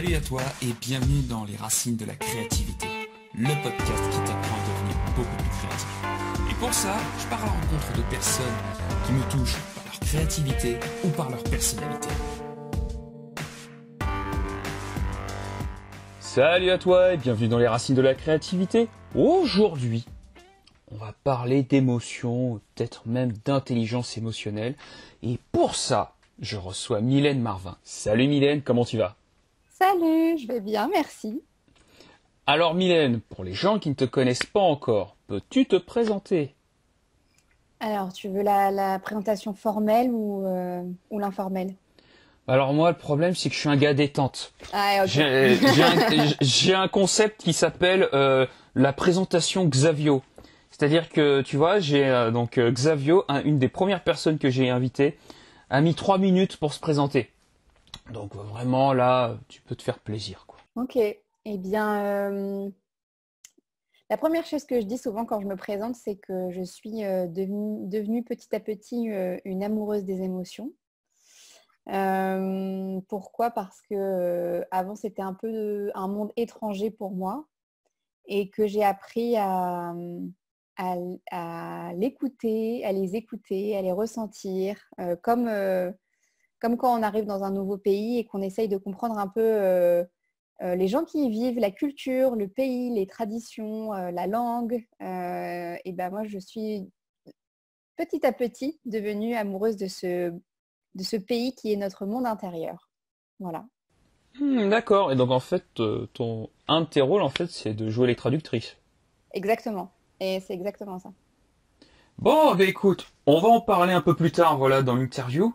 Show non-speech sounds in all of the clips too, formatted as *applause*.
Salut à toi et bienvenue dans Les Racines de la Créativité, le podcast qui t'apprend à devenir beaucoup plus créatif. Et pour ça, je pars à la rencontre de personnes qui me touchent par leur créativité ou par leur personnalité. Salut à toi et bienvenue dans Les Racines de la Créativité. Aujourd'hui, on va parler d'émotion, peut-être même d'intelligence émotionnelle. Et pour ça, je reçois Mylène Marvin. Salut Mylène, comment tu vas Salut, je vais bien, merci. Alors Mylène, pour les gens qui ne te connaissent pas encore, peux-tu te présenter Alors, tu veux la, la présentation formelle ou, euh, ou l'informelle alors moi, le problème, c'est que je suis un gars détente. Ah, j'ai un, concept qui s'appelle euh, la présentation Xavio. C'est-à-dire que, tu vois, j'ai euh, donc Xavio, une des premières personnes que j'ai invitées, a mis trois minutes pour se présenter. Donc euh, vraiment là, tu peux te faire plaisir. Ok, eh bien, euh, la première chose que je dis souvent quand je me présente, c'est que je suis euh, devenue, petit à petit une amoureuse des émotions. pourquoi Parce que avant c'était un peu un monde étranger pour moi et que j'ai appris à l'écouter, à les écouter, à les ressentir comme comme quand on arrive dans un nouveau pays et qu'on essaye de comprendre un peu euh, euh, les gens qui y vivent, la culture, le pays, les traditions, euh, la langue. et ben moi, je suis petit à petit devenue amoureuse de ce, de ce pays qui est notre monde intérieur. Voilà. Hmm, d'accord. Et donc en fait, ton un de tes rôles, en fait, c'est de jouer les traductrices. Exactement. Et c'est exactement ça. Bon, bah, écoute, on va en parler un peu plus tard, voilà, dans l'interview.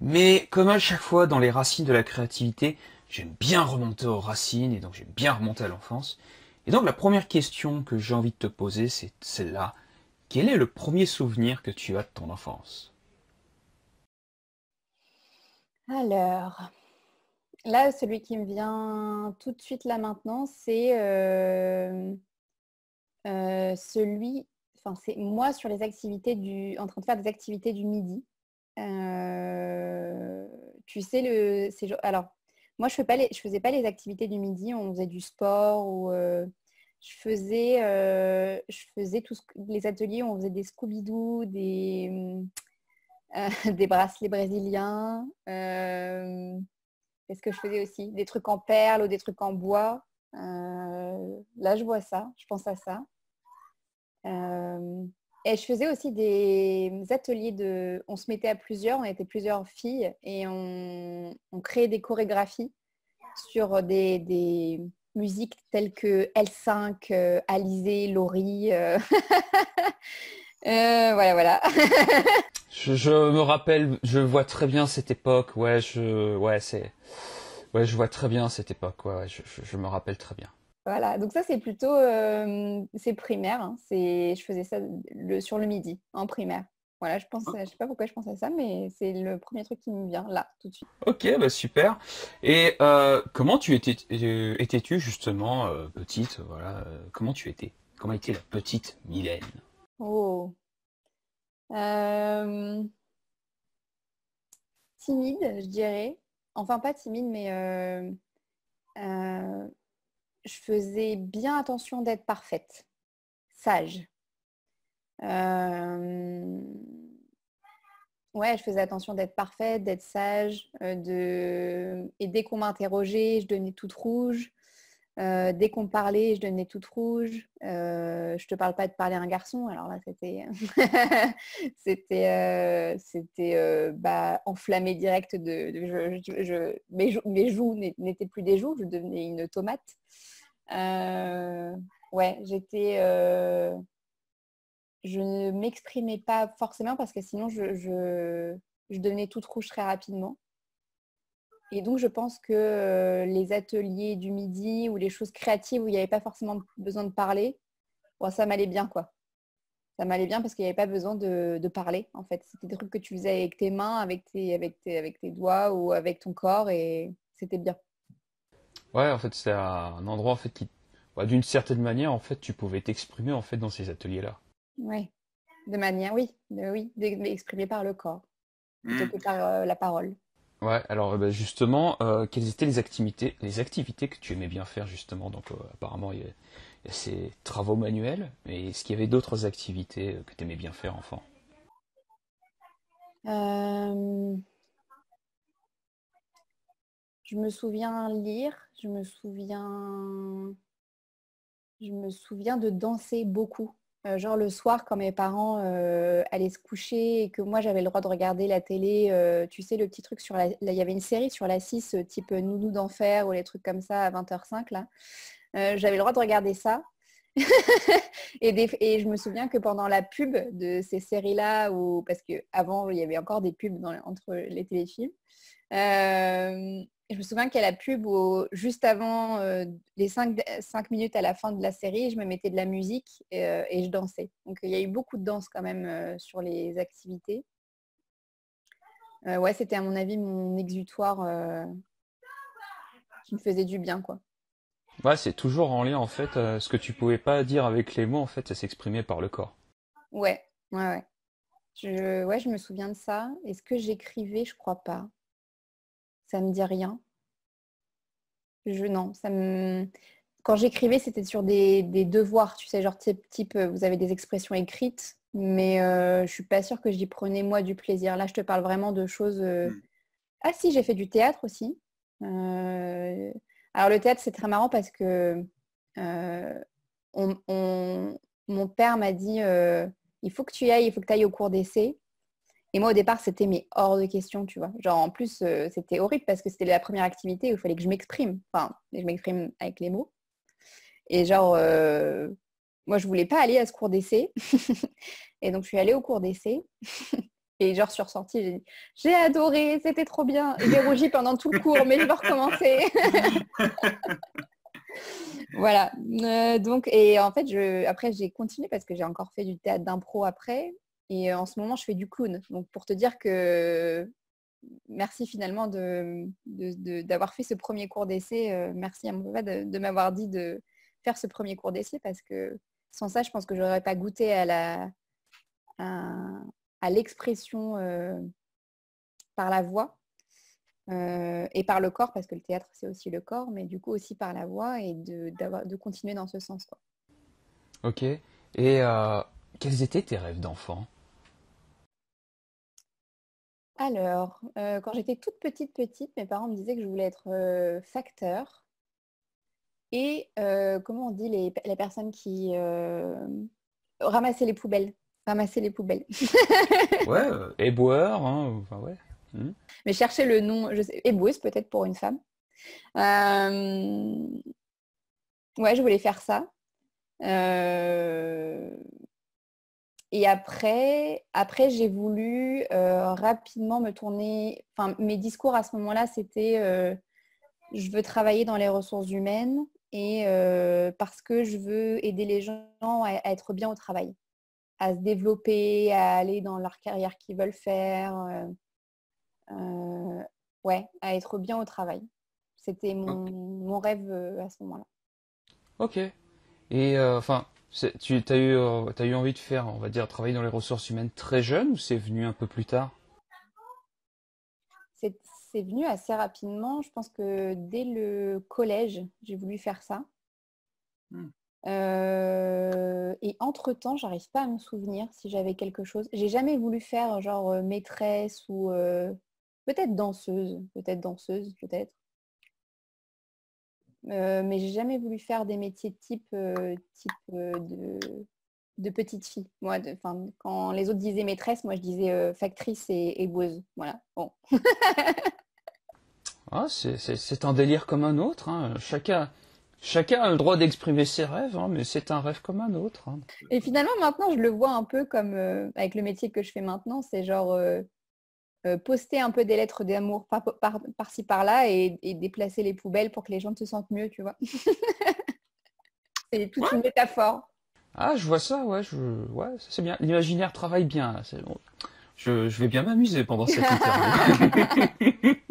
Mais comme à chaque fois dans les racines de la créativité, j'aime bien remonter aux racines et donc j'aime bien remonter à l'enfance. Et donc la première question que j'ai envie de te poser, c'est celle-là. Quel est le premier souvenir que tu as de ton enfance Alors, là, celui qui me vient tout de suite là maintenant, c'est euh, euh, celui enfin, c'est moi sur les activités du, en train de faire des activités du midi. Euh, tu sais le, c'est, alors moi je fais pas les, je faisais pas les activités du midi, on faisait du sport ou euh, je faisais, euh, je faisais tous les ateliers, où on faisait des Scooby-Doo, des, *laughs* des bracelets brésiliens. est ce que je faisais aussi Des trucs en perles ou des trucs en bois. là, je vois ça, je pense à ça. Euh, et je faisais aussi des ateliers de... On se mettait à plusieurs, on était plusieurs filles et on, créait des chorégraphies sur des, musiques telles que L5, euh, Alizé, Laurie. Euh. *laughs* voilà, voilà. *laughs* je, me rappelle, je vois très bien cette époque. Ouais, je, ouais, c'est, ouais, je vois très bien cette époque. Ouais, je me rappelle très bien. Voilà, donc ça c'est plutôt euh, c'est primaire. Hein. je faisais ça sur le midi en primaire. Voilà, je pense, ah. je sais pas pourquoi je pense à ça, mais c'est le premier truc qui me vient là tout de suite. Ok, bah super. Et euh, comment tu étais, euh, étais-tu justement petite Voilà, comment tu étais Comment était la petite Mylène Oh. Timide, je dirais. Enfin pas timide, mais je faisais bien attention d'être parfaite, sage. Euh, ouais, je faisais attention d'être parfaite, d'être sage, euh, et dès qu'on m'interrogeait, je donnais toute rouge. Euh, dès qu'on parlait, je devenais toute rouge. Euh, je te parle pas de parler à un garçon. Alors là, c'était, *laughs* c'était, c'était bah, enflammé direct de, mes, joues n'étaient plus des joues. Je devenais une tomate. Euh, ouais, j'étais... Euh, je ne m'exprimais pas forcément parce que sinon je, je, je devenais toute rouge très rapidement. Et donc, je pense que euh, les ateliers du midi ou les choses créatives où il n'y avait pas forcément besoin de parler, ça m'allait bien, quoi. Ça m'allait bien parce qu'il n'y avait pas besoin de, parler, en fait. C'était des trucs que tu faisais avec tes mains, avec avec tes doigts ou avec ton corps et c'était bien. Ouais, en fait, c'est un endroit en fait qui, bah, d'une certaine manière, en fait, tu pouvais t'exprimer en fait dans ces ateliers-là. Oui, de manière, oui, de, oui, d'exprimer par le corps, plutôt mmh. que par euh, la parole. Ouais, alors euh, bah, justement, euh, quelles étaient les activités, les activités que tu aimais bien faire justement Donc apparemment, il y, a, ces travaux manuels, mais est-ce qu'il y avait d'autres activités que tu aimais bien faire enfant je me souviens lire, je me souviens, me souviens de danser beaucoup. Euh, genre le soir quand mes parents euh, allaient se coucher et que moi j'avais le droit de regarder la télé, euh, tu sais le petit truc sur la, il y avait une série sur la 6 type Nounou d'enfer ou les trucs comme ça à 20h05 là. j'avais le droit de regarder ça. *laughs* et, je me souviens que pendant la pub de ces séries-là, parce qu'avant il y avait encore des pubs entre les téléfilms, euh, je me souviens qu'à la pub, juste avant euh, les 5, minutes à la fin de la série, je me mettais de la musique euh, et, je dansais. Donc il y a eu beaucoup de danse quand même sur les activités. ouais, c'était à mon avis mon exutoire qui me faisait du bien. quoi. Ouais, c'est toujours en lien en fait. ce que tu pouvais pas dire avec les mots, en fait, ça s'exprimait par le corps. Ouais, ouais, ouais. Je, ouais, je me souviens de ça. Est-ce que j'écrivais Je crois pas ça me dit rien. Je, non, ça me... Quand j'écrivais, c'était sur des, devoirs, tu sais, genre type, type, euh, vous avez des expressions écrites, mais euh, je suis pas sûre que j'y prenais moi du plaisir. Là, je te parle vraiment de choses. Euh, hmm. Ah si, j'ai fait du théâtre aussi. Alors le théâtre, c'est très marrant parce que on, on... mon père m'a dit il faut que tu ailles, il faut que tu ailles au cours d'essai. Et moi, au départ, c'était mais hors de question, tu vois. Genre, en plus, euh, c'était horrible parce que c'était la première activité où il fallait que je m'exprime. Enfin, je m'exprime avec les mots. Et genre, euh, moi, je voulais pas aller à ce cours d'essai. *laughs* et donc, je suis allée au cours d'essai. *laughs* et genre, je suis ressortie, j'ai dit, j'ai adoré, c'était trop bien. J'ai rougi pendant tout le cours, mais je vais recommencer. *laughs* voilà. Euh, donc, et en fait, je, après, j'ai continué parce que j'ai encore fait du théâtre d'impro après. Et euh, en ce moment, je fais du clown. Donc, pour te dire que merci finalement d'avoir de, fait ce premier cours d'essai. Euh, merci à mon papa de, m'avoir dit de faire ce premier cours d'essai parce que sans ça, je pense que je n'aurais pas goûté à la à, l'expression euh, par la voix et par le corps, parce que le théâtre, c'est aussi le corps, mais du coup aussi par la voix et de, de continuer dans ce sens. là Ok. Et quels étaient tes rêves d'enfant alors, euh, quand j'étais toute petite, petite, mes parents me disaient que je voulais être euh, facteur. Et euh, comment on dit les, personnes qui ramasser les poubelles Ramasser les poubelles. *laughs* ouais, éboueur, hein, mmh. Mais chercher le nom, je sais, éboueuse peut-être pour une femme. Ouais, je voulais faire ça. Et après, après j'ai voulu euh, rapidement me tourner. Enfin, mes discours à ce moment-là, c'était euh, je veux travailler dans les ressources humaines et euh, parce que je veux aider les gens à, être bien au travail, à se développer, à aller dans leur carrière qu'ils veulent faire. ouais, à être bien au travail. C'était mon, rêve à ce moment-là. Ok. Et enfin tu as euh, eu, envie de faire, on va dire, travailler dans les ressources humaines très jeune ou c'est venu un peu plus tard C'est venu assez rapidement. Je pense que dès le collège, j'ai voulu faire ça. Hmm. Euh, et entre-temps, j'arrive pas à me souvenir si j'avais quelque chose. J'ai jamais voulu faire genre euh, maîtresse ou peut-être danseuse, peut-être danseuse, peut-être. Euh, mais j'ai jamais voulu faire des métiers type, euh, type euh, de, de, petite fille. Moi, quand les autres disaient maîtresse, moi je disais factrice et, et Voilà. Bon. *laughs* ah, c'est un délire comme un autre. Hein. Chacun, chacun a le droit d'exprimer ses rêves, hein, mais c'est un rêve comme un autre. Hein. Et finalement, maintenant, je le vois un peu comme avec le métier que je fais maintenant, c'est genre euh, poster un peu des lettres d'amour par, ci par là et, déplacer les poubelles pour que les gens se sentent mieux, tu vois. *laughs* c'est toute une métaphore. Ah, je vois ça, ouais, je... ouais c'est bien. L'imaginaire travaille bien. je, vais bien m'amuser pendant cette interview. *laughs*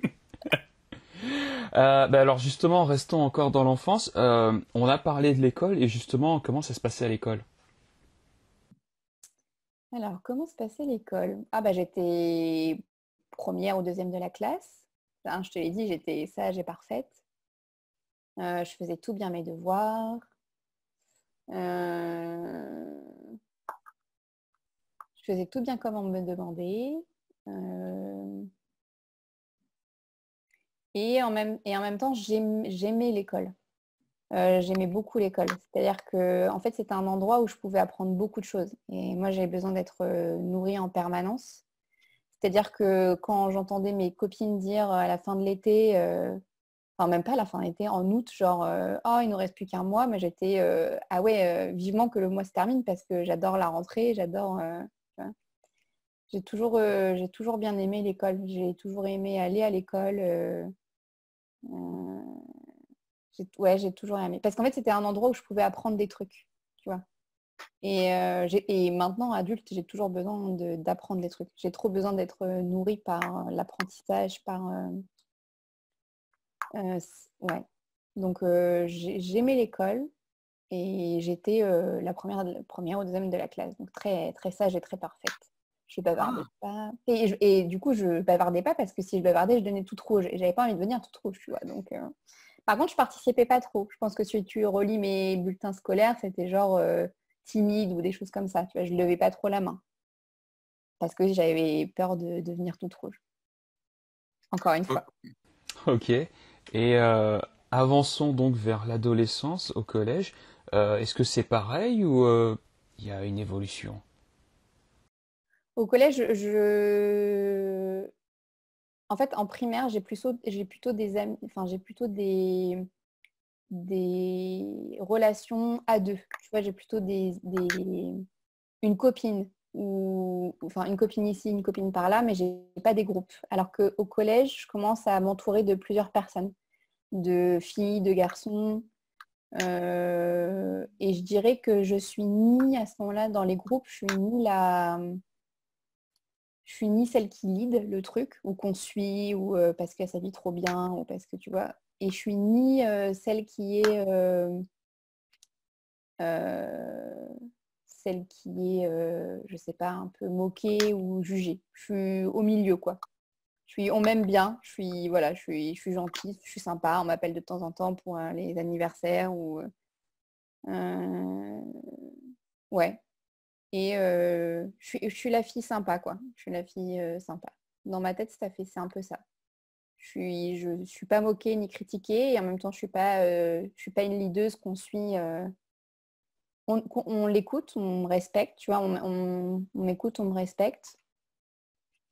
Euh, bah, alors justement, restons encore dans l'enfance. Euh, on a parlé de l'école et justement, comment ça se passait à l'école Alors, comment se passait l'école Ah bah j'étais première ou deuxième de la classe. je te l'ai dit, j'étais sage et parfaite. Euh, je faisais tout bien mes devoirs. Euh, je faisais tout bien comme on me demandait. Euh, et, en même, et en même temps, j'aimais l'école. j'aimais beaucoup l'école. C'est-à-dire que, fait, c'était un endroit où je pouvais apprendre beaucoup de choses. Et moi, j'avais besoin d'être nourrie en permanence. C'est-à-dire que quand j'entendais mes copines dire à la fin de l'été, euh, enfin même pas à la fin de l'été, en août, genre euh, oh il nous reste plus qu'un mois, mais j'étais euh, ah ouais vivement que le mois se termine parce que j'adore la rentrée, j'adore. j'ai toujours j'ai toujours bien aimé l'école, j'ai toujours aimé aller à l'école. ouais j'ai toujours aimé parce qu'en fait c'était un endroit où je pouvais apprendre des trucs, tu vois. Euh, et, maintenant, adulte, j'ai toujours besoin d'apprendre des trucs. J'ai trop besoin d'être euh, nourrie par euh, l'apprentissage, par... ouais. Donc, j'aimais l'école et j'étais la première, première ou deuxième de la classe. Donc, très, très sage et très parfaite. Je bavardais ah. pas. Et, du coup, je bavardais pas parce que si je bavardais, je donnais tout rouge. Et j'avais pas envie de venir tout rouge, tu vois. Donc... Par contre, je participais pas trop. Je pense que si tu relis mes bulletins scolaires, c'était genre timide ou des choses comme ça. Tu vois, je levais pas trop la main parce que j'avais peur de devenir toute rouge. Encore une fois. Ok. Et euh, avançons donc vers l'adolescence au collège. Euh, est-ce que c'est pareil ou euh, il y a une évolution Au collège, je en fait, en primaire, j'ai j'ai plutôt des amis, enfin, j'ai plutôt des, des relations à deux. Tu vois, j'ai plutôt des, une copine ou enfin une copine ici, une copine par là, mais je n'ai pas des groupes. Alors qu'au collège, je commence à m'entourer de plusieurs personnes, de filles, de garçons. Euh, et je dirais que je suis ni à ce moment-là dans les groupes, je suis ni la, je suis ni celle qui lead le truc ou qu'on suit ou euh, parce qu'elle s'habille trop bien ou parce que tu vois et je suis ni euh, celle qui est euh, euh, celle qui est, je sais pas, un peu moquée ou jugée. Je suis au milieu, quoi. Je suis, on m'aime bien, je suis, voilà, je suis, je suis gentille, je suis sympa, on m'appelle de temps en temps pour les anniversaires ou... ouais. Et je, suis, je, suis, la fille sympa, quoi. Je suis la fille sympa. Dans ma tête, ça fait, c'est un peu ça je ne suis pas moquée ni critiquée et en même temps, je ne suis, pas, euh, suis pas une leaduse qu'on suit. Euh, on, l'écoute, on me respecte, tu vois, on, m'écoute, on me respecte.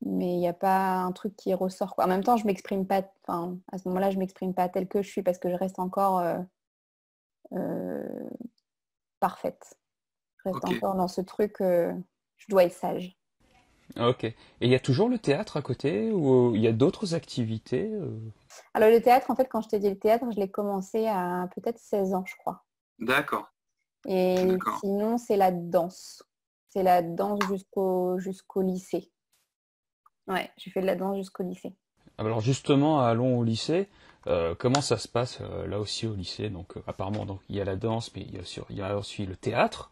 Mais il n'y a pas un truc qui ressort. En même temps, je m'exprime pas, enfin, à ce moment-là, je m'exprime pas telle que je suis parce que je reste encore euh, parfaite. Je reste encore dans ce truc, je dois être sage. Ah, ok. Et il y a toujours le théâtre à côté ou il y a d'autres activités euh? Alors le théâtre, en fait, quand je t'ai dit le théâtre, je l'ai commencé à peut-être 16 ans, je crois. D'accord. Et sinon, c'est la danse. C'est la danse jusqu'au jusqu'au lycée. Ouais, j'ai fait de la danse jusqu'au lycée. Alors justement, allons au lycée. Euh, comment ça se passe euh, là aussi au lycée Donc apparemment, donc il y a la danse, mais il il y a aussi le théâtre.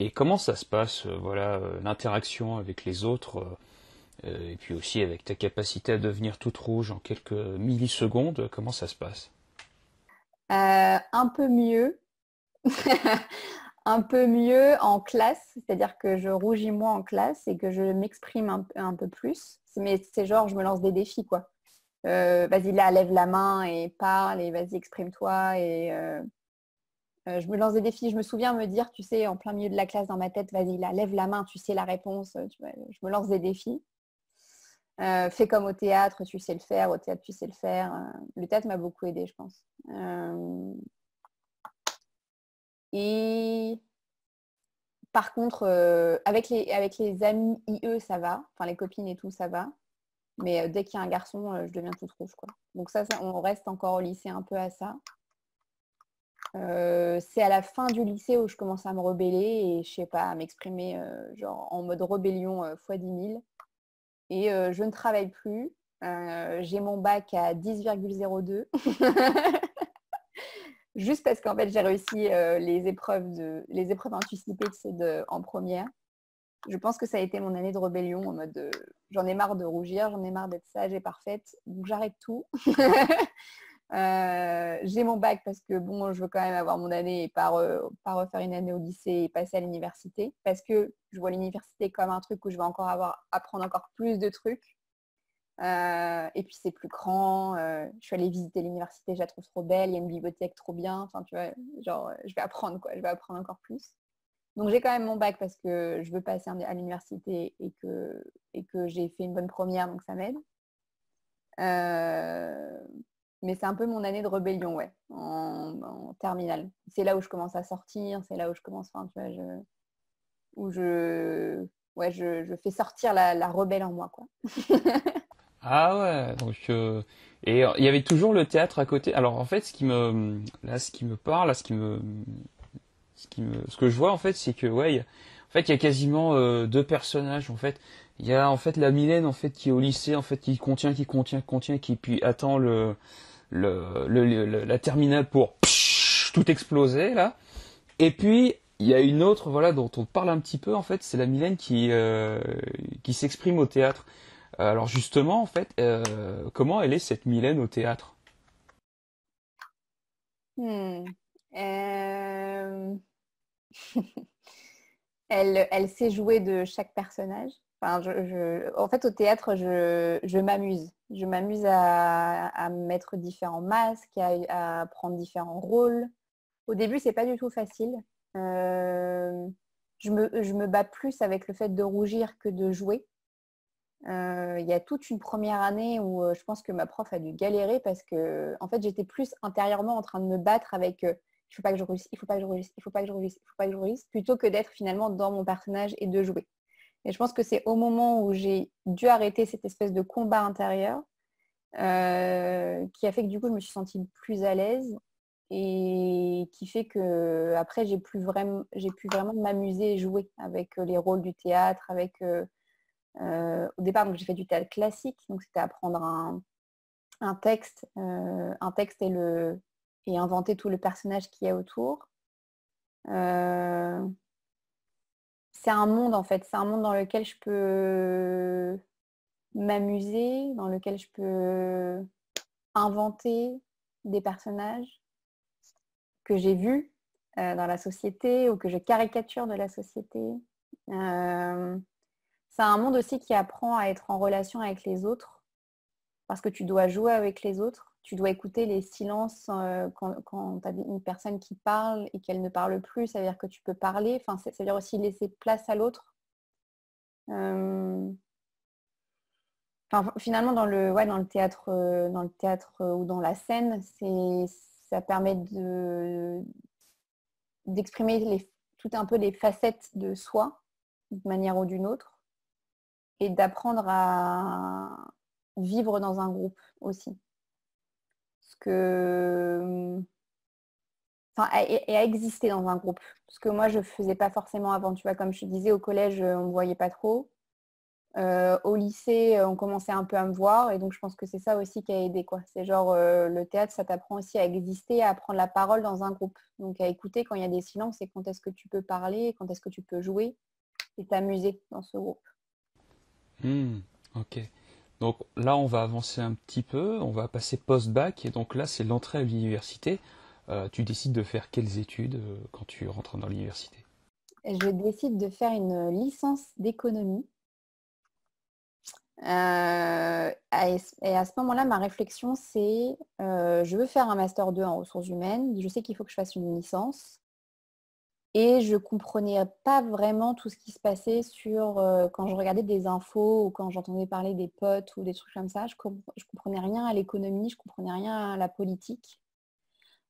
Et comment ça se passe, euh, voilà, euh, l'interaction avec les autres, euh, et puis aussi avec ta capacité à devenir toute rouge en quelques millisecondes, comment ça se passe Un peu mieux. *laughs* un peu mieux en classe, c'est-à-dire que je rougis moins en classe et que je m'exprime un, peu plus. Mais c'est genre, je me lance des défis, quoi. vas-y, là, lève la main et parle et vas-y, exprime-toi. Et, euh, je me lance des défis. Je me souviens me dire, tu sais, en plein milieu de la classe dans ma tête, vas-y, là, lève la main, tu sais la réponse. Euh, je me lance des défis. Euh, fais comme au théâtre, tu sais le faire. Au théâtre, tu sais le faire. Le théâtre m'a beaucoup aidé, je pense. Et par contre, avec, les, avec les amis IE, ça va. Enfin, les copines et tout, ça va. Mais dès qu'il y a un garçon, je deviens toute rouge. Quoi. Donc ça, on reste encore au lycée un peu à ça. Euh, c'est à la fin du lycée où je commence à me rebeller et je sais pas, à m'exprimer euh, en mode rébellion x 10 000. Et euh, je ne travaille plus. j'ai mon bac à 10,02. *laughs* Juste parce qu'en fait j'ai réussi les épreuves de les épreuves anticipées en première. Je pense que ça a été mon année de rébellion en mode j'en ai marre de rougir, j'en ai marre d'être sage et parfaite, donc j'arrête tout. *laughs* Euh, j'ai mon bac parce que bon, je veux quand même avoir mon année et pas, refaire une année au lycée et passer à l'université. Parce que je vois l'université comme un truc où je vais encore avoir, apprendre encore plus de trucs. Euh, et puis c'est plus grand. Euh, je suis allée visiter l'université, je la trouve trop belle, il y a une bibliothèque trop bien. Enfin, tu vois, genre, je vais apprendre quoi, je vais apprendre encore plus. Donc j'ai quand même mon bac parce que je veux passer à l'université et que, et que j'ai fait une bonne première, donc ça m'aide. Euh, mais c'est un peu mon année de rébellion, ouais, en, terminale. C'est là où je commence à sortir, c'est là où je commence, enfin, tu vois, où je, ouais, je, fais sortir la, rebelle en moi, quoi. *laughs* ah ouais, donc euh, et il y avait toujours le théâtre à côté. Alors en fait, ce qui me, là, ce qui me parle, là, ce qui me, ce qui me, ce que je vois en fait, c'est que ouais, en fait, il y a quasiment euh, deux personnages en fait. Il y a en fait la Mylène en fait qui est au lycée en fait qui contient, qui contient, contient, qui puis attend le la terminale pour tout exploser là. Et puis il y a une autre voilà dont on parle un petit peu en fait, c'est la Mylène qui euh, qui s'exprime au théâtre. Euh, alors justement en fait, euh, comment elle est cette Mylène au théâtre hmm. *laughs* elle, elle sait jouer de chaque personnage en fait, au théâtre, je, m'amuse. Je m'amuse à, mettre différents masques, à, prendre différents rôles. Au début, c'est pas du tout facile. Euh, je, me, bats plus avec le fait de rougir que de jouer. Euh, il y a toute une première année où euh, je pense que ma prof a dû galérer parce que, en fait, j'étais plus intérieurement en train de me battre avec il faut pas que je rougisse, il faut pas que je rougisse, il faut pas que je rougisse, il faut pas que je rougisse, plutôt que d'être finalement dans mon personnage et de jouer. Et je pense que c'est au moment où j'ai dû arrêter cette espèce de combat intérieur euh, qui a fait que du coup, je me suis sentie plus à l'aise et qui fait que après, j'ai pu vraiment, vraiment m'amuser et jouer avec euh, les rôles du théâtre, avec euh, au départ, j'ai fait du théâtre classique, donc c'était apprendre un, un texte, un texte et, le, et inventer tout le personnage qu'il y a autour c'est un monde en fait, c'est un monde dans lequel je peux m'amuser, dans lequel je peux inventer des personnages que j'ai vus euh, dans la société ou que je caricature de la société. Euh, c'est un monde aussi qui apprend à être en relation avec les autres parce que tu dois jouer avec les autres tu dois écouter les silences euh, quand, tu as une personne qui parle et qu'elle ne parle plus, ça veut dire que tu peux parler, enfin, ça veut dire aussi laisser place à l'autre. Euh, finalement, dans le, dans le théâtre, euh, dans le théâtre ou dans la scène, ça permet d'exprimer tout un peu les facettes de soi, d'une manière ou d'une autre, et d'apprendre à vivre dans un groupe aussi ce que euh, enfin, et, à, exister dans un groupe. Ce que moi, je faisais pas forcément avant. Tu vois, comme je disais, au collège, euh, on ne me voyait pas trop. Euh, au lycée, on commençait un peu à me voir. Et donc, je pense que c'est ça aussi qui a aidé. Quoi. C'est genre, le théâtre, ça t'apprend aussi à exister, à prendre la parole dans un groupe. Donc, à écouter quand il y a des silences et quand est-ce que tu peux parler, quand est-ce que tu peux jouer et t'amuser dans ce groupe. Hmm, ok. Donc là, on va avancer un petit peu, on va passer post-bac, et donc là, c'est l'entrée à l'université. Euh, tu décides de faire quelles études euh, quand tu rentres dans l'université Je décide de faire une licence d'économie. Euh, et à ce moment-là, ma réflexion, c'est je veux faire un master 2 en ressources humaines, je sais qu'il faut que je fasse une licence. Et je ne comprenais pas vraiment tout ce qui se passait sur euh, quand je regardais des infos ou quand j'entendais parler des potes ou des trucs comme ça. Je ne comprenais rien à l'économie, je ne comprenais rien à la politique.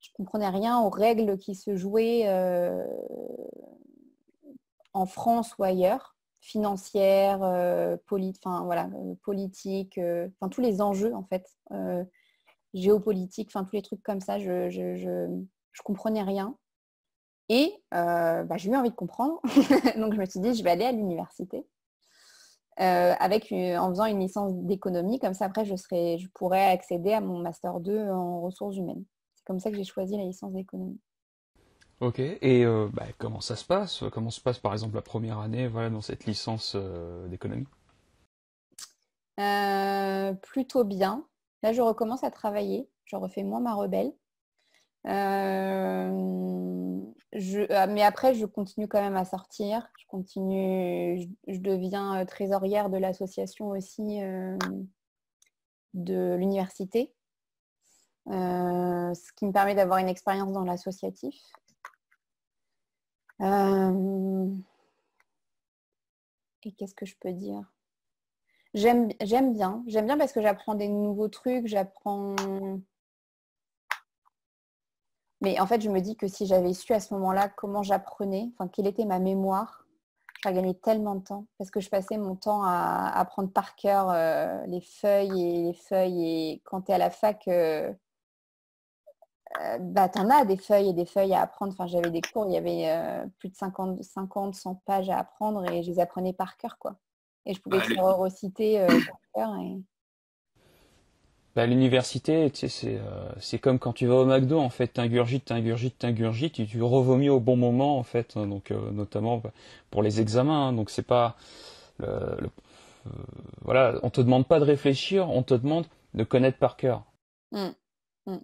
Je ne comprenais rien aux règles qui se jouaient euh, en France ou ailleurs, financières, euh, politiques, enfin tous les enjeux en fait, géopolitiques, enfin tous les trucs comme ça. Je ne je comprenais rien. Et euh, bah, j'ai eu envie de comprendre. *laughs* Donc je me suis dit, je vais aller à l'université. Euh, avec en faisant une licence d'économie, comme ça après je, pourrais accéder à mon master 2 en ressources humaines. C'est comme ça que j'ai choisi la licence d'économie. Ok, et euh, bah, comment ça se passe Comment se passe par exemple la première année dans cette licence d'économie Plutôt bien. Là je recommence à travailler, je refais moins ma rebelle. Euh, euh, mais après, je continue quand même à sortir. Je continue, je, deviens euh, trésorière de l'association aussi de l'université, ce qui me permet d'avoir une expérience dans l'associatif. et qu'est-ce que je peux dire J'aime bien, j'aime bien parce que j'apprends des nouveaux trucs, j'apprends mais en fait, je me dis que si j'avais su à ce moment-là comment j'apprenais, enfin, quelle était ma mémoire, j'aurais gagné tellement de temps parce que je passais mon temps à apprendre par cœur euh, les feuilles et les feuilles. Et quand tu es à la fac, euh, euh, bah, tu en as des feuilles et des feuilles à apprendre. Enfin, j'avais des cours, il y avait plus de 50, 50, 100 pages à apprendre et je les apprenais par cœur. quoi. Et je pouvais bah, les reciter par cœur. Bah, l'université, euh, c'est comme quand tu vas au McDo, en fait, t'ingurgites, tu ingurgites tu revomis au bon moment, en fait, hein, donc euh, notamment bah, pour les examens. Hein, donc c'est pas euh, voilà, on te demande pas de réfléchir, on te demande de connaître par cœur. Mmh, mmh.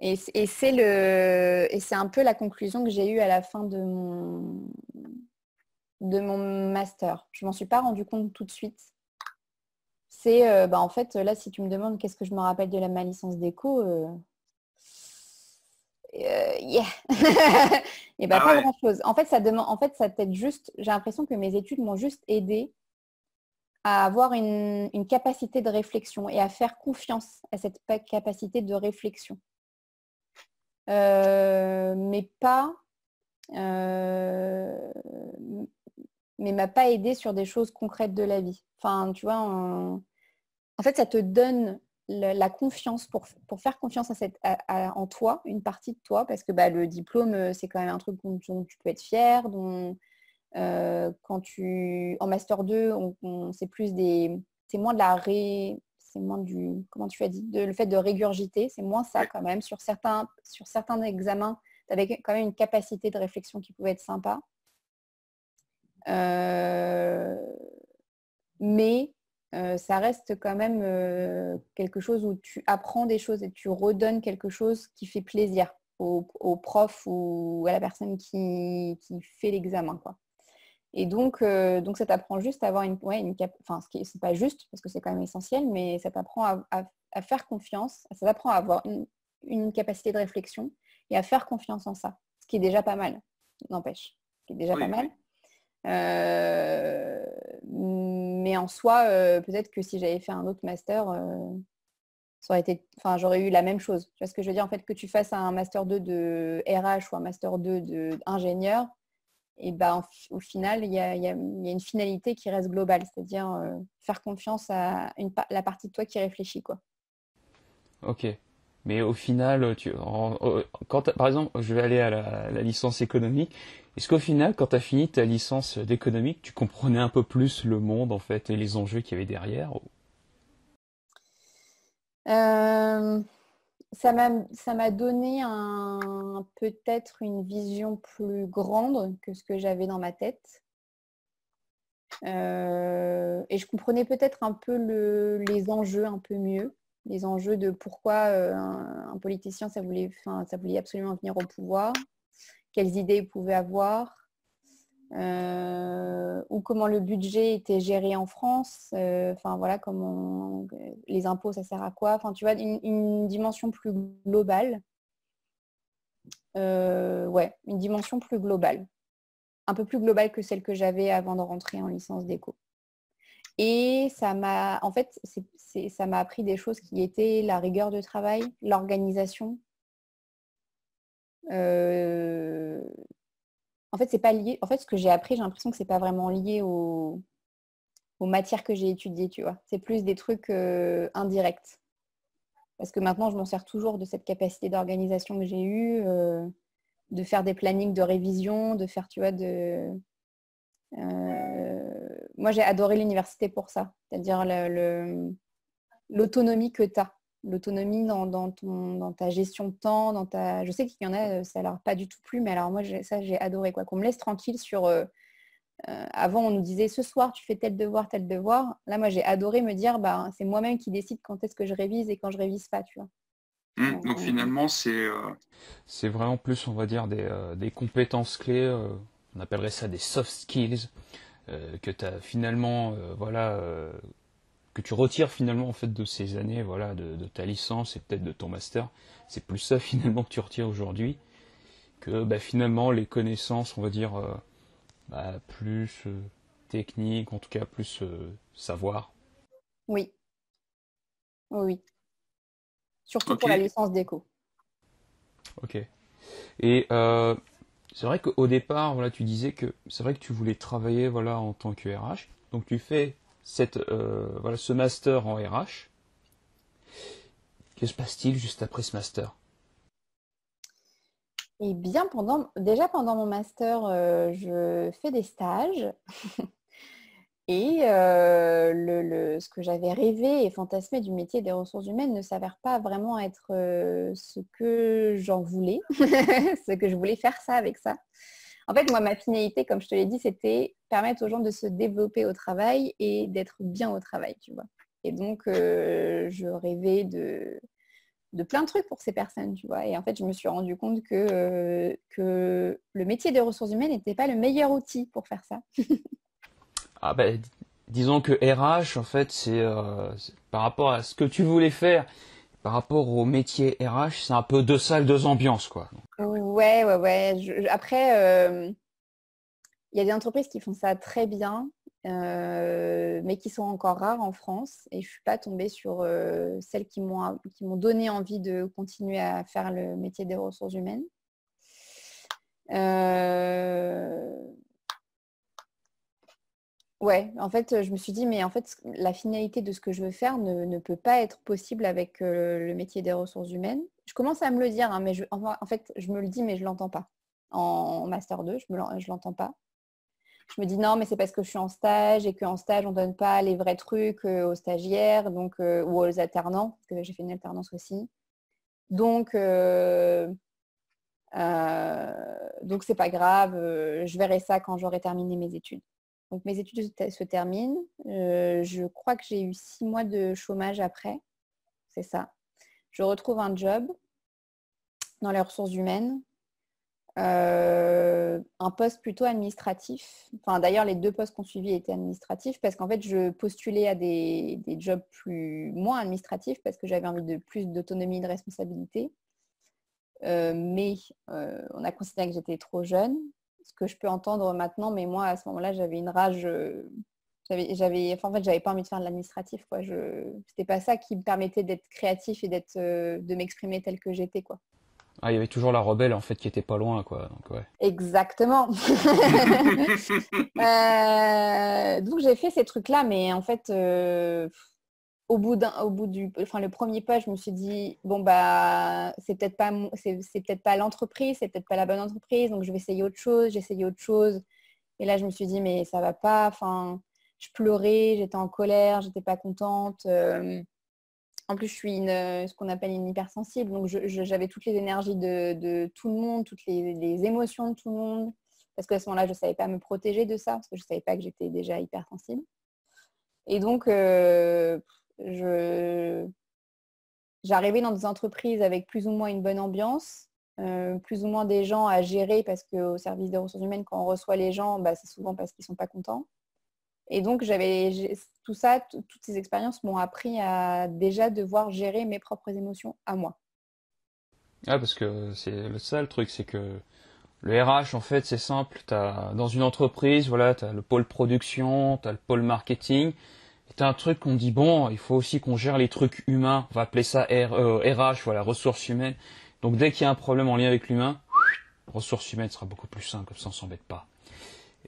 Et, et c'est le et c'est un peu la conclusion que j'ai eue à la fin de mon de mon master. Je m'en suis pas rendu compte tout de suite c'est euh, bah, en fait là si tu me demandes qu'est-ce que je me rappelle de la, ma licence d'éco euh, euh, yeah *laughs* et eh bah, ah pas grand chose en fait ça demande en fait ça peut-être juste j'ai l'impression que mes études m'ont juste aidé à avoir une, capacité de réflexion et à faire confiance à cette capacité de réflexion mais pas mais m'a pas aidé sur des choses concrètes de la vie. Enfin, tu vois, en fait, ça te donne la confiance pour, pour, faire confiance à cette, en toi, une partie de toi, parce que bah, le diplôme, euh, c'est quand même un truc dont, tu peux être fier, dont euh, quand tu. En master 2, c'est plus des. C'est moins de la ré. C'est moins du. Comment tu as dit Le fait de régurgiter, c'est moins ça quand même. Sur certains, sur certains examens, tu avais quand même une capacité de réflexion qui pouvait être sympa. Euh, mais euh, ça reste quand même euh, quelque chose où tu apprends des choses et tu redonnes quelque chose qui fait plaisir au, prof ou à la personne qui, qui fait l'examen. Quoi. Et donc, donc ça t'apprend juste à avoir une, ouais, une cap enfin, ce qui c'est pas juste parce que c'est quand même essentiel, mais ça t'apprend à, faire confiance, ça t'apprend à avoir une, capacité de réflexion et à faire confiance en ça, ce qui est déjà pas mal, n'empêche, qui est déjà pas mal. Euh, mais en soi, euh, peut-être que si j'avais fait un autre master, euh, ça aurait été, enfin, j'aurais eu la même chose. Tu vois ce que je veux dire En fait, que tu fasses un master 2 de RH ou un master 2 d'ingénieur, et ben, au final, il y, a, une finalité qui reste globale, c'est-à-dire faire confiance à la partie de toi qui réfléchit. Quoi. Ok. Mais au final, tu, quand, par exemple, je vais aller à la, la licence économique, est-ce qu'au final, quand tu as fini ta licence d'économie, tu comprenais un peu plus le monde en fait et les enjeux qu'il y avait derrière euh, Ça m'a donné un, peut-être une vision plus grande que ce que j'avais dans ma tête. Euh, et je comprenais peut-être un peu les enjeux un peu mieux, les enjeux de pourquoi euh, un, politicien, ça voulait, ça voulait absolument venir au pouvoir, quelles idées ils pouvaient avoir, euh, ou comment le budget était géré en France, euh, enfin voilà, comment les impôts ça sert à quoi, enfin tu vois, une, dimension plus globale. Euh, ouais, une dimension plus globale. Un peu plus globale que celle que j'avais avant de rentrer en licence d'éco. Et ça m'a, en fait, ça m'a appris des choses qui étaient la rigueur de travail, l'organisation, euh, en fait, c'est pas lié. En fait, ce que j'ai appris, j'ai l'impression que c'est pas vraiment lié aux matières que j'ai étudiées, tu vois. C'est plus des trucs euh, indirects. Parce que maintenant, je m'en sers toujours de cette capacité d'organisation que j'ai eue, euh, de faire des plannings de révision, de faire, tu vois, de. moi, j'ai adoré l'université pour ça, c'est-à-dire l'autonomie que tu as l'autonomie dans, ton, dans ta gestion de temps, dans ta. Je sais qu'il y en a, euh, ça leur pas du tout plu, mais alors moi ça j'ai adoré quoi. Qu'on me laisse tranquille sur. Euh, euh, avant on nous disait ce soir tu fais tel devoir, tel devoir. Là moi j'ai adoré me dire bah c'est moi-même qui décide quand est-ce que je révise et quand je révise pas, tu vois. Mmh, donc finalement c'est. C'est vraiment plus on va dire des, des compétences clés. on appellerait ça des soft skills que tu as finalement voilà que tu retires finalement en fait de ces années voilà de, ta licence et peut-être de ton master c'est plus ça *laughs* finalement que tu retires aujourd'hui que bah, finalement les connaissances on va dire euh, bah, plus euh, techniques en tout cas plus euh, savoir oui oui surtout pour la licence d'éco ok et c'est vrai qu'au départ voilà tu disais que c'est vrai que tu voulais travailler voilà en tant que RH donc tu fais cette, euh, voilà, ce master en RH. Que se passe-t-il juste après ce master eh bien, pendant, déjà pendant mon master, euh, je fais des stages. *laughs* et euh, le, le, ce que j'avais rêvé et fantasmé du métier des ressources humaines ne s'avère pas vraiment être ce que j'en voulais, *laughs* ce que je voulais faire ça avec ça. En fait, moi, ma finalité, comme je te l'ai dit, c'était permettre aux gens de se développer au travail et d'être bien au travail, tu vois. Et donc, euh, je rêvais de, plein de trucs pour ces personnes, tu vois. Et en fait, je me suis rendu compte que, euh, que le métier des ressources humaines n'était pas le meilleur outil pour faire ça. *laughs* ah ben, disons que RH, en fait, euh, c'est par rapport à ce que tu voulais faire par rapport au métier RH, c'est un peu deux salles, deux ambiances, quoi. Ouais, ouais, ouais. après, euh, il y a des entreprises qui font ça très bien, euh, mais qui sont encore rares en France. Et je suis pas tombée sur euh, celles qui m'ont qui m'ont donné envie de continuer à faire le métier des ressources humaines. Ouais, en fait, je me suis dit, mais en fait, la finalité de ce que je veux faire ne, peut pas être possible avec le métier des ressources humaines. Je commence à me le dire, hein, mais en fait, je me le dis, mais je l'entends pas. En master 2, je ne l'entends pas. Je me dis non, mais c'est parce que je suis en stage et qu'en stage, on ne donne pas les vrais trucs aux stagiaires donc, ou aux alternants, parce que j'ai fait une alternance aussi. Donc, euh, donc c'est pas grave, je verrai ça quand j'aurai terminé mes études mes études se terminent. Euh, je crois que j'ai eu six mois de chômage après. C'est ça. Je retrouve un job dans les ressources humaines. Euh, un poste plutôt administratif. Enfin, d'ailleurs, les deux postes qu'on suivit étaient administratifs parce qu'en fait, je postulais à des, jobs plus moins administratifs parce que j'avais envie de plus d'autonomie de responsabilité. Euh, mais on a considéré que j'étais trop jeune ce que je peux entendre maintenant, mais moi à ce moment-là, j'avais une rage. Euh, j'avais, en fait, j'avais pas envie de faire de l'administratif. Quoi. Je, c'était pas ça qui me permettait d'être créatif et d'être, euh, de m'exprimer tel que j'étais, quoi. Ah, il y avait toujours la rebelle en fait qui était pas loin, quoi. Exactement. *laughs* Euh, donc j'ai fait ces trucs-là, mais en fait, au bout du enfin le premier pas je me suis dit bon bah c'est peut-être pas c'est, peut-être pas l'entreprise c'est peut-être pas la bonne entreprise donc je vais essayer autre chose j'ai autre chose et là je me suis dit mais ça va pas enfin je pleurais j'étais en colère j'étais pas contente euh. en plus je suis une ce qu'on appelle une hypersensible donc j'avais toutes les énergies de, tout le monde toutes les, émotions de tout le monde parce qu'à ce moment-là je savais pas me protéger de ça parce que je savais pas que j'étais déjà hypersensible et donc euh, je j'arrivais dans des entreprises avec plus ou moins une bonne ambiance, euh, plus ou moins des gens à gérer parce qu'au service des ressources humaines, quand on reçoit les gens, bah, c'est souvent parce qu'ils sont pas contents. Et donc, j'avais tout ça, toutes ces expériences m'ont appris à déjà devoir gérer mes propres émotions à moi. Ah, parce que c'est ça le truc, c'est que le RH, en fait, c'est simple. As, dans une entreprise, voilà, tu as le pôle production, tu as le pôle marketing, c'est un truc qu'on dit bon, il faut aussi qu'on gère les trucs humains. On va appeler ça R, euh, RH, voilà, ressources humaines. Donc dès qu'il y a un problème en lien avec l'humain, ressources humaines sera beaucoup plus simple, comme ça on s'embête pas.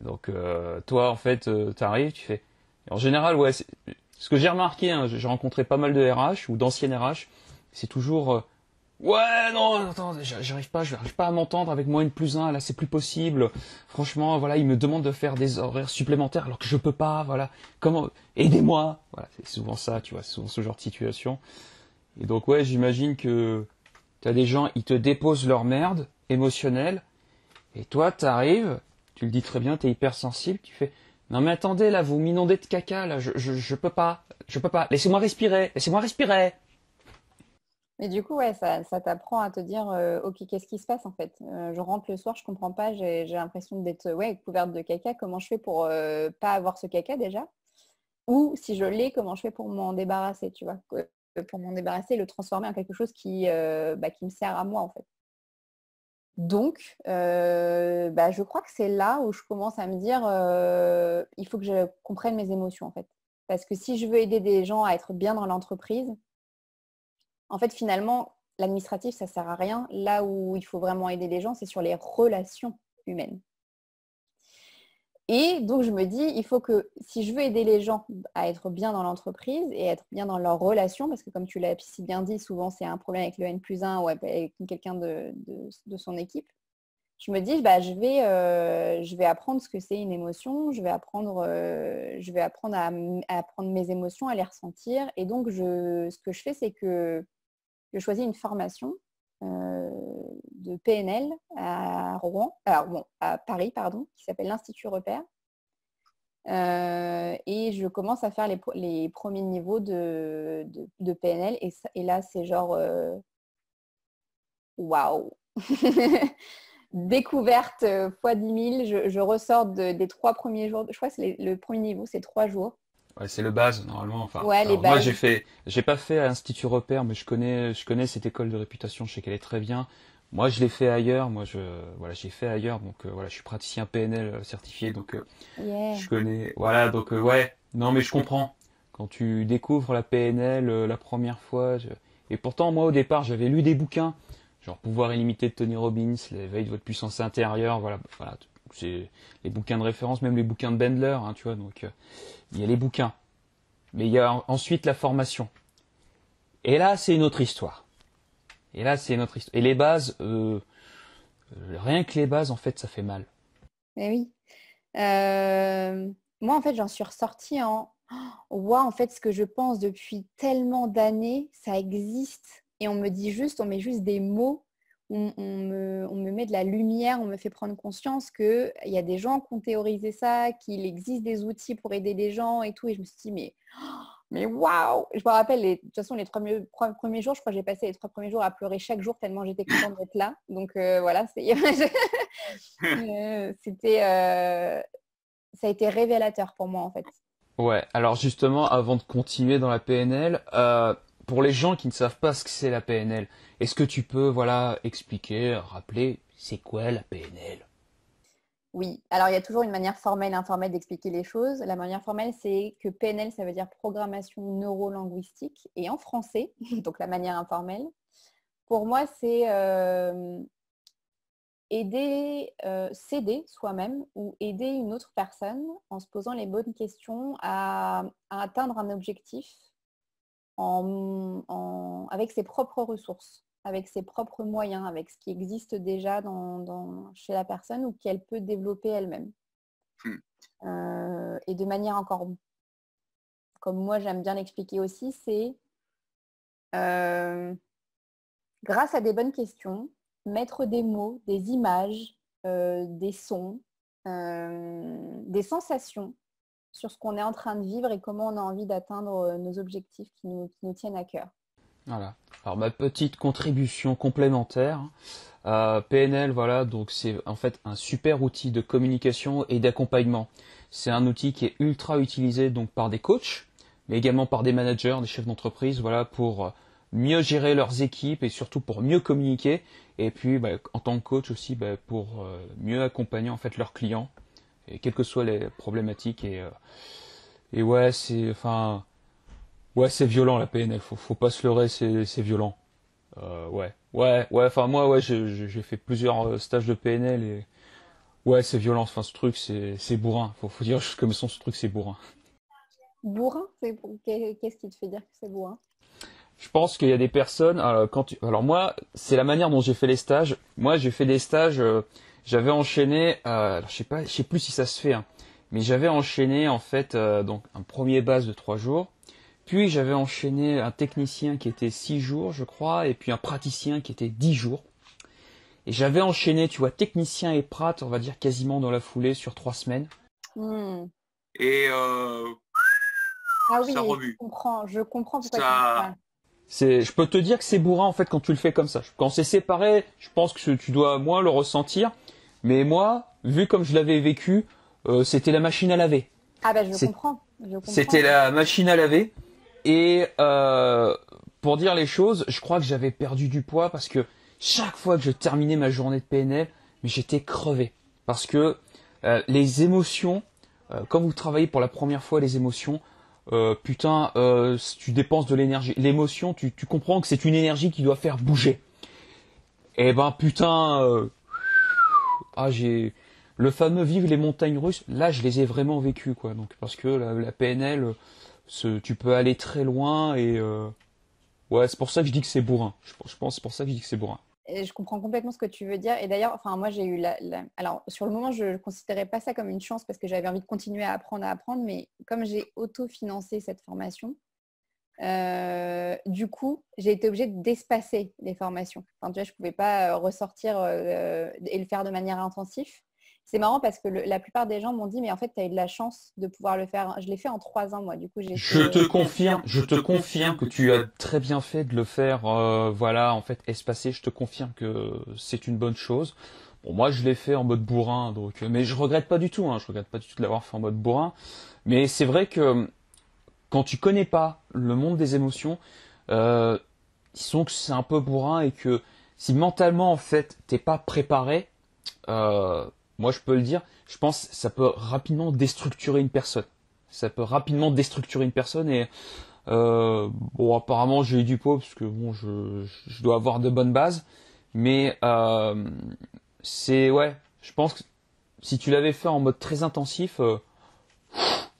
donc euh, toi en fait, euh, arrives, tu fais. En général, ouais, ce que j'ai remarqué, hein, j'ai rencontré pas mal de RH ou d'anciennes RH, c'est toujours euh, Ouais, non, attends, j'arrive pas, j'arrive pas à m'entendre avec moins une plus un, là c'est plus possible. Franchement, voilà, il me demande de faire des horaires supplémentaires alors que je peux pas, voilà. Comment, aidez-moi! Voilà, c'est souvent ça, tu vois, c'est souvent ce genre de situation. Et donc, ouais, j'imagine que t'as des gens, ils te déposent leur merde émotionnelle, et toi, t'arrives, tu le dis très bien, t'es hypersensible, tu fais, non mais attendez, là, vous m'inondez de caca, là, je, je, je peux pas, je peux pas, laissez-moi respirer, laissez-moi respirer! Mais du coup, ça, t'apprend à te dire, euh, ok, qu'est-ce qui se passe en fait euh, Je rentre le soir, je comprends pas, j'ai l'impression d'être ouais, couverte de caca. Comment je fais pour ne euh, pas avoir ce caca déjà Ou si je l'ai, comment je fais pour m'en débarrasser, tu vois Pour m'en débarrasser, et le transformer en quelque chose qui, bah, me sert à moi en fait. Donc, bah, je crois que c'est là où je commence à me dire, il faut que je comprenne mes émotions en fait. Parce que si je veux aider des gens à être bien dans l'entreprise, en fait, finalement, l'administratif, ça ne sert à rien. Là où il faut vraiment aider les gens, c'est sur les relations humaines. Et donc, je me dis, il faut que si je veux aider les gens à être bien dans l'entreprise et être bien dans leurs relations, parce que comme tu l'as si bien dit, souvent c'est un problème avec le N plus 1 ou avec quelqu'un de, son équipe, je me dis, bah, je, vais, euh, je vais apprendre ce que c'est une émotion, je vais apprendre, euh, je vais apprendre à, à, apprendre mes émotions, à les ressentir. Et donc, je, ce que je fais, c'est que je choisis une formation euh, de PNL euh, à Rouen, à, Paris, pardon, qui s'appelle l'Institut Repère. Euh, et je commence à faire les, premiers niveaux de, de, PNL. Et, là, c'est genre waouh! *laughs* Découverte x 10 000. Je, ressors des trois premiers jours. Je crois que c'est le premier niveau, c'est trois jours c'est le base normalement. Enfin, moi j'ai fait, j'ai pas fait à l'Institut Repère, mais je connais, je connais cette école de réputation. Je sais qu'elle est très bien. Moi, je l'ai fait ailleurs. Moi, je, voilà, j'ai fait ailleurs. Donc euh, voilà, je suis praticien PNL euh, certifié, donc euh, je connais. Voilà, donc ouais. Non, mais je comprends. Quand tu découvres la PNL la première fois, et pourtant moi au départ j'avais lu des bouquins, genre Pouvoir illimité de Tony Robbins, L'éveil de votre puissance intérieure, voilà, voilà, c'est les bouquins de référence, même les bouquins de Bendler, hein, tu vois. Donc euh, il y a les bouquins, mais il y a ensuite la formation. Et là, c'est une autre histoire. Et là, c'est une autre histoire. Et les bases, euh, rien que les bases, en fait, ça fait mal. Mais oui. Euh, moi, en fait, j'en suis ressortie en oh, Waouh, en fait, ce que je pense depuis tellement d'années, ça existe. Et on me dit juste, on met juste des mots on, me, met de la lumière, on me fait prendre conscience qu'il y a des gens qui ont théorisé ça, qu'il existe des outils pour aider les gens et tout. Et je me suis dit, mais, *gasps* mais waouh Je me rappelle, de toute façon, les trois, premiers jours, je crois que j'ai passé les trois premiers jours à pleurer chaque jour tellement j'étais contente d'être là. Donc euh, voilà, *laughs* euh, c'était... Euh, ça a été révélateur pour moi en fait. Ouais, alors justement, avant de continuer dans la PNL, pour les gens qui ne savent pas ce que c'est la PNL, est-ce que tu peux voilà expliquer, rappeler, c'est quoi la PNL Oui, alors il y a toujours une manière formelle informelle d'expliquer les choses. La manière formelle, c'est que PNL, ça veut dire programmation neuro-linguistique, et en français, *laughs* donc la manière informelle, pour moi, c'est euh, aider, euh, s'aider soi-même ou aider une autre personne en se posant les bonnes questions à atteindre un objectif avec ses propres ressources, avec ses propres moyens, avec ce qui existe déjà dans, chez la personne ou qu'elle peut développer elle-même. Hmm. Euh, et de manière encore, comme moi j'aime bien l'expliquer aussi, c'est euh, grâce à des bonnes questions, mettre des mots, des images, euh, des sons, des sensations sur ce qu'on est en train de vivre et comment on a envie d'atteindre euh, nos objectifs qui nous, tiennent à cœur. Voilà. Alors ma petite contribution complémentaire, euh, PNL, voilà, donc c'est en fait un super outil de communication et d'accompagnement. C'est un outil qui est ultra utilisé donc par des coachs, mais également par des managers, des chefs d'entreprise, voilà, pour euh, mieux gérer leurs équipes et surtout pour mieux communiquer. Et puis, bah, en tant que coach aussi, bah, pour mieux accompagner en fait leurs clients quelles que soient les problématiques et euh, et ouais c'est enfin ouais c'est violent la PNL faut faut pas se leurrer c'est c'est violent euh, ouais ouais ouais enfin moi ouais j'ai fait plusieurs euh, stages de PNL et ouais c'est violent enfin ce truc c'est c'est bourrin faut faut dire comme son ce truc c'est bourrin bourrin qu'est-ce qui te fait dire que c'est bourrin je pense qu'il y a des personnes alors, quand tu... alors moi c'est la manière dont j'ai fait les stages moi j'ai fait des stages j'avais enchaîné, euh, je sais pas, je sais plus si ça se fait, hein, mais j'avais enchaîné en fait euh, donc un premier base de trois jours, puis j'avais enchaîné un technicien qui était six jours, je crois, et puis un praticien qui était dix jours. Et j'avais enchaîné, tu vois, technicien et prat, on va dire quasiment dans la foulée sur trois semaines. Hmm. Et euh, ah ça remue. je comprends, je comprends pourquoi ça... je peux te dire que c'est bourrin en fait quand tu le fais comme ça. Quand c'est séparé, je pense que tu dois moins le ressentir. Mais moi, vu comme je l'avais vécu, euh, c'était la machine à laver. Ah ben je comprends. C'était la machine à laver. Et euh, pour dire les choses, je crois que j'avais perdu du poids parce que chaque fois que je terminais ma journée de PNL, j'étais crevé. Parce que euh, les émotions, quand vous travaillez pour la première fois les émotions, putain, tu dépenses de l'énergie. L'émotion, tu, tu, comprends que c'est une énergie qui doit faire bouger. Et eh ben putain, ah j'ai le fameux vive les montagnes russes. Là, je les ai vraiment vécues quoi. Donc parce que la, PNL, tu peux aller très loin et euh, ouais, c'est pour ça que je dis que c'est bourrin. Je, pense c'est pour ça que je dis que c'est bourrin. Et je comprends complètement ce que tu veux dire. Et d'ailleurs, enfin, moi, j'ai eu la, Alors, sur le moment, je ne considérais pas ça comme une chance parce que j'avais envie de continuer à apprendre, à apprendre. Mais comme j'ai auto-financé cette formation, euh, du coup, j'ai été obligée d'espacer les formations. Enfin, tu je ne pouvais pas euh, ressortir euh, et le faire de manière intensive. C'est marrant parce que la plupart des gens m'ont dit, mais en fait, tu as eu de la chance de pouvoir le faire. Je l'ai fait en trois ans, moi. Du coup, j'ai. Je te confirme, je te confirme que tu as très bien fait de le faire. voilà, en fait, espacer. Je te confirme que c'est une bonne chose. Bon, moi, je l'ai fait en mode bourrin, donc, mais je regrette pas du tout. Hein. je regrette pas du tout de l'avoir fait en mode bourrin. Mais c'est vrai que quand tu connais pas le monde des émotions, euh, ils sont que c'est un peu bourrin et que si mentalement en fait t'es pas préparé, euh, moi je peux le dire, je pense que ça peut rapidement déstructurer une personne. Ça peut rapidement déstructurer une personne et euh, bon apparemment j'ai eu du pot parce que bon je, je dois avoir de bonnes bases, mais euh, c'est ouais, je pense que si tu l'avais fait en mode très intensif,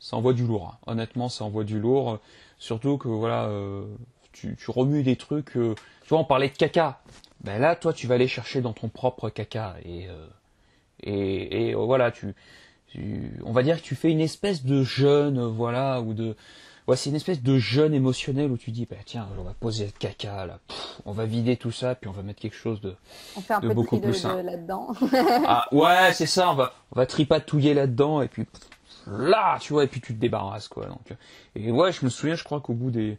ça envoie du lourd. Hein. Honnêtement, ça envoie du lourd. Surtout que voilà, euh, tu, remues des trucs. Euh, tu vois, on parlait de caca. Ben là, toi, tu vas aller chercher dans ton propre caca et euh, et, voilà, tu, on va dire que tu fais une espèce de jeûne, voilà, ou de, ouais, c'est une espèce de jeûne émotionnel où tu dis, bah tiens, on va poser le caca là, on va vider tout ça, puis on va mettre quelque chose de, on fait un peu beaucoup de plus là-dedans. ah ouais, c'est ça, on va, on va tripatouiller là-dedans et puis là, tu vois, et puis tu te débarrasses, quoi. Donc, et ouais, je me souviens, je crois qu'au bout des,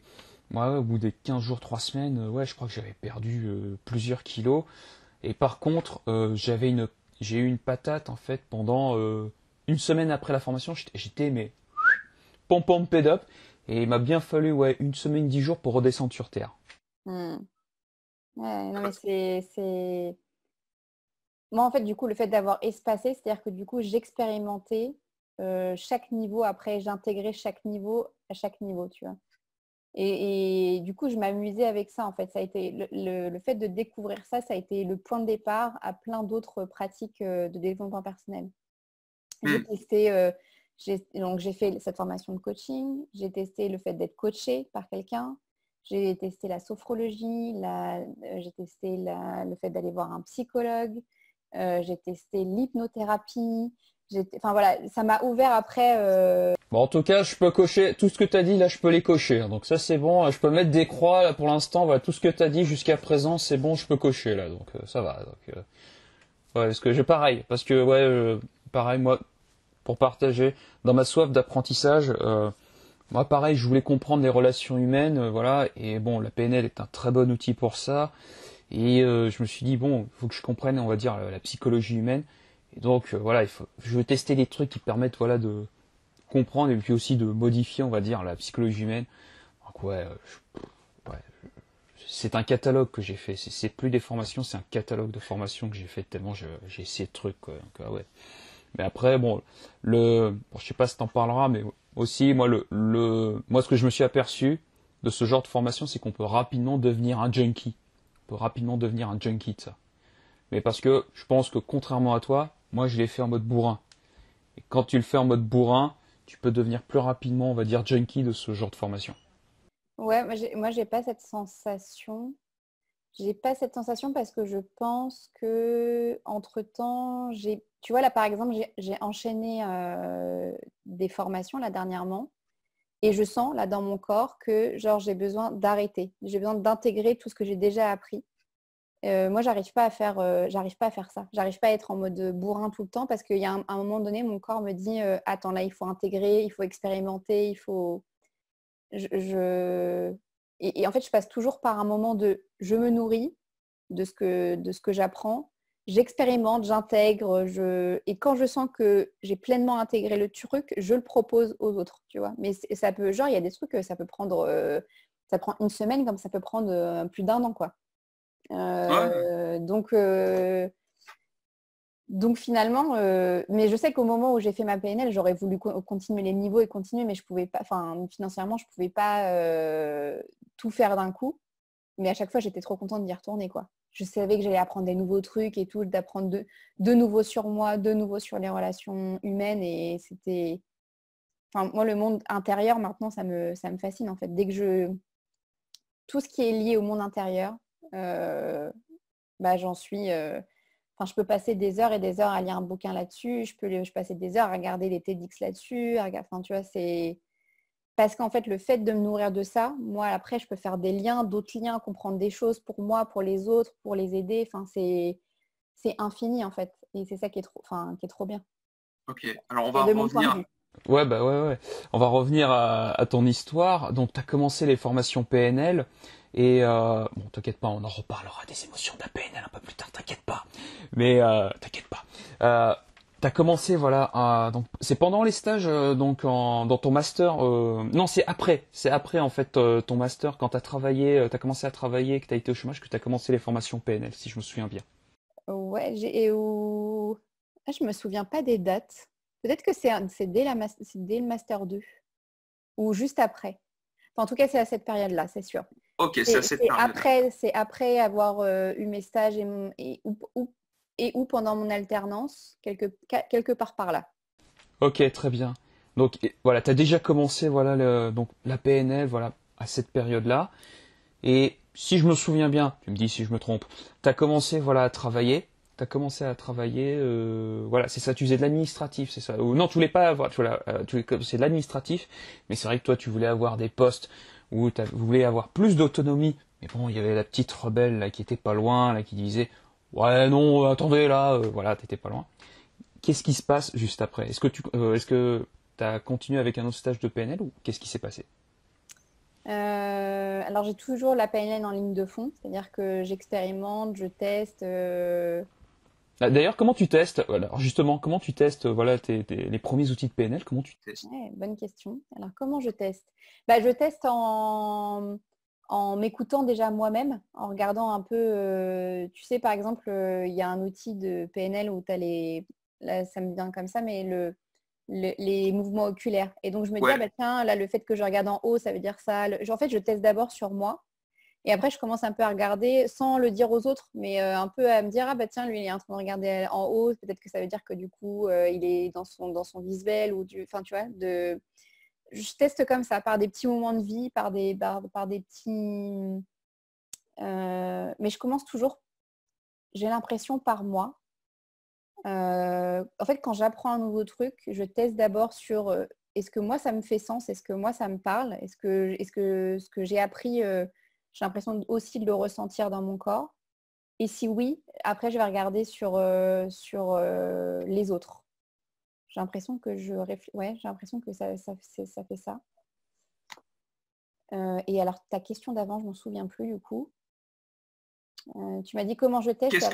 ouais, au bout des 15 jours, 3 semaines, euh, ouais, je crois que j'avais perdu euh, plusieurs kilos. Et par contre, euh, j'avais une, j'ai eu une patate, en fait, pendant une semaine après la formation, j'étais, mais, pom pom Et il m'a bien fallu, ouais, une semaine, 10 jours pour redescendre sur terre. Hmm. Ouais, non, mais c'est, moi, en fait, du coup, le fait d'avoir espacé, c'est-à-dire que du coup, j'expérimentais euh, chaque niveau après, j'intégrais chaque niveau à chaque niveau, tu vois. Et, du coup, je m'amusais avec ça en fait. Ça a été le, fait de découvrir ça, ça a été le point de départ à plein d'autres pratiques euh, de développement personnel. J'ai hmm. testé, euh, j'ai fait cette formation de coaching, j'ai testé le fait d'être coaché par quelqu'un, j'ai testé la sophrologie, la, j'ai testé le fait d'aller voir un psychologue, j'ai testé l'hypnothérapie, enfin voilà, ça m'a ouvert après. Euh, bon, en tout cas, je peux cocher tout ce que tu as dit là, je peux les cocher. Hein. Donc ça c'est bon, hein. je peux mettre des croix là pour l'instant. Voilà, tout ce que tu as dit jusqu'à présent, c'est bon, je peux cocher là. Donc euh, ça va. Euh, parce que j'ai pareil, parce que ouais, pareil moi pour partager dans ma soif d'apprentissage. Moi, pareil, je voulais comprendre les relations humaines, voilà, et bon, la PNL est un très bon outil pour ça. Et je me suis dit, bon, il faut que je comprenne, on va dire, la psychologie humaine. Et donc euh, voilà, il faut, je veux tester des trucs qui permettent voilà de comprendre et puis aussi de modifier, on va dire, la psychologie humaine. Donc ouais, euh, ouais c'est un catalogue que j'ai fait. C'est, plus des formations, c'est un catalogue de formations que j'ai fait tellement j'ai essayé de trucs. Ah ouais. Mais après, bon, le, je sais pas si t'en parleras, mais aussi moi le, le, moi ce que je me suis aperçu de ce genre de formation, c'est qu'on peut rapidement devenir un junkie. On peut rapidement devenir un junkie de ça. Mais parce que je pense que contrairement à toi, moi, je l'ai fait en mode bourrin. Et quand tu le fais en mode bourrin, tu peux devenir plus rapidement, on va dire, junkie de ce genre de formation. Ouais, moi, j'ai pas cette sensation. J'ai pas cette sensation parce que je pense que entre temps, j'ai, tu vois là par exemple, j'ai enchaîné euh, des formations là dernièrement et je sens là dans mon corps que genre j'ai besoin d'arrêter, j'ai besoin d'intégrer tout ce que j'ai déjà appris euh, moi, j'arrive pas à faire, euh, j'arrive pas à faire ça. J'arrive pas à être en mode euh, bourrin tout le temps parce qu'il y a un, moment donné, mon corps me dit attends là, il faut intégrer, il faut expérimenter, il faut. Et, en fait, je passe toujours par un moment de je me nourris de ce que de ce que j'apprends, j'expérimente, j'intègre, et quand je sens que j'ai pleinement intégré le truc, je le propose aux autres, tu vois. Mais ça peut, genre, il y a des trucs que ça peut prendre, ça prend une semaine comme ça peut prendre plus d'un an, quoi. Euh, donc, euh, donc finalement, euh, mais je sais qu'au moment où j'ai fait ma PNL, j'aurais voulu continuer les niveaux et continuer, mais je pouvais pas, enfin financièrement, je pouvais pas tout faire d'un coup. Mais à chaque fois, j'étais trop contente d'y retourner, quoi. Je savais que j'allais apprendre des nouveaux trucs et tout, d'apprendre de, nouveau sur moi, de nouveau sur les relations humaines, et c'était, enfin moi, le monde intérieur maintenant, ça me, ça me fascine en fait. Dès que je, tout ce qui est lié au monde intérieur, euh, bah, j'en suis. Euh, enfin, je peux passer des heures et des heures à lire un bouquin là-dessus. Je peux je passer des heures à regarder les TEDx là-dessus. Enfin, tu vois, c'est parce qu'en fait, le fait de me nourrir de ça, moi, après, je peux faire des liens, d'autres liens, comprendre des choses pour moi, pour les autres, pour les aider. Enfin, c'est c'est infini en fait, et c'est ça qui est trop, enfin, qui est trop bien. Ok. Alors, on va revenir. Ouais, bah ouais, ouais. On va revenir à ton histoire. Donc, tu as commencé les formations PNL. Et euh, bon, t'inquiète pas, on en reparlera des émotions de la PNL un peu plus tard, t'inquiète pas. Mais euh, t'inquiète pas. Euh, t'as commencé, voilà, donc c'est pendant les stages, euh, donc dans ton master. Euh, non, c'est après, c'est après en fait euh, ton master quand t'as travaillé, t'as commencé à travailler, que t'as été au chômage, que t'as commencé les formations PNL, si je me souviens bien. Ouais, j'ai où ah, je me souviens pas des dates. Peut-être que c'est dès, dès le master 2 ou juste après. en tout cas, c'est à cette période-là, c'est sûr. Ok, c'est après, c'est après avoir euh, eu mes stages et, et, ou, et, ou, pendant mon alternance, quelque, quelque part par là. Ok, très bien. Donc voilà, tu as déjà commencé voilà, donc, la PNL voilà, à cette période-là. Et si je me souviens bien, tu me dis si je me trompe, tu as commencé voilà, à travailler. Tu as commencé à travailler, euh, voilà, c'est ça, tu faisais de l'administratif, c'est ça. Ou non, tu voulais pas avoir, voilà, tu euh, c'est de l'administratif, mais c'est vrai que toi, tu voulais avoir des postes où vous voulez avoir plus d'autonomie. Mais bon, il y avait la petite rebelle là qui était pas loin, là qui disait ouais non, euh, attendez là, Voilà, euh, voilà, t'étais pas loin. Qu'est-ce qui se passe juste après Est-ce que tu as euh, est-ce que t'as continué avec un autre stage de PNL ou qu'est-ce qui s'est passé alors j'ai toujours la PNL en ligne de fond, c'est-à-dire que j'expérimente, je teste, ah, d'ailleurs, comment tu testes Alors justement, comment tu testes euh, voilà les premiers outils de PNL Comment tu testes Bonne question. Alors comment je teste bah, je teste en en m'écoutant déjà moi-même, en regardant un peu. Euh, tu sais, par exemple, euh, il y a un outil de PNL où tu as les là, ça me vient comme ça, mais le, les mouvements oculaires. Et donc je me dis, ah bah tiens, là, le fait que je regarde en haut, ça veut dire ça. En fait, je teste d'abord sur moi et après, je commence un peu à regarder, sans le dire aux autres, mais euh, un peu à me dire, ah bah tiens, lui, il est en train de regarder en haut, peut-être que ça veut dire que du coup, euh, il est dans son, dans son visuel ou Enfin, tu vois, de. Je teste comme ça, par des petits moments de vie, par des, par, par des petits. Euh, mais je commence toujours, j'ai l'impression, par moi. en fait, quand j'apprends un nouveau truc, je teste d'abord sur est-ce que moi ça me fait sens, est-ce que moi ça me parle, est-ce que, est -ce que ce que j'ai appris j'ai l'impression aussi de le ressentir dans mon corps. Et si oui, après, je vais regarder sur, euh, sur euh, les autres. J'ai l'impression que je ouais, j'ai l'impression que ça, fait ça. Euh, et alors, ta question d'avant, je ne m'en souviens plus du coup. tu m'as dit comment je teste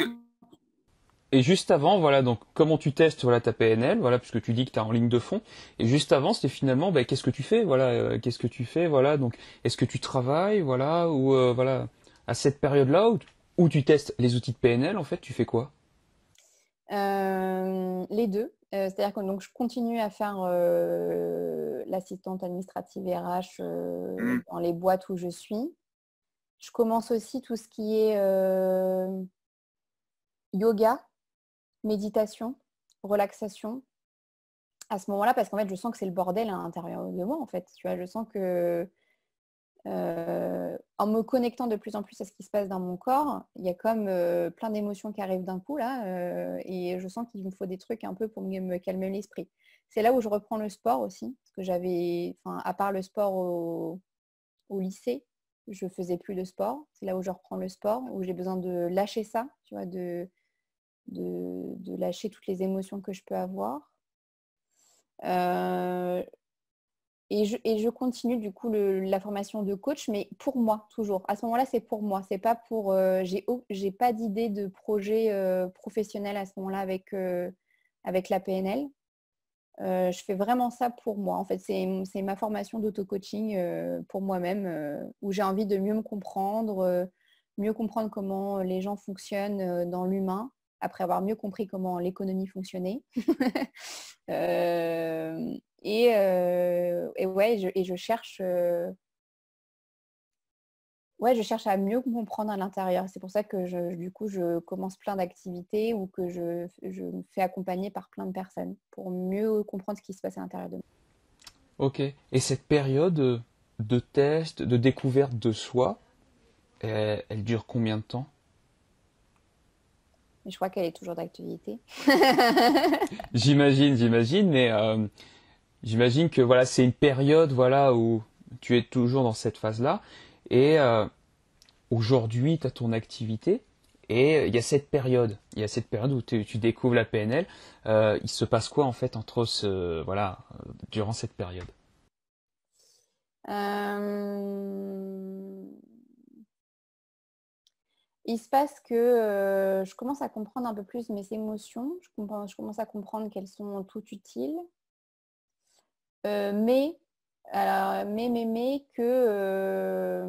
et juste avant, voilà, donc comment tu testes voilà ta PNL, voilà puisque tu dis que tu es en ligne de fond. Et juste avant, c'était finalement, ben, qu'est-ce que tu fais, voilà, euh, qu'est-ce que tu fais, voilà. Donc, est-ce que tu travailles, voilà, ou euh, voilà, à cette période-là où, tu testes les outils de PNL, en fait, tu fais quoi euh, Les deux. C'est-à-dire que donc je continue à faire l'assistante administrative RH mmh. dans les boîtes où je suis. Je commence aussi tout ce qui est yoga, méditation, relaxation, à ce moment-là, parce qu'en fait, je sens que c'est le bordel à l'intérieur de moi, en fait. Tu vois, je sens que euh, en me connectant de plus en plus à ce qui se passe dans mon corps, il y a comme euh, plein d'émotions qui arrivent d'un coup là, euh, et je sens qu'il me faut des trucs un peu pour me calmer l'esprit. C'est là où je reprends le sport aussi, parce que j'avais, enfin, à part le sport au, au, lycée, je faisais plus de sport. C'est là où je reprends le sport, où j'ai besoin de lâcher ça, tu vois, de de, lâcher toutes les émotions que je peux avoir. Euh, et, je, continue du coup la formation de coach, mais pour moi toujours. À ce moment-là, c'est pour moi. C'est pas pour. Euh, j'ai pas d'idée de projet euh, professionnel à ce moment-là avec, avec la PNL. je fais vraiment ça pour moi. En fait, c'est ma formation d'auto-coaching pour moi-même, où j'ai envie de mieux me comprendre, mieux comprendre comment les gens fonctionnent dans l'humain, après avoir mieux compris comment l'économie fonctionnait. *laughs* Euh, euh, et, ouais, je, et je cherche. Euh, ouais, je cherche à mieux comprendre à l'intérieur. C'est pour ça que je, du coup, je commence plein d'activités ou que je, me fais accompagner par plein de personnes pour mieux comprendre ce qui se passe à l'intérieur de moi. Ok. Et cette période de test, de découverte de soi, elle dure combien de temps mais je crois qu'elle est toujours d'activité. *laughs* j'imagine, j'imagine, mais euh, j'imagine que voilà, c'est une période voilà où tu es toujours dans cette phase-là. Et euh, aujourd'hui, tu as ton activité. Et il y a cette période, il y a cette période où tu découvres la PNL. Euh, il se passe quoi en fait entre ce voilà durant cette période il se passe que je commence à comprendre un peu plus mes émotions, je, commence à comprendre qu'elles sont toutes utiles, mais, mais, mais, que,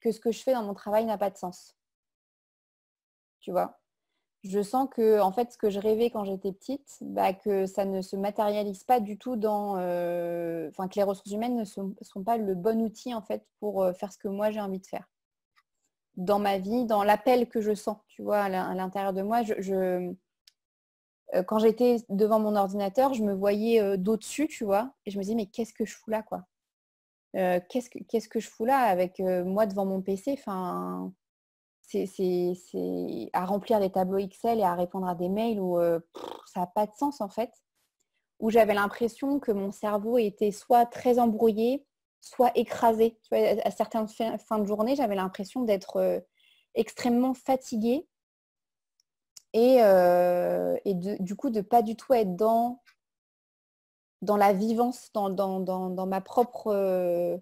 que ce que je fais dans mon travail n'a pas de sens. Tu vois Je sens que, en fait, ce que je rêvais quand j'étais petite, bah, que ça ne se matérialise pas du tout dans... Enfin, que les ressources humaines ne sont, sont, pas le bon outil, en fait, pour faire ce que moi j'ai envie de faire dans ma vie, dans l'appel que je sens, tu vois, à l'intérieur de moi. Euh, quand j'étais devant mon ordinateur, je me voyais euh, d'au-dessus, tu vois, et je me disais, mais qu'est-ce que je fous là, quoi euh, qu'est-ce, que, je fous là avec moi devant mon PC enfin, c'est, à remplir des tableaux Excel et à répondre à des mails où ça n'a pas de sens en fait. Où j'avais l'impression que mon cerveau était soit très embrouillé, soit écrasée. à certaines fins de journée, j'avais l'impression d'être euh, extrêmement fatiguée et, euh, du coup de pas du tout être dans, dans la vivance, dans, dans ma propre euh,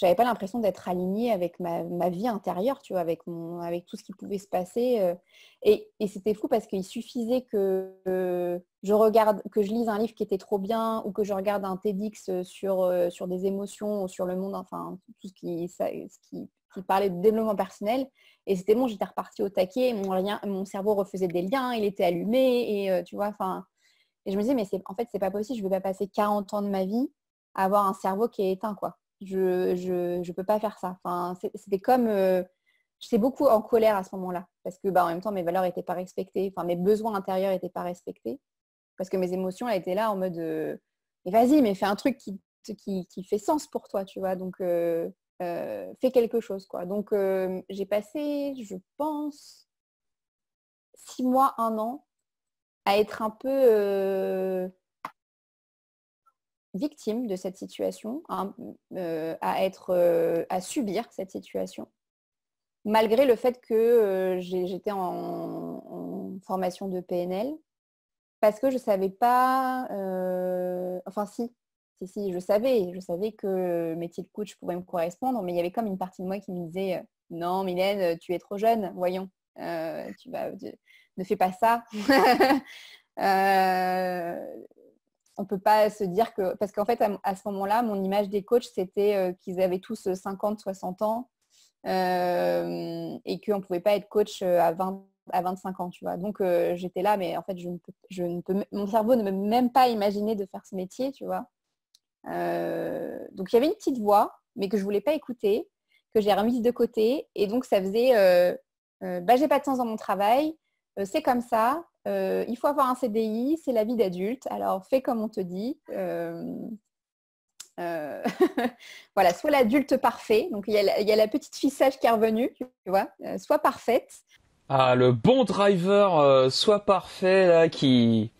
j'avais pas l'impression d'être alignée avec ma, vie intérieure, tu vois, avec, mon, avec tout ce qui pouvait se passer. Euh. et, c'était fou parce qu'il suffisait que euh, je regarde, que je lise un livre qui était trop bien ou que je regarde un TEDx euh, sur, sur des émotions, sur le monde, enfin, tout ce qui, qui, parlait de développement personnel. Et c'était bon, j'étais repartie au taquet, mon, mon cerveau refaisait des liens, il était allumé, et tu vois, enfin... Et je me disais, mais en fait, c'est pas possible, je ne vais pas passer 40 ans de ma vie à avoir un cerveau qui est éteint, quoi je ne je, je peux pas faire ça. Enfin, c'était comme... Euh, j'étais beaucoup en colère à ce moment-là, parce que bah, en même temps, mes valeurs n'étaient pas respectées, enfin, mes besoins intérieurs n'étaient pas respectés, parce que mes émotions, elles étaient là en mode... et euh, vas-y, mais fais un truc qui, qui, fait sens pour toi, tu vois. Donc, euh, fais quelque chose, quoi. Donc, j'ai passé, je pense, six mois, un an à être un peu victime de cette situation, hein, euh, à, être, euh, à subir cette situation, malgré le fait que euh, j'étais en, formation de PNL, parce que je ne savais pas, enfin si, si, si, je savais, je savais que métier de coach pouvait me correspondre, mais il y avait comme une partie de moi qui me disait, non Mylène, tu es trop jeune, voyons, tu vas, ne fais pas ça. *laughs* Euh, on peut pas se dire que... Parce qu'en fait, à, ce moment-là, mon image des coachs, c'était euh, qu'ils avaient tous 50, euh, 60 ans euh, et qu'on ne pouvait pas être coach à 20 à 25 ans, tu vois. Donc j'étais là, mais en fait, je ne mon cerveau ne me même pas imaginer de faire ce métier, tu vois. donc il y avait une petite voix, mais que je voulais pas écouter, que j'ai remise de côté, et donc ça faisait, bah j'ai pas de sens dans mon travail, c'est comme ça, euh, il faut avoir un CDI, c'est la vie d'adulte. Alors fais comme on te dit. Euh, euh, *laughs* voilà, soit l'adulte parfait, donc il y, a la, il y, a petite fissage qui est revenue, tu vois, soit parfaite. Ah, le bon driver, soit parfait, là, qui,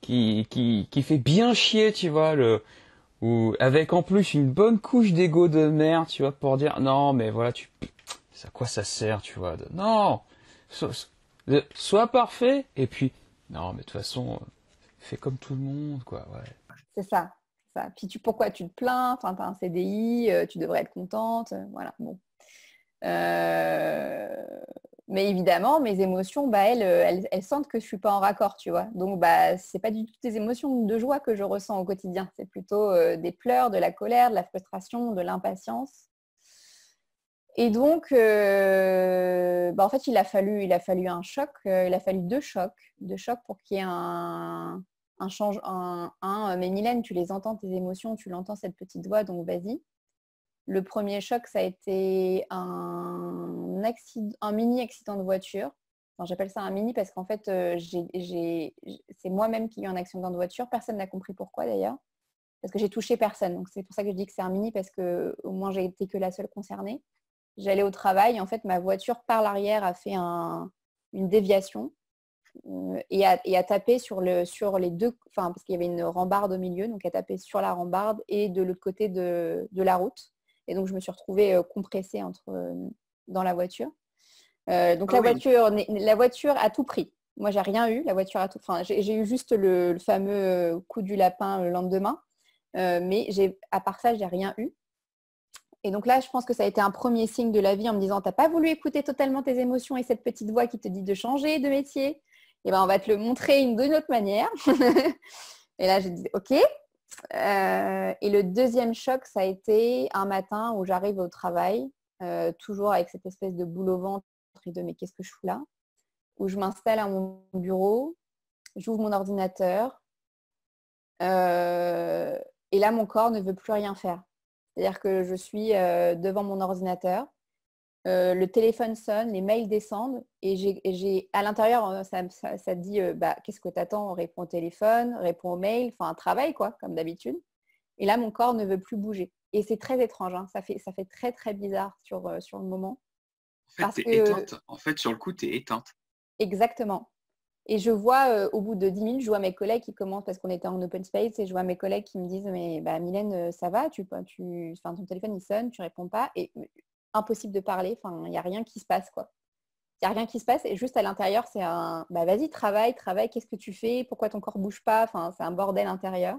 qui, qui, qui, fait bien chier, tu vois, le, ou avec en plus une bonne couche d'ego de merde, tu vois, pour dire non, mais voilà, tu, à quoi ça sert, tu vois, non, sois parfait et puis non mais de toute façon fais comme tout le monde quoi ouais. c'est ça, ça puis tu pourquoi tu te plains enfin t'as un CDI euh, tu devrais être contente euh, voilà bon euh, mais évidemment mes émotions bah elles, sentent que je suis pas en raccord tu vois donc bah c'est pas du tout des émotions de joie que je ressens au quotidien c'est plutôt des pleurs de la colère de la frustration de l'impatience et donc, euh, bah, en fait, il a, fallu, il a fallu un choc, euh, il a fallu deux chocs, deux chocs pour qu'il y ait un, un change. Un, euh, mais Mylène, tu les entends, tes émotions, tu l'entends cette petite voix, donc vas-y. Le premier choc, ça a été un, mini accident de voiture. J'appelle ça un mini parce qu'en fait, c'est moi-même qui ai eu un accident de voiture. Personne n'a compris pourquoi d'ailleurs, parce que j'ai touché personne. Donc c'est pour ça que je dis que c'est un mini parce que au moins j'ai été que la seule concernée. J'allais au travail, et en fait, ma voiture par l'arrière a fait une déviation euh, et, a, tapé sur, les deux, enfin, parce qu'il y avait une rambarde au milieu, donc a tapé sur la rambarde et de l'autre côté de, la route. Et donc, je me suis retrouvée euh, compressée euh, dans la voiture. donc, ah la, voiture, la voiture a tout pris. Moi, j'ai rien eu. La voiture tout. Enfin, j'ai eu juste le, fameux coup du lapin le lendemain, mais à part ça, j'ai rien eu. Et donc là, je pense que ça a été un premier signe de la vie en me disant, t'as pas voulu écouter totalement tes émotions et cette petite voix qui te dit de changer de métier. Et eh ben, on va te le montrer d'une autre manière. *laughs* et là, j'ai dit, OK. Euh, et le deuxième choc, ça a été un matin où j'arrive au travail, euh, toujours avec cette espèce de boule au ventre et de mais qu'est-ce que je fous là Où je m'installe à mon bureau, j'ouvre mon ordinateur. Euh, et là, mon corps ne veut plus rien faire. C'est-à-dire que je suis euh, devant mon ordinateur, euh, le téléphone sonne, les mails descendent et j'ai à l'intérieur, euh, ça, te dit bah, qu'est-ce que tu attends On répond au téléphone, répond aux mails, enfin un travail quoi, comme d'habitude. Et là, mon corps ne veut plus bouger. Et c'est très étrange, hein. ça, fait, très très bizarre sur, le moment. En fait, sur le coup, tu es éteinte. Exactement. Et je vois euh, au bout de 10 minutes, je vois mes collègues qui commencent parce qu'on était en open space et je vois mes collègues qui me disent mais bah, Mylène, euh, ça va, tu, tu, enfin, ton téléphone il sonne, tu réponds pas et euh, impossible de parler, enfin il n'y a rien qui se passe quoi. Il n'y a rien qui se passe et juste à l'intérieur c'est un bah, vas-y travaille, travaille, qu'est-ce que tu fais, pourquoi ton corps bouge pas, enfin c'est un bordel intérieur.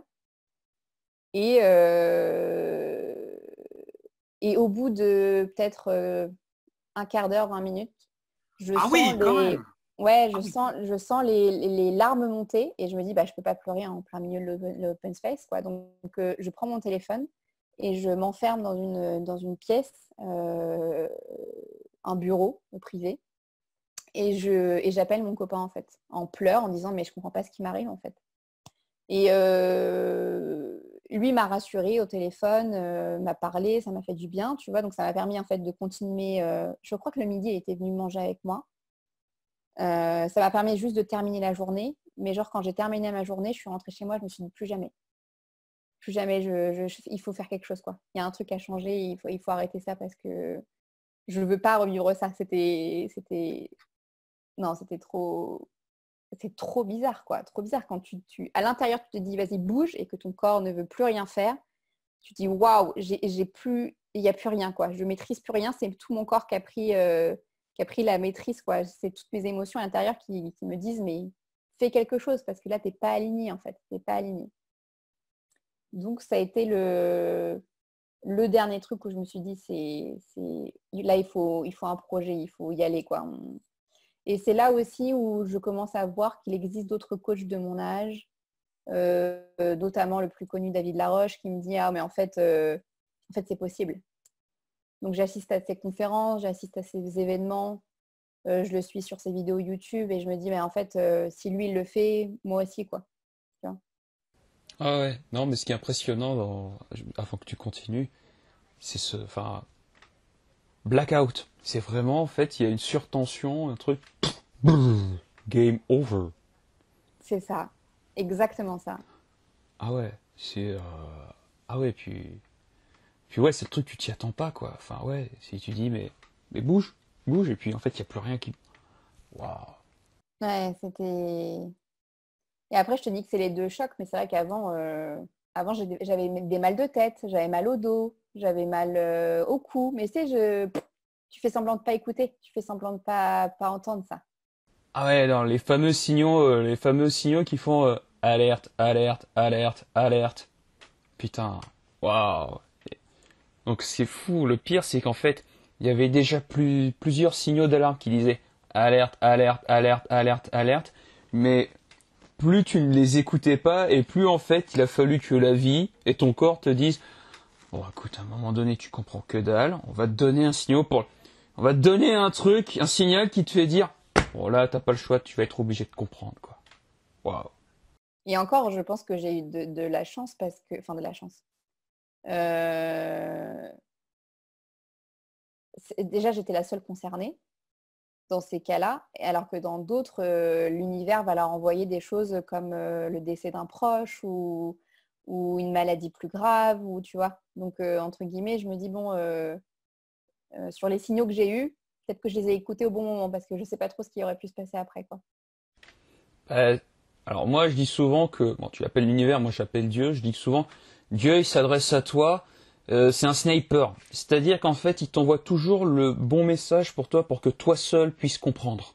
Et, et au bout de peut-être un quart d'heure, 20 minutes, je ah sens oui, Ouais, je ah sens, je sens les, larmes monter et je me dis, bah, je ne peux pas pleurer en plein milieu de l'open space. Quoi. Donc, euh, je prends mon téléphone et je m'enferme dans une, dans une pièce, euh, un bureau privé. Et, je, j'appelle mon copain, en fait, en pleurs, en disant, mais je ne comprends pas ce qui m'arrive, en fait. Et euh, lui m'a rassuré au téléphone, m'a parlé, ça m'a fait du bien, tu vois. Donc, ça m'a permis, en fait, de continuer. je crois que le midi, il était venu manger avec moi. Euh, ça m'a permis juste de terminer la journée. Mais genre, quand j'ai terminé ma journée, je suis rentrée chez moi, je me suis dit plus jamais. Plus jamais, il faut faire quelque chose. quoi. Il y a un truc à changer, il faut, il faut arrêter ça parce que je ne veux pas revivre ça. C'était. c'était Non, c'était trop. C'est trop bizarre, quoi. Trop bizarre quand tu, tu... à l'intérieur, tu te dis vas-y bouge et que ton corps ne veut plus rien faire. Tu te dis waouh, j'ai, plus, il n'y a plus rien, quoi. Je maîtrise plus rien. C'est tout mon corps qui a pris euh, qui pris la maîtrise. Quoi. C'est toutes mes émotions intérieures qui, qui, me disent, mais fais quelque chose parce que là, tu n'es pas aligné en fait. Tu n'es pas aligné. Donc, ça a été le, le dernier truc où je me suis dit, c'est, c'est là, il faut, il faut un projet, il faut y aller. Quoi. Et c'est là aussi où je commence à voir qu'il existe d'autres coachs de mon âge, euh, notamment le plus connu David Laroche, qui me dit, ah, mais en fait, euh, en fait c'est possible. Donc j'assiste à ses conférences, j'assiste à ses événements, euh, je le suis sur ses vidéos YouTube et je me dis, mais en fait, euh, si lui il le fait, moi aussi, quoi. Ah ouais, non, mais ce qui est impressionnant, dans... avant que tu continues, c'est ce. Enfin. Blackout. C'est vraiment, en fait, il y a une surtension, un truc. Game over. C'est ça. Exactement ça. Ah ouais, c'est. Euh, ah ouais, puis. Puis ouais, c'est le truc, tu t'y attends pas, quoi. Enfin ouais, si tu dis, mais, mais bouge, bouge, et puis en fait, il n'y a plus rien qui. Waouh! Ouais, c'était. Et après, je te dis que c'est les deux chocs, mais c'est vrai qu'avant, euh, avant, j'avais des mal de tête, j'avais mal au dos, j'avais mal euh, au cou. Mais tu sais, je... tu fais semblant de pas écouter, tu fais semblant de pas, pas entendre ça. Ah ouais, non, les fameux signaux, euh, les fameux signaux qui font alerte, alerte, alerte, alerte. Putain, waouh. Donc c'est fou. Le pire, c'est qu'en fait, il y avait déjà plus, plusieurs signaux d'alarme qui disaient alerte, alerte, alerte, alerte, alerte. Mais plus tu ne les écoutais pas et plus en fait, il a fallu que la vie et ton corps te disent bon écoute, à un moment donné, tu comprends que dalle. On va te donner un signal pour, on va te donner un truc, un signal qui te fait dire bon là, t'as pas le choix, tu vas être obligé de comprendre quoi. Waouh. Et encore, je pense que j'ai eu de, de, la chance parce que, enfin de la chance. Euh, déjà, j'étais la seule concernée dans ces cas-là, alors que dans d'autres, euh, l'univers va leur envoyer des choses comme euh, le décès d'un proche ou, ou, une maladie plus grave, ou tu vois. Donc, entre guillemets, je me dis, bon, sur les signaux que j'ai eus, peut-être que je les ai écoutés au bon moment, parce que je ne sais pas trop ce qui aurait pu se passer après. Quoi. alors moi, je dis souvent que, bon, tu appelles l'univers, moi j'appelle Dieu, je dis souvent Dieu, il s'adresse à toi, euh, c'est un sniper. C'est-à-dire qu'en fait, il t'envoie toujours le bon message pour toi pour que toi seul puisses comprendre.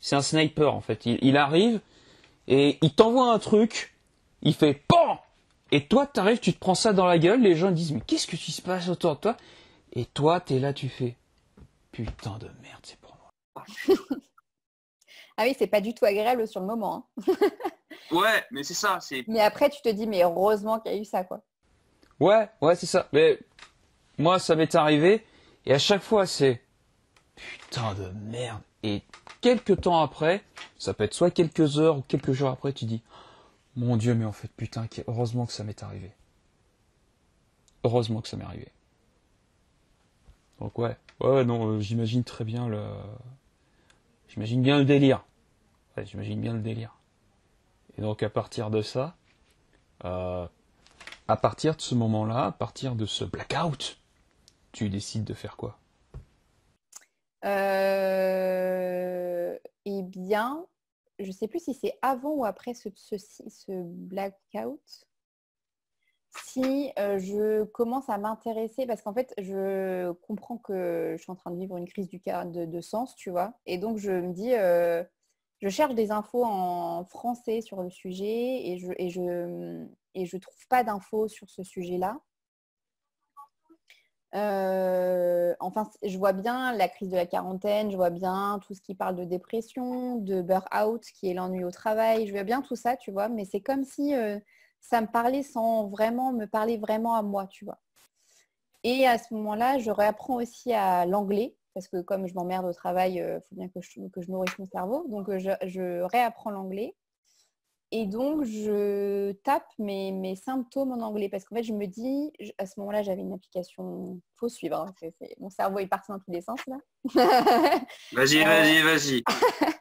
C'est un sniper, en fait. Il, il arrive et il t'envoie un truc, il fait PAN Et toi, t'arrives, tu te prends ça dans la gueule, les gens disent Mais qu'est-ce que tu se passe autour de toi Et toi, t'es là, tu fais Putain de merde, c'est pour moi. *laughs* Ah oui, c'est pas du tout agréable sur le moment. Hein. *laughs* ouais, mais c'est ça. Mais après, tu te dis, mais heureusement qu'il y a eu ça, quoi. Ouais, ouais, c'est ça. Mais moi, ça m'est arrivé. Et à chaque fois, c'est putain de merde. Et quelques temps après, ça peut être soit quelques heures ou quelques jours après, tu dis mon Dieu, mais en fait, putain, heureusement que ça m'est arrivé. Heureusement que ça m'est arrivé. Donc ouais, ouais, non, euh, j'imagine très bien le, j'imagine bien le délire. J'imagine bien le délire. Et donc à partir de ça, euh, à partir de ce moment-là, à partir de ce blackout, tu décides de faire quoi euh, Eh bien, je ne sais plus si c'est avant ou après ce, blackout. Si euh, je commence à m'intéresser, parce qu'en fait, je comprends que je suis en train de vivre une crise du, de sens, tu vois. Et donc, je me dis, euh, je cherche des infos en français sur le sujet et je ne trouve pas d'infos sur ce sujet-là. Euh, enfin, je vois bien la crise de la quarantaine, je vois bien tout ce qui parle de dépression, de burn-out, qui est l'ennui au travail, je vois bien tout ça, tu vois, mais c'est comme si euh, ça me parlait sans vraiment me parler vraiment à moi, tu vois. Et à ce moment-là, je réapprends aussi à l'anglais parce que comme je m'emmerde au travail, il euh, faut bien que je, nourrisse mon cerveau. Donc euh, je, réapprends l'anglais. Et donc, je tape mes, symptômes en anglais parce qu'en fait, je me dis, à ce moment-là, j'avais une application, faut suivre, hein. mon cerveau est parti dans tous les sens là. *laughs* Euh, vas-y, vas-y, vas-y.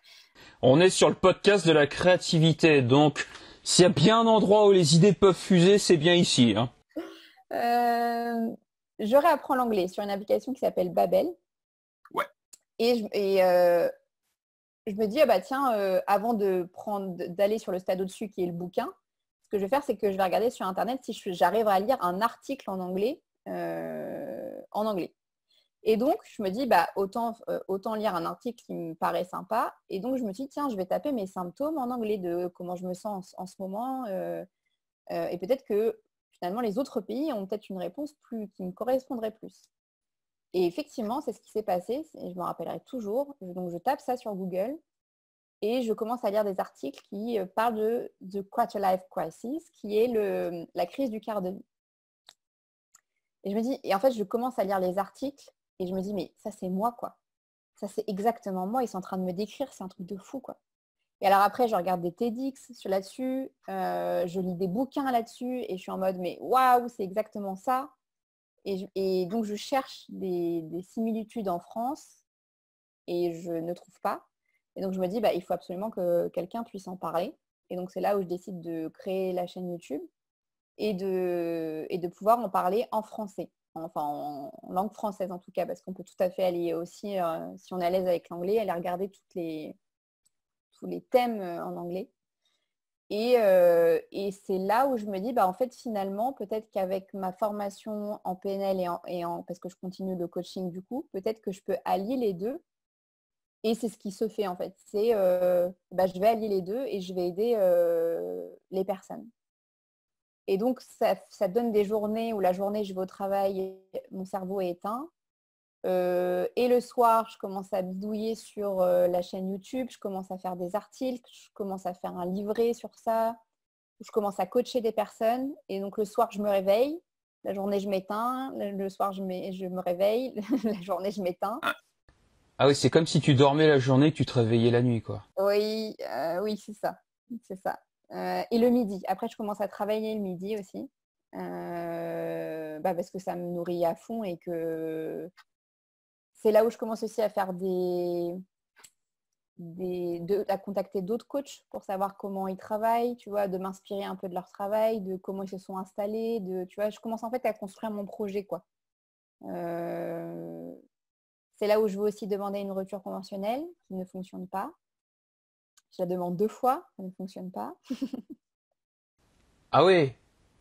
*laughs* On est sur le podcast de la créativité, donc s'il y a bien un endroit où les idées peuvent fuser, c'est bien ici. Hein. je réapprends l'anglais sur une application qui s'appelle Babel, et, euh, je, me dis, ah bah tiens, euh, avant de prendre, d'aller sur le stade au-dessus qui est le bouquin, ce que je vais faire, c'est que je vais regarder sur Internet si j'arrive à lire un article en anglais. Euh, en anglais. Et donc, je me dis, bah, autant, autant lire un article qui me paraît sympa. Et donc, je me dis, tiens, je vais taper mes symptômes en anglais de comment je me sens en, ce moment. et peut-être que finalement, les autres pays ont peut-être une réponse plus, qui me correspondrait plus. Et effectivement, c'est ce qui s'est passé, et je m'en rappellerai toujours. Donc je tape ça sur Google et je commence à lire des articles qui euh, parlent de The Quarter Life Crisis, qui est le, la crise du quart de vie. Et je me dis, et en fait, je commence à lire les articles et je me dis, mais ça, c'est moi, quoi. Ça, c'est exactement moi. Ils sont en train de me décrire. C'est un truc de fou, quoi. Et alors après, je regarde des TEDx là-dessus. Euh, je lis des bouquins là-dessus. Et je suis en mode, mais waouh, c'est exactement ça. Et, donc, je cherche des, similitudes en France et je ne trouve pas. Et donc, je me dis, bah, il faut absolument que quelqu'un puisse en parler. Et donc, c'est là où je décide de créer la chaîne YouTube et de, pouvoir en parler en français, enfin en, langue française en tout cas, parce qu'on peut tout à fait aller aussi, euh, si on est à l'aise avec l'anglais, aller regarder tous les thèmes euh, en anglais. Et, c'est là où je me dis, bah, en fait, finalement, peut-être qu'avec ma formation en PNL et en, parce que je continue le coaching du coup, peut-être que je peux allier les deux. Et c'est ce qui se fait en fait. C'est, bah, je vais allier les deux et je vais aider les personnes. Et donc, ça, ça, donne des journées où la journée, je vais au travail, mon cerveau est éteint. Euh, et le soir, je commence à bidouiller sur euh, la chaîne YouTube, je commence à faire des articles, je commence à faire un livret sur ça, je commence à coacher des personnes. Et donc le soir, je me réveille, la journée, je m'éteins, le soir, je, je me réveille, *laughs* la journée, je m'éteins. Ah. ah oui, c'est comme si tu dormais la journée, et que tu te réveillais la nuit, quoi. Oui, euh, oui, c'est ça, c'est ça. et le midi. Après, je commence à travailler le midi aussi, bah, parce que ça me nourrit à fond et que c'est là où je commence aussi à faire des, des à contacter d'autres coachs pour savoir comment ils travaillent, tu vois, de m'inspirer un peu de leur travail, de comment ils se sont installés, de, tu vois, je commence en fait à construire mon projet, quoi. Euh, c'est là où je veux aussi demander une rupture conventionnelle qui ne fonctionne pas. Je la demande deux fois, ça ne fonctionne pas. *laughs* ah oui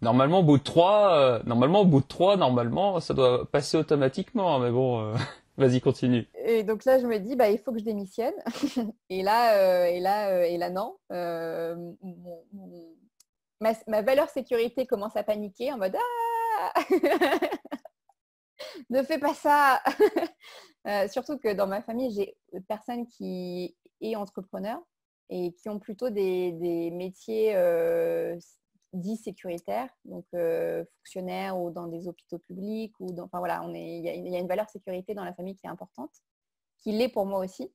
Normalement au bout de trois, euh, normalement au bout de trois, normalement ça doit passer automatiquement, hein, mais bon. Euh, *laughs* Vas-y, continue. Et donc là, je me dis, bah, il faut que je démissionne. *laughs* et là, euh, et là, euh, et là, non. Euh, ma, valeur sécurité commence à paniquer en mode ah! *laughs* ne fais pas ça. *laughs* surtout que dans ma famille, j'ai personne qui est entrepreneur et qui ont plutôt des, des métiers dits sécuritaires, donc euh, fonctionnaire fonctionnaires ou dans des hôpitaux publics, ou dans, enfin voilà, il y, a une valeur sécurité dans la famille qui est importante, qui l'est pour moi aussi.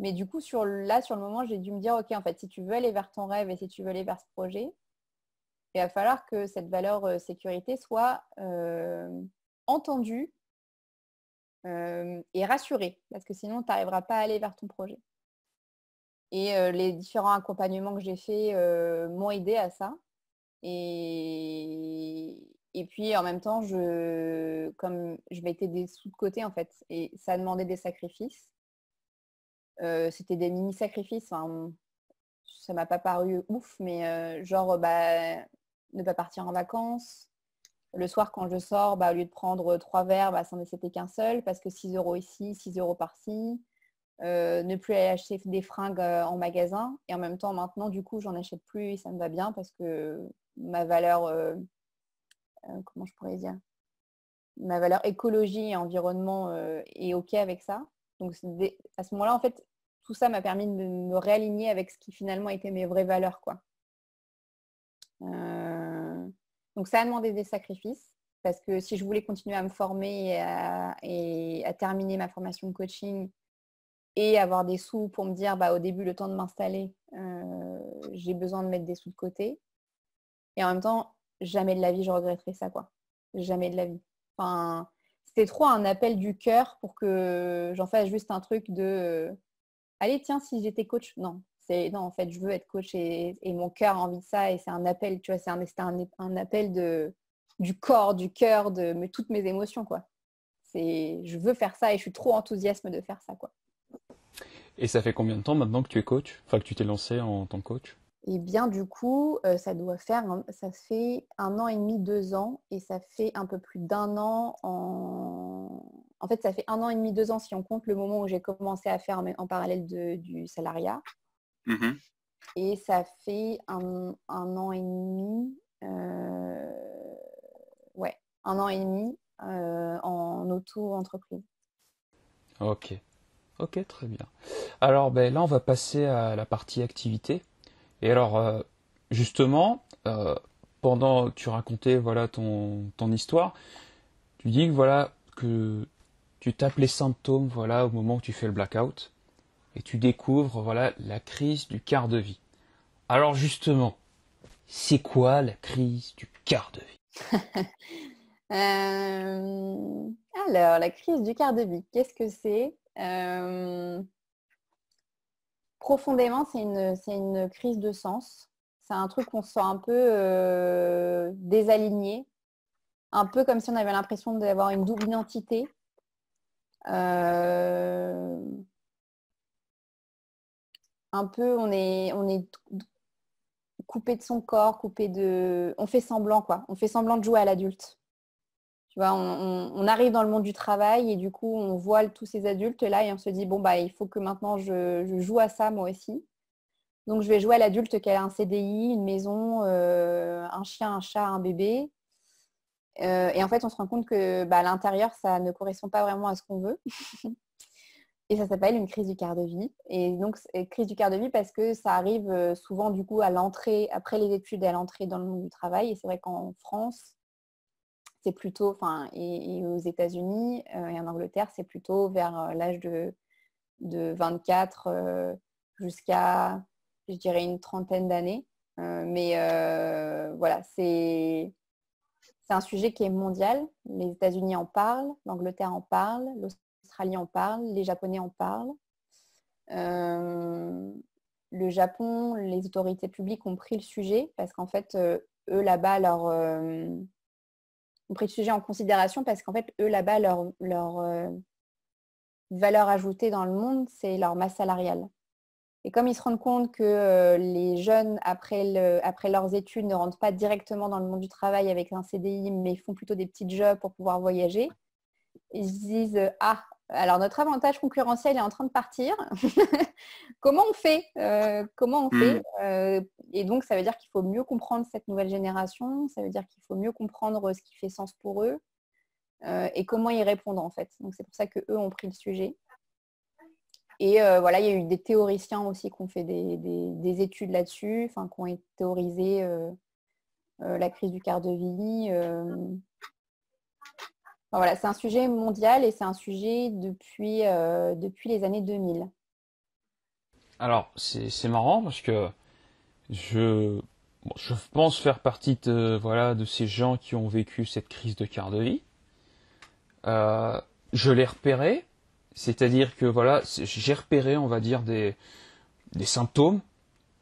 Mais du coup, sur, là, sur le moment, j'ai dû me dire, OK, en fait, si tu veux aller vers ton rêve et si tu veux aller vers ce projet, il va falloir que cette valeur euh, sécurité soit euh, entendue et rassurée, parce que sinon, tu n'arriveras pas à aller vers ton projet. Et les différents accompagnements que j'ai faits m'ont aidé à ça. Et, puis en même temps, je, comme je mettais des sous de côté en fait, et ça demandait des sacrifices. Euh, c'était des mini-sacrifices. ça Ça m'a pas paru ouf, mais euh, genre bah, ne pas partir en vacances. Le soir, quand je sors, bah, au lieu de prendre trois verres, bah, ça était qu'un seul, parce que 6 euros ici, 6 euros par-ci. Euh, ne plus aller acheter des fringues euh, en magasin. Et en même temps, maintenant, du coup, j'en achète plus et ça me va bien parce que ma valeur, euh, comment je pourrais dire, ma valeur écologie et environnement est OK avec ça. Donc à ce moment-là, en fait, tout ça m'a permis de me réaligner avec ce qui finalement était mes vraies valeurs. Quoi. Donc ça a demandé des sacrifices parce que si je voulais continuer à me former et à terminer ma formation de coaching, et avoir des sous pour me dire bah, au début le temps de m'installer, euh, j'ai besoin de mettre des sous de côté. Et en même temps, jamais de la vie, je regretterai ça, quoi. Jamais de la vie. Enfin, c'était trop un appel du cœur pour que j'en fasse juste un truc de euh, allez, tiens, si j'étais coach. Non, c'est non, en fait, je veux être coach et, mon cœur a envie de ça. Et c'est un appel, tu vois, c'est un, un, un, appel de, du corps, du cœur, de mais, toutes mes émotions, quoi. C'est je veux faire ça et je suis trop enthousiasme de faire ça, quoi. Et ça fait combien de temps maintenant que tu es coach Enfin, que tu t'es lancé en tant que coach Eh bien, du coup, euh, ça doit faire, ça fait un an et demi, deux ans, et ça fait un peu plus d'un an en... En fait, ça fait un an et demi, deux ans si on compte le moment où j'ai commencé à faire en, parallèle du salariat. Mm-hmm. Et ça fait un, an et demi, euh, ouais, un an et demi euh, en auto-entreprise. Ok. Ok, très bien. Alors ben, là, on va passer à la partie activité. Et alors, euh, justement, euh, pendant que tu racontais voilà ton, ton histoire, tu dis que voilà que tu tapes les symptômes voilà au moment où tu fais le blackout et tu découvres voilà la crise du quart de vie. Alors justement, c'est quoi la crise du quart de vie *laughs* euh, Alors, la crise du quart de vie, qu'est-ce que c'est euh, profondément, c'est une, une, crise de sens. C'est un truc qu'on se sent un peu euh, désaligné, un peu comme si on avait l'impression d'avoir une double identité. Euh, un peu, on est, on est coupé de son corps, coupé de... On fait semblant, quoi. On fait semblant de jouer à l'adulte on, arrive dans le monde du travail et du coup, on voit tous ces adultes-là et on se dit, bon, bah, il faut que maintenant je, joue à ça moi aussi. Donc, je vais jouer à l'adulte qui a un CDI, une maison, euh, un chien, un chat, un bébé. Euh, et en fait, on se rend compte que bah, l'intérieur, ça ne correspond pas vraiment à ce qu'on veut. *laughs* et ça s'appelle une crise du quart de vie. Et donc, crise du quart de vie parce que ça arrive euh, souvent du coup à l'entrée, après les études, à l'entrée dans le monde du travail. Et c'est vrai qu'en France, c'est plutôt, enfin, et, aux États-Unis euh, et en Angleterre, c'est plutôt vers euh, l'âge de, de 24 euh, jusqu'à, je dirais, une trentaine d'années. mais voilà, c'est un sujet qui est mondial. Les États-Unis en parlent, l'Angleterre en parle, l'Australie en parle, les Japonais en parlent. le Japon, les autorités publiques ont pris le sujet parce qu'en fait, eux là-bas, leur, ont pris le sujet en considération parce qu'en fait, eux, là-bas, leur, euh, valeur ajoutée dans le monde, c'est leur masse salariale. Et comme ils se rendent compte que euh, les jeunes, après, après, leurs études, ne rentrent pas directement dans le monde du travail avec un CDI, mais font plutôt des petits jobs pour pouvoir voyager, ils disent euh, Ah, alors notre avantage concurrentiel est en train de partir. *laughs* comment on fait euh, Comment on fait mm. euh, Et donc ça veut dire qu'il faut mieux comprendre cette nouvelle génération, ça veut dire qu'il faut mieux comprendre ce qui fait sens pour eux et comment y répondre en fait. Donc c'est pour ça qu'eux ont pris le sujet. Et voilà, il y a eu des théoriciens aussi qui ont fait des, études là-dessus, enfin qui ont théorisé la crise du quart de vie c'est un sujet mondial et c'est un sujet depuis, euh, les années 2000. Alors, c'est marrant parce que je, pense faire partie de, ces gens qui ont vécu cette crise de quart de vie. Euh, je l'ai repéré, c'est-à-dire que j'ai repéré, on va dire, des, symptômes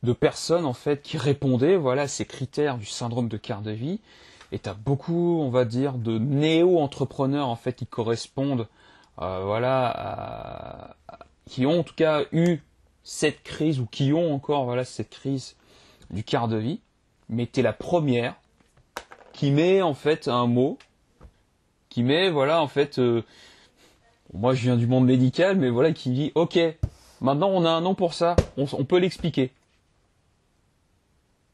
de personnes en fait qui répondaient voilà, à ces critères du syndrome de quart de vie et t'as beaucoup, on va dire, de néo-entrepreneurs en fait qui correspondent, euh, voilà, à, qui ont en tout cas eu cette crise ou qui ont encore voilà cette crise du quart de vie. Mais t'es la première qui met en fait un mot, qui met voilà en fait, euh, moi je viens du monde médical, mais voilà qui dit ok, maintenant on a un nom pour ça, on peut l'expliquer.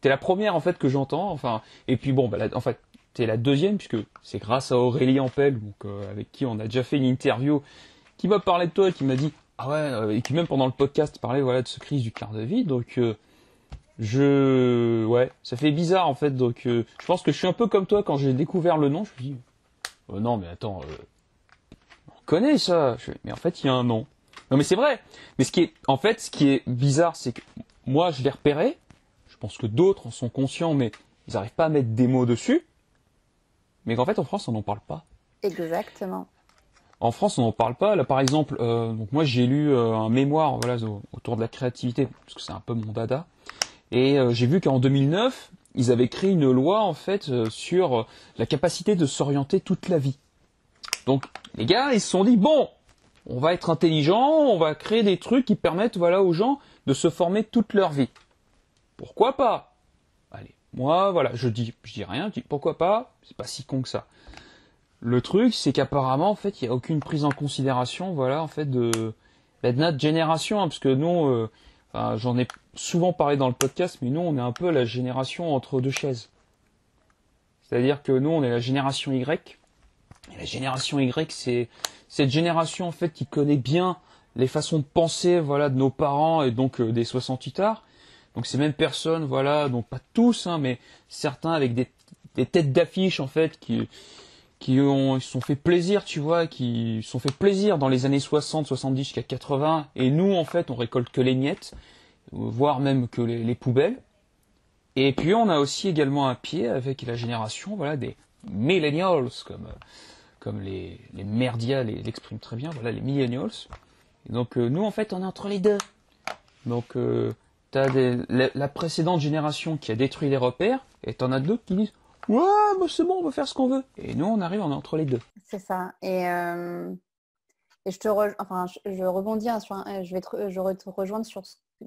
T'es la première en fait que j'entends. Enfin, et puis bon, bah, en fait, t'es la deuxième puisque c'est grâce à Aurélie Ampel, donc, euh, avec qui on a déjà fait une interview, qui m'a parlé de toi et qui m'a dit ah ouais, euh, et qui même pendant le podcast parlait voilà de ce crise du clair de vie. Donc euh, je ouais, ça fait bizarre en fait. Donc je pense que je suis un peu comme toi quand j'ai découvert le nom, je me dis oh, non mais attends, on connaît ça. mais en fait il y a un nom. Non mais c'est vrai. Mais ce qui est en fait ce qui est bizarre c'est que moi je l'ai repéré pense que d'autres en sont conscients, mais ils n'arrivent pas à mettre des mots dessus, mais qu'en fait en France on n'en parle pas. Exactement. En France, on n'en parle pas. Là, par exemple, euh, donc moi j'ai lu euh, un mémoire voilà, autour de la créativité, parce que c'est un peu mon dada. Et euh, j'ai vu qu'en 2009, ils avaient créé une loi en fait sur la capacité de s'orienter toute la vie. Donc les gars, ils se sont dit bon, on va être intelligent, on va créer des trucs qui permettent voilà aux gens de se former toute leur vie pourquoi pas Allez, moi, voilà, je dis, je dis rien, je dis pourquoi pas, c'est pas si con que ça. Le truc, c'est qu'apparemment, en fait, il n'y a aucune prise en considération, voilà, en fait, de, bah, notre génération, hein, parce que nous, euh, j'en ai souvent parlé dans le podcast, mais nous, on est un peu la génération entre deux chaises. C'est-à-dire que nous, on est la génération Y. Et la génération Y, c'est cette génération, en fait, qui connaît bien les façons de penser, voilà, de nos parents et donc euh, des 68 arts donc ces mêmes personnes, voilà, donc pas tous, hein, mais certains avec des, des têtes d'affiche en fait qui qui ont ils se sont fait plaisir, tu vois, qui se sont fait plaisir dans les années 60, 70 jusqu'à 80 et nous en fait, on récolte que les miettes, euh, voire même que les, les poubelles. Et puis on a aussi également un pied avec la génération voilà des millennials comme euh, comme les, les merdias l'expriment très bien, voilà les millennials. donc euh, nous en fait on est entre les deux. Donc t'as la, précédente génération qui a détruit les repères, et t'en as d'autres qui disent Ouais, bah, c'est bon, on va faire ce qu'on veut. Et nous, on arrive, on est entre les deux. C'est ça. Et, euh, je te enfin, je, rebondis hein, sur, euh, je vais te, rejoindre sur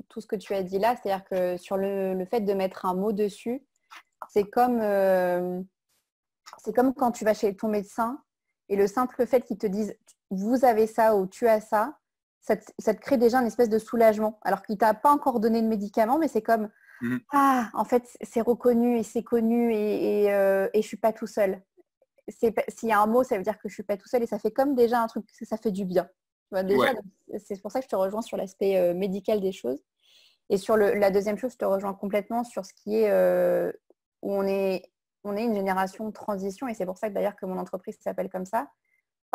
tout ce que tu as dit là, c'est-à-dire que sur le, fait de mettre un mot dessus, c'est comme, euh, c'est comme quand tu vas chez ton médecin et le simple fait qu'il te dise vous avez ça ou tu as ça, ça te, crée déjà une espèce de soulagement. Alors qu'il ne t'a pas encore donné de médicament, mais c'est comme mhm. Ah, en fait, c'est reconnu et c'est connu et, euh, je ne suis pas tout seul. S'il y a un mot, ça veut dire que je ne suis pas tout seul et ça fait comme déjà un truc, ça fait du bien. c'est pour ça que je te rejoins sur l'aspect euh, médical des choses. Et sur la deuxième chose, je te rejoins complètement sur ce qui est euh, où on est, on est une génération de transition et c'est pour ça que d'ailleurs que mon entreprise s'appelle comme ça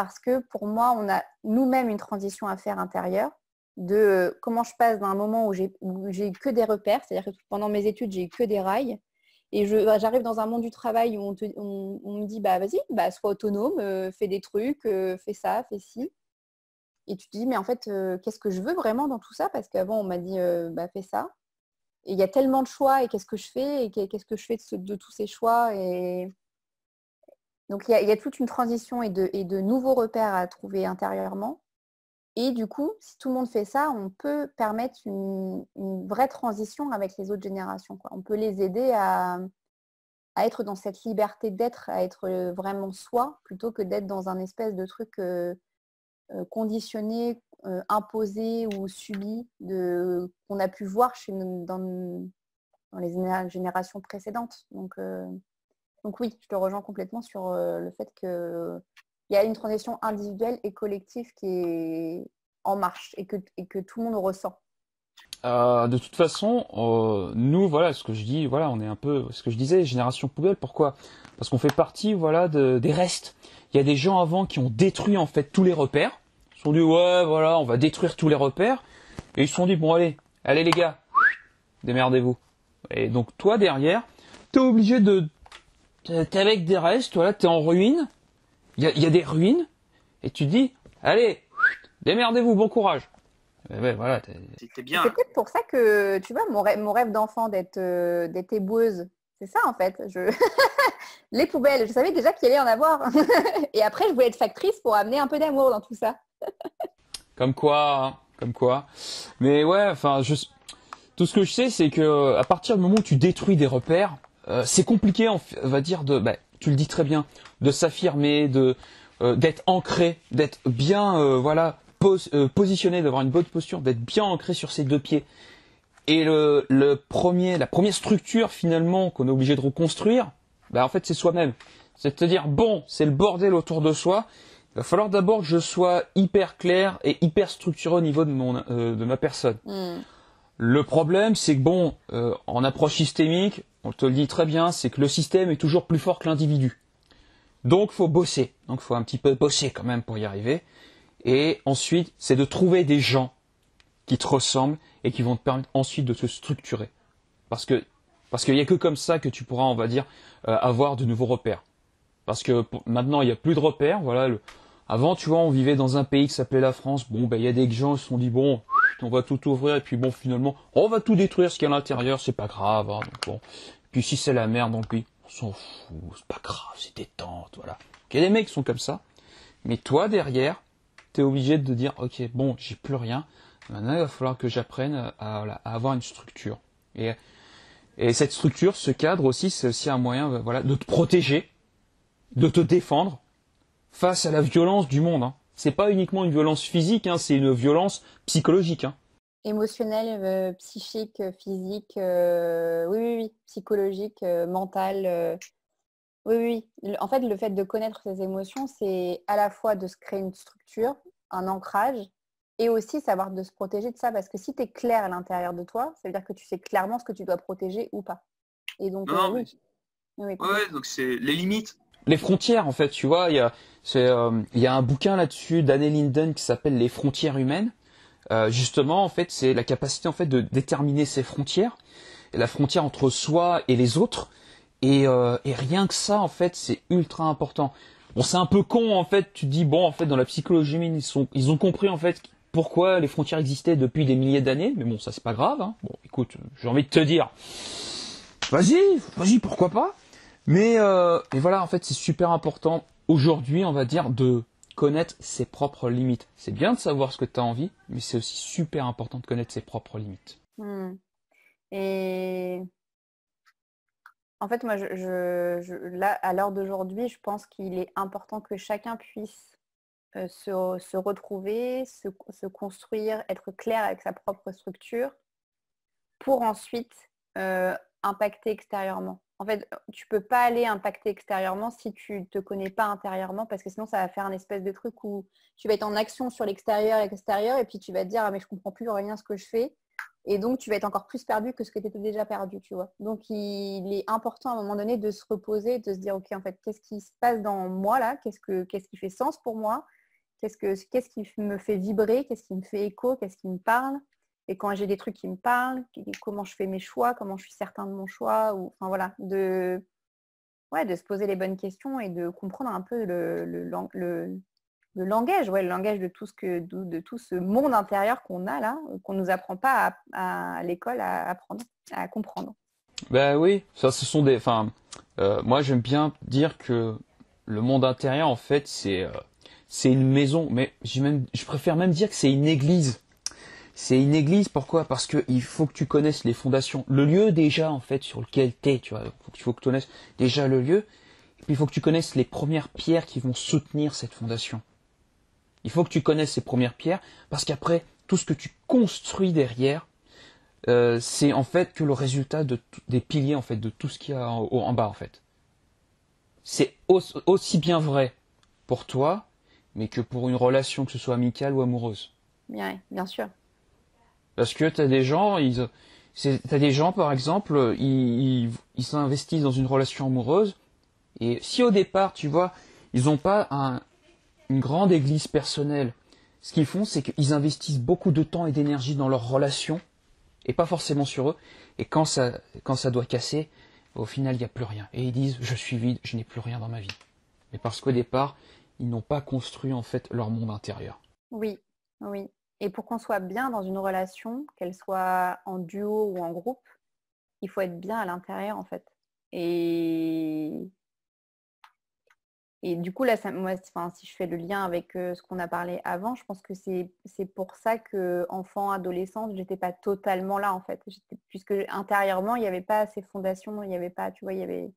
parce que pour moi, on a nous-mêmes une transition à faire intérieure de euh, comment je passe d'un moment où j'ai eu que des repères, c'est-à-dire que pendant mes études, j'ai eu que des rails, et bah, j'arrive dans un monde du travail où on, me dit, bah vas-y, bah, sois autonome, euh, fais des trucs, euh, fais ça, fais ci. Et tu te dis, mais en fait, qu'est-ce que je veux vraiment dans tout ça Parce qu'avant, on m'a dit, bah, fais ça. Et il y a tellement de choix, et qu'est-ce que je fais, et qu'est-ce que je fais de, de tous ces choix, et, donc il y, a toute une transition et de, nouveaux repères à trouver intérieurement. Et du coup, si tout le monde fait ça, on peut permettre une, vraie transition avec les autres générations. On peut les aider à, être dans cette liberté d'être, à être euh, vraiment soi, plutôt que d'être dans un espèce de truc euh, euh, conditionné, imposé ou subi qu'on a pu voir dans, les générations précédentes. Donc, donc oui, je te rejoins complètement sur euh, le fait qu'il y a une transition individuelle et collective qui est en marche et que, tout le monde ressent. Euh, de toute façon, euh, nous, voilà, ce que je dis, voilà, on est un peu, ce que je disais, génération poubelle. Pourquoi Parce qu'on fait partie, voilà, des restes. Il y a des gens avant qui ont détruit en fait tous les repères. Ils se sont dit, ouais, voilà, on va détruire tous les repères. Et ils se sont dit, bon, allez, allez les gars, démerdez-vous. Et donc toi derrière, t'es obligé de t'es avec des restes, toi là, t'es en ruine, il y a, des ruines, et tu dis, allez, démerdez-vous, bon courage. Eh ben, voilà, t'es bien. C'est peut-être pour ça que, tu vois, mon rêve, d'enfant d'être euh, éboueuse, c'est ça en fait. *laughs* les poubelles, je savais déjà qu'il allait en avoir. *laughs* et après, je voulais être factrice pour amener un peu d'amour dans tout ça. *laughs* comme quoi, hein, comme quoi. Mais ouais, enfin, tout ce que je sais, c'est que à partir du moment où tu détruis des repères, euh, c'est compliqué, on va dire, de, ben, tu le dis très bien, de s'affirmer, de euh, d'être ancré, d'être bien, euh, voilà, positionné, d'avoir une bonne posture, d'être bien ancré sur ses deux pieds. Et le, premier, la première structure finalement qu'on est obligé de reconstruire, ben, en fait, c'est soi-même. C'est-à-dire, bon, c'est le bordel autour de soi. Il va falloir d'abord que je sois hyper clair et hyper structuré au niveau de de ma personne. Hmm. Le problème, c'est que bon, euh, en approche systémique, on te le dit très bien, c'est que le système est toujours plus fort que l'individu. Donc faut bosser, donc faut un petit peu bosser quand même pour y arriver. Et ensuite, c'est de trouver des gens qui te ressemblent et qui vont te permettre ensuite de te structurer. Parce que parce qu'il n'y a que comme ça que tu pourras, on va dire, euh, avoir de nouveaux repères. Parce que maintenant il n'y a plus de repères, voilà, le, avant, tu vois, on vivait dans un pays qui s'appelait la France. Bon, ben, il y a des gens qui se sont dit, bon, on va tout ouvrir, et puis bon, finalement, on va tout détruire, ce qu'il y a à l'intérieur, c'est pas grave, hein, donc bon. puis si c'est la merde donc le on s'en fout, c'est pas grave, c'est détente, voilà. Il y a des mecs qui sont comme ça. Mais toi, derrière, t'es obligé de dire, ok, bon, j'ai plus rien. Maintenant, il va falloir que j'apprenne à, avoir une structure. Et, cette structure, ce cadre aussi, c'est aussi un moyen, voilà, de te protéger, de te défendre, face à la violence du monde. Hein. C'est pas uniquement une violence physique, hein, c'est une violence psychologique. Hein. Émotionnelle, euh, psychique, physique, euh, oui, oui, oui, psychologique, euh, mentale. oui, oui. En fait, le fait de connaître ses émotions, c'est à la fois de se créer une structure, un ancrage, et aussi savoir de se protéger de ça. Parce que si tu es clair à l'intérieur de toi, ça veut dire que tu sais clairement ce que tu dois protéger ou pas. Et donc, oui, oui donc c'est les limites les frontières en fait, tu vois, euh, il y a un bouquin là-dessus d'Anne Linden qui s'appelle Les frontières humaines. Euh, justement, en fait, c'est la capacité en fait de déterminer ses frontières, la frontière entre soi et les autres. Euh, et, rien que ça, en fait, c'est ultra important. Bon, c'est un peu con, en fait. Tu dis bon, en fait, dans la psychologie humaine, ils, ont compris en fait pourquoi les frontières existaient depuis des milliers d'années. Mais bon, ça c'est pas grave. Hein. Bon, écoute, j'ai envie de te dire, vas-y, vas-y, pourquoi pas. Mais, euh, voilà, en fait, c'est super important aujourd'hui, on va dire, de connaître ses propres limites. C'est bien de savoir ce que tu as envie, mais c'est aussi super important de connaître ses propres limites. Hmm. Et en fait, moi, je, là, à l'heure d'aujourd'hui, je pense qu'il est important que chacun puisse euh, se, retrouver, se, construire, être clair avec sa propre structure pour ensuite euh, impacter extérieurement en fait, tu peux pas aller impacter extérieurement si tu te connais pas intérieurement, parce que sinon ça va faire un espèce de truc où tu vas être en action sur l'extérieur et l'extérieur, et puis tu vas te dire ah, mais je comprends plus rien ce que je fais, et donc tu vas être encore plus perdu que ce que tu étais déjà perdu, tu vois. Donc il est important à un moment donné de se reposer, de se dire ok en fait qu'est-ce qui se passe dans moi là, qu'est-ce que qu'est-ce qui fait sens pour moi, que qu'est-ce qui me fait vibrer, qu'est-ce qui me fait écho, qu'est-ce qui me parle, et quand j'ai des trucs qui me parlent, comment je fais mes choix, comment je suis certain de mon choix, ou enfin voilà, de, de se poser les bonnes questions et de comprendre un peu le, langage, ouais, le langage de tout, ce que, de, tout ce monde intérieur qu'on a là, qu'on nous apprend pas à, l'école à apprendre, à comprendre. Ben oui, ça ce sont des. Enfin, euh, moi j'aime bien dire que le monde intérieur en fait c'est euh, une maison, mais je préfère même dire que c'est une église. C'est une église, pourquoi Parce qu'il il faut que tu connaisses les fondations, le lieu déjà en fait sur lequel tu es, tu vois. Il faut que tu connaisses déjà le lieu, et puis il faut que tu connaisses les premières pierres qui vont soutenir cette fondation. Il faut que tu connaisses ces premières pierres, parce qu'après, tout ce que tu construis derrière, euh, c'est en fait que le résultat de des piliers en fait de tout ce qu'il y a en, bas en fait. C'est aussi bien vrai pour toi, mais que pour une relation que ce soit amicale ou amoureuse. Bien, bien sûr. Parce que t'as des gens, ils, des gens par exemple, ils, s'investissent dans une relation amoureuse et si au départ, tu vois, ils n'ont pas une grande église personnelle, ce qu'ils font, c'est qu'ils investissent beaucoup de temps et d'énergie dans leur relation et pas forcément sur eux. Et quand ça, quand ça doit casser, au final, il n'y a plus rien. Et ils disent, je suis vide, je n'ai plus rien dans ma vie. Mais parce qu'au départ, ils n'ont pas construit en fait leur monde intérieur. Oui, oui. Et pour qu'on soit bien dans une relation, qu'elle soit en duo ou en groupe, il faut être bien à l'intérieur en fait. Et, et du coup, là, ça, moi, enfin, si je fais le lien avec euh, ce qu'on a parlé avant, je pense que c'est pour ça que enfant, je n'étais pas totalement là en fait. Puisque intérieurement, il n'y avait pas ces fondations, il n'y avait pas, tu vois, il y avait.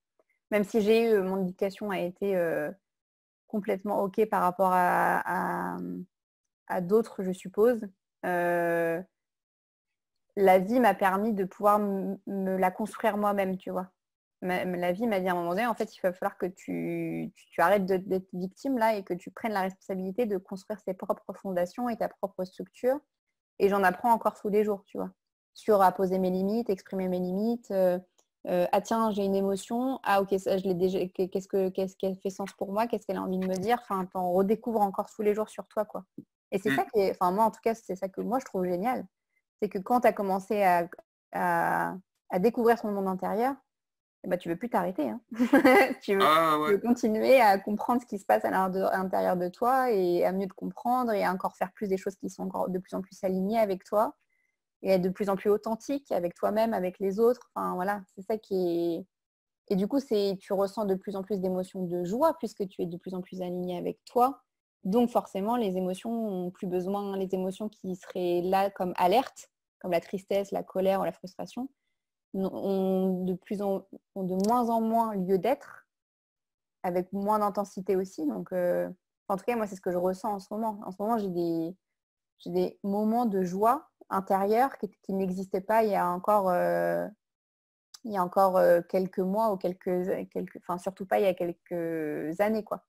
Même si j'ai eu, euh, mon éducation a été euh, complètement OK par rapport à, à d'autres, je suppose. Euh, la vie m'a permis de pouvoir me la construire moi-même, tu vois. même la vie m'a dit à un moment donné, en fait, il va falloir que tu, arrêtes d'être victime là et que tu prennes la responsabilité de construire ses propres fondations et ta propre structure. Et j'en apprends encore tous les jours, tu vois. Sur à poser mes limites, exprimer mes limites. Euh, euh, ah tiens, j'ai une émotion. Ah ok, ça je l'ai déjà. Qu'est-ce que qu'est-ce qu'elle fait sens pour moi Qu'est-ce qu'elle a envie de me dire Enfin, on redécouvre encore tous les jours sur toi, quoi. Et c'est mm. ça qui enfin moi en tout cas, c'est ça que moi je trouve génial. C'est que quand tu as commencé à, découvrir son monde intérieur, eh ben, tu veux plus t'arrêter. Hein. *laughs* tu, veux, ah, continuer à comprendre ce qui se passe à l'intérieur de toi et à mieux te comprendre et à encore faire plus des choses qui sont encore de plus en plus alignées avec toi et être de plus en plus authentique avec toi-même, avec les autres. Enfin voilà, c'est ça qui est. Et du coup, c'est tu ressens de plus en plus d'émotions de joie puisque tu es de plus en plus aligné avec toi donc forcément, les émotions ont plus besoin, les émotions qui seraient là comme alerte, comme la tristesse, la colère ou la frustration, ont de, plus en, de moins en moins lieu d'être, avec moins d'intensité aussi. Donc, euh, en tout cas, moi, c'est ce que je ressens en ce moment. En ce moment, j'ai des, des moments de joie intérieure qui, n'existaient pas il y a encore, euh, il y encore euh, quelques mois ou quelques, quelques, enfin surtout pas il y a quelques années, quoi.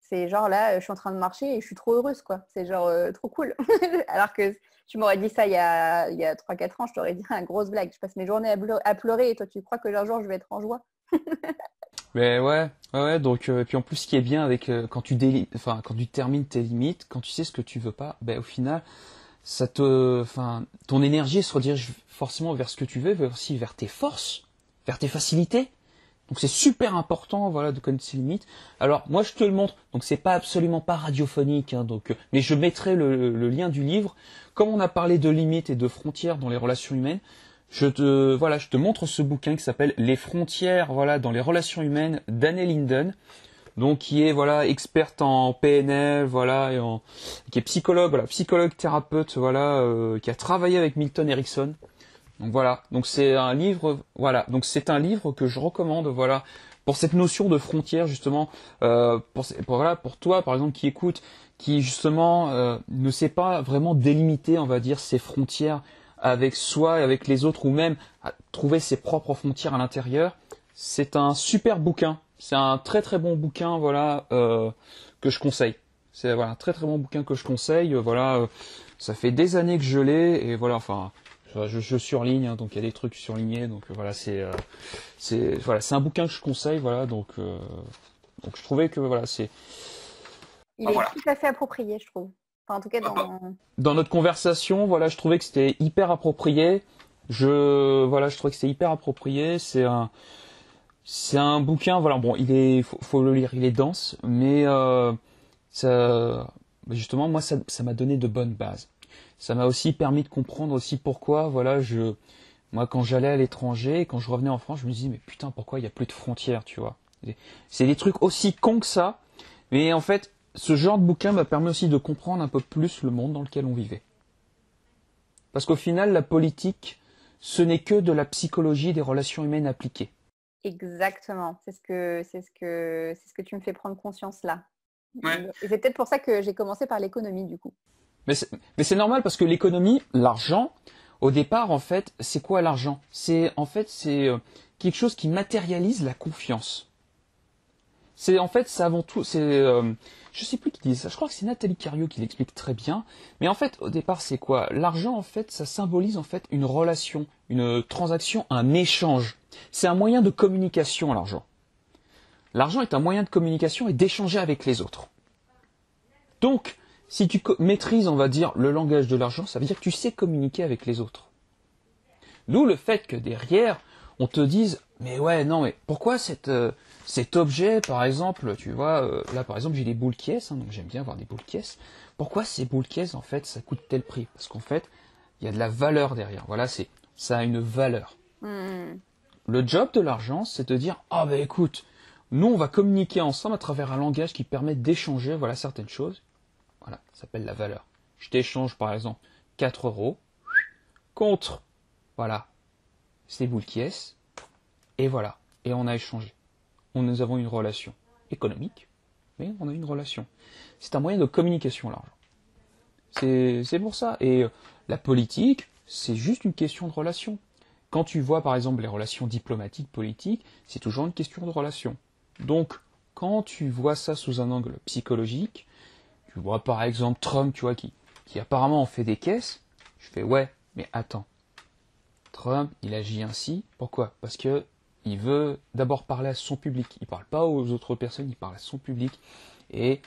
C'est genre là, euh, je suis en train de marcher et je suis trop heureuse, quoi. C'est genre euh, trop cool. *laughs* Alors que tu m'aurais dit ça il y a, il y a 3-4 ans, je t'aurais dit une ah, grosse blague. Je passe mes journées à, pleurer et toi tu crois que un jour je vais être en joie. *laughs* Mais ouais, ouais, donc et euh, puis en plus ce qui est bien avec quand tu quand tu termines tes limites, quand tu sais ce que tu veux pas, ben au final ça te enfin ton énergie se redirige forcément vers ce que tu veux, mais aussi vers tes forces, vers tes facilités. Donc c'est super important, voilà, de connaître ses limites. Alors moi je te le montre, donc c'est pas absolument pas radiophonique, hein, donc, euh, mais je mettrai le, lien du livre. Comme on a parlé de limites et de frontières dans les relations humaines, je te voilà, je te montre ce bouquin qui s'appelle Les frontières, voilà, dans les relations humaines d'Anne Linden. Donc qui est voilà experte en PNL, voilà, et en, qui est psychologue, voilà, psychologue thérapeute, voilà, euh, qui a travaillé avec Milton Erickson. Donc voilà. Donc c'est un livre, voilà. Donc c'est un livre que je recommande, voilà, pour cette notion de frontière justement, euh, pour, voilà, pour toi par exemple qui écoute, qui justement euh, ne sait pas vraiment délimiter, on va dire, ses frontières avec soi et avec les autres, ou même trouver ses propres frontières à l'intérieur. C'est un super bouquin. C'est un très très bon bouquin, voilà, euh, que je conseille. C'est voilà, un très très bon bouquin que je conseille. Voilà, ça fait des années que je l'ai et voilà, enfin je, je surligne, hein, donc il y a des trucs surlignés, donc euh, voilà, c'est euh, c'est voilà, c'est un bouquin que je conseille, voilà, donc euh, donc je trouvais que voilà, c'est il ah, est tout à fait approprié, je trouve. Enfin, en tout cas, dans... Ah, bah, dans notre conversation, voilà, je trouvais que c'était hyper approprié. Je voilà, je trouvais que c'était hyper approprié. C'est un c'est un bouquin, voilà, bon, il est, faut, le lire, il est dense, mais ça, justement, moi, ça m'a donné de bonnes bases ça m'a aussi permis de comprendre aussi pourquoi, voilà, je, moi, quand j'allais à l'étranger, quand je revenais en France, je me disais, mais putain, pourquoi il n'y a plus de frontières, tu vois C'est des trucs aussi cons que ça, mais en fait, ce genre de bouquin m'a permis aussi de comprendre un peu plus le monde dans lequel on vivait. Parce qu'au final, la politique, ce n'est que de la psychologie des relations humaines appliquées. Exactement, c'est ce que tu me fais prendre conscience là. Ouais. c'est peut-être pour ça que j'ai commencé par l'économie du coup. Mais c'est normal parce que l'économie, l'argent, au départ, en fait, c'est quoi l'argent C'est en fait c'est euh, quelque chose qui matérialise la confiance. C'est en fait c'est avant tout c'est euh, je sais plus qui dit ça. Je crois que c'est Nathalie Cario qui l'explique très bien. Mais en fait, au départ, c'est quoi L'argent, en fait, ça symbolise en fait une relation, une transaction, un échange. C'est un moyen de communication l'argent. L'argent est un moyen de communication et d'échanger avec les autres. Donc, si tu maîtrises, on va dire, le langage de l'argent, ça veut dire que tu sais communiquer avec les autres. Nous, le fait que derrière, on te dise, mais ouais, non, mais pourquoi euh, cet objet, par exemple, tu vois, euh, là par exemple j'ai des boules caisses, hein, donc j'aime bien avoir des boules caisses. Pourquoi ces boules caisses, en fait, ça coûte tel prix Parce qu'en fait, il y a de la valeur derrière. Voilà, c'est ça a une valeur. Hmm. Le job de l'argent, c'est de dire, ah oh, ben écoute, nous on va communiquer ensemble à travers un langage qui permet d'échanger, voilà certaines choses. Voilà, ça s'appelle la valeur. Je t'échange par exemple 4 euros contre, voilà, ces boules qui et voilà, et on a échangé. On, nous avons une relation économique, mais on a une relation. C'est un moyen de communication, l'argent. C'est pour ça. Et euh, la politique, c'est juste une question de relation. Quand tu vois par exemple les relations diplomatiques, politiques, c'est toujours une question de relation. Donc, quand tu vois ça sous un angle psychologique, par exemple Trump, tu vois, qui, qui apparemment en fait des caisses, je fais ouais, mais attends. Trump, il agit ainsi. Pourquoi Parce que il veut d'abord parler à son public. Il ne parle pas aux autres personnes, il parle à son public. Et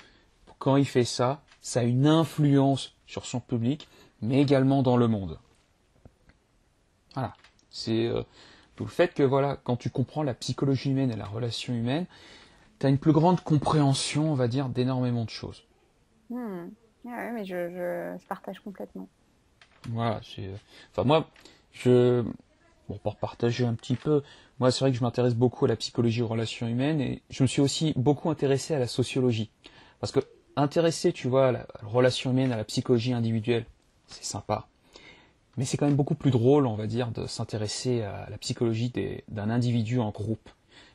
quand il fait ça, ça a une influence sur son public, mais également dans le monde. Voilà. C'est tout euh, le fait que voilà, quand tu comprends la psychologie humaine et la relation humaine, tu as une plus grande compréhension, on va dire, d'énormément de choses. Hmm. Ah mais je, je, partage complètement. Voilà, c'est. Euh, enfin, moi, je. pour partager un petit peu, moi, c'est vrai que je m'intéresse beaucoup à la psychologie aux relations humaines et je me suis aussi beaucoup intéressé à la sociologie. Parce que, intéressé, tu vois, à la relation humaine, à la psychologie individuelle, c'est sympa. Mais c'est quand même beaucoup plus drôle, on va dire, de s'intéresser à la psychologie d'un individu en groupe.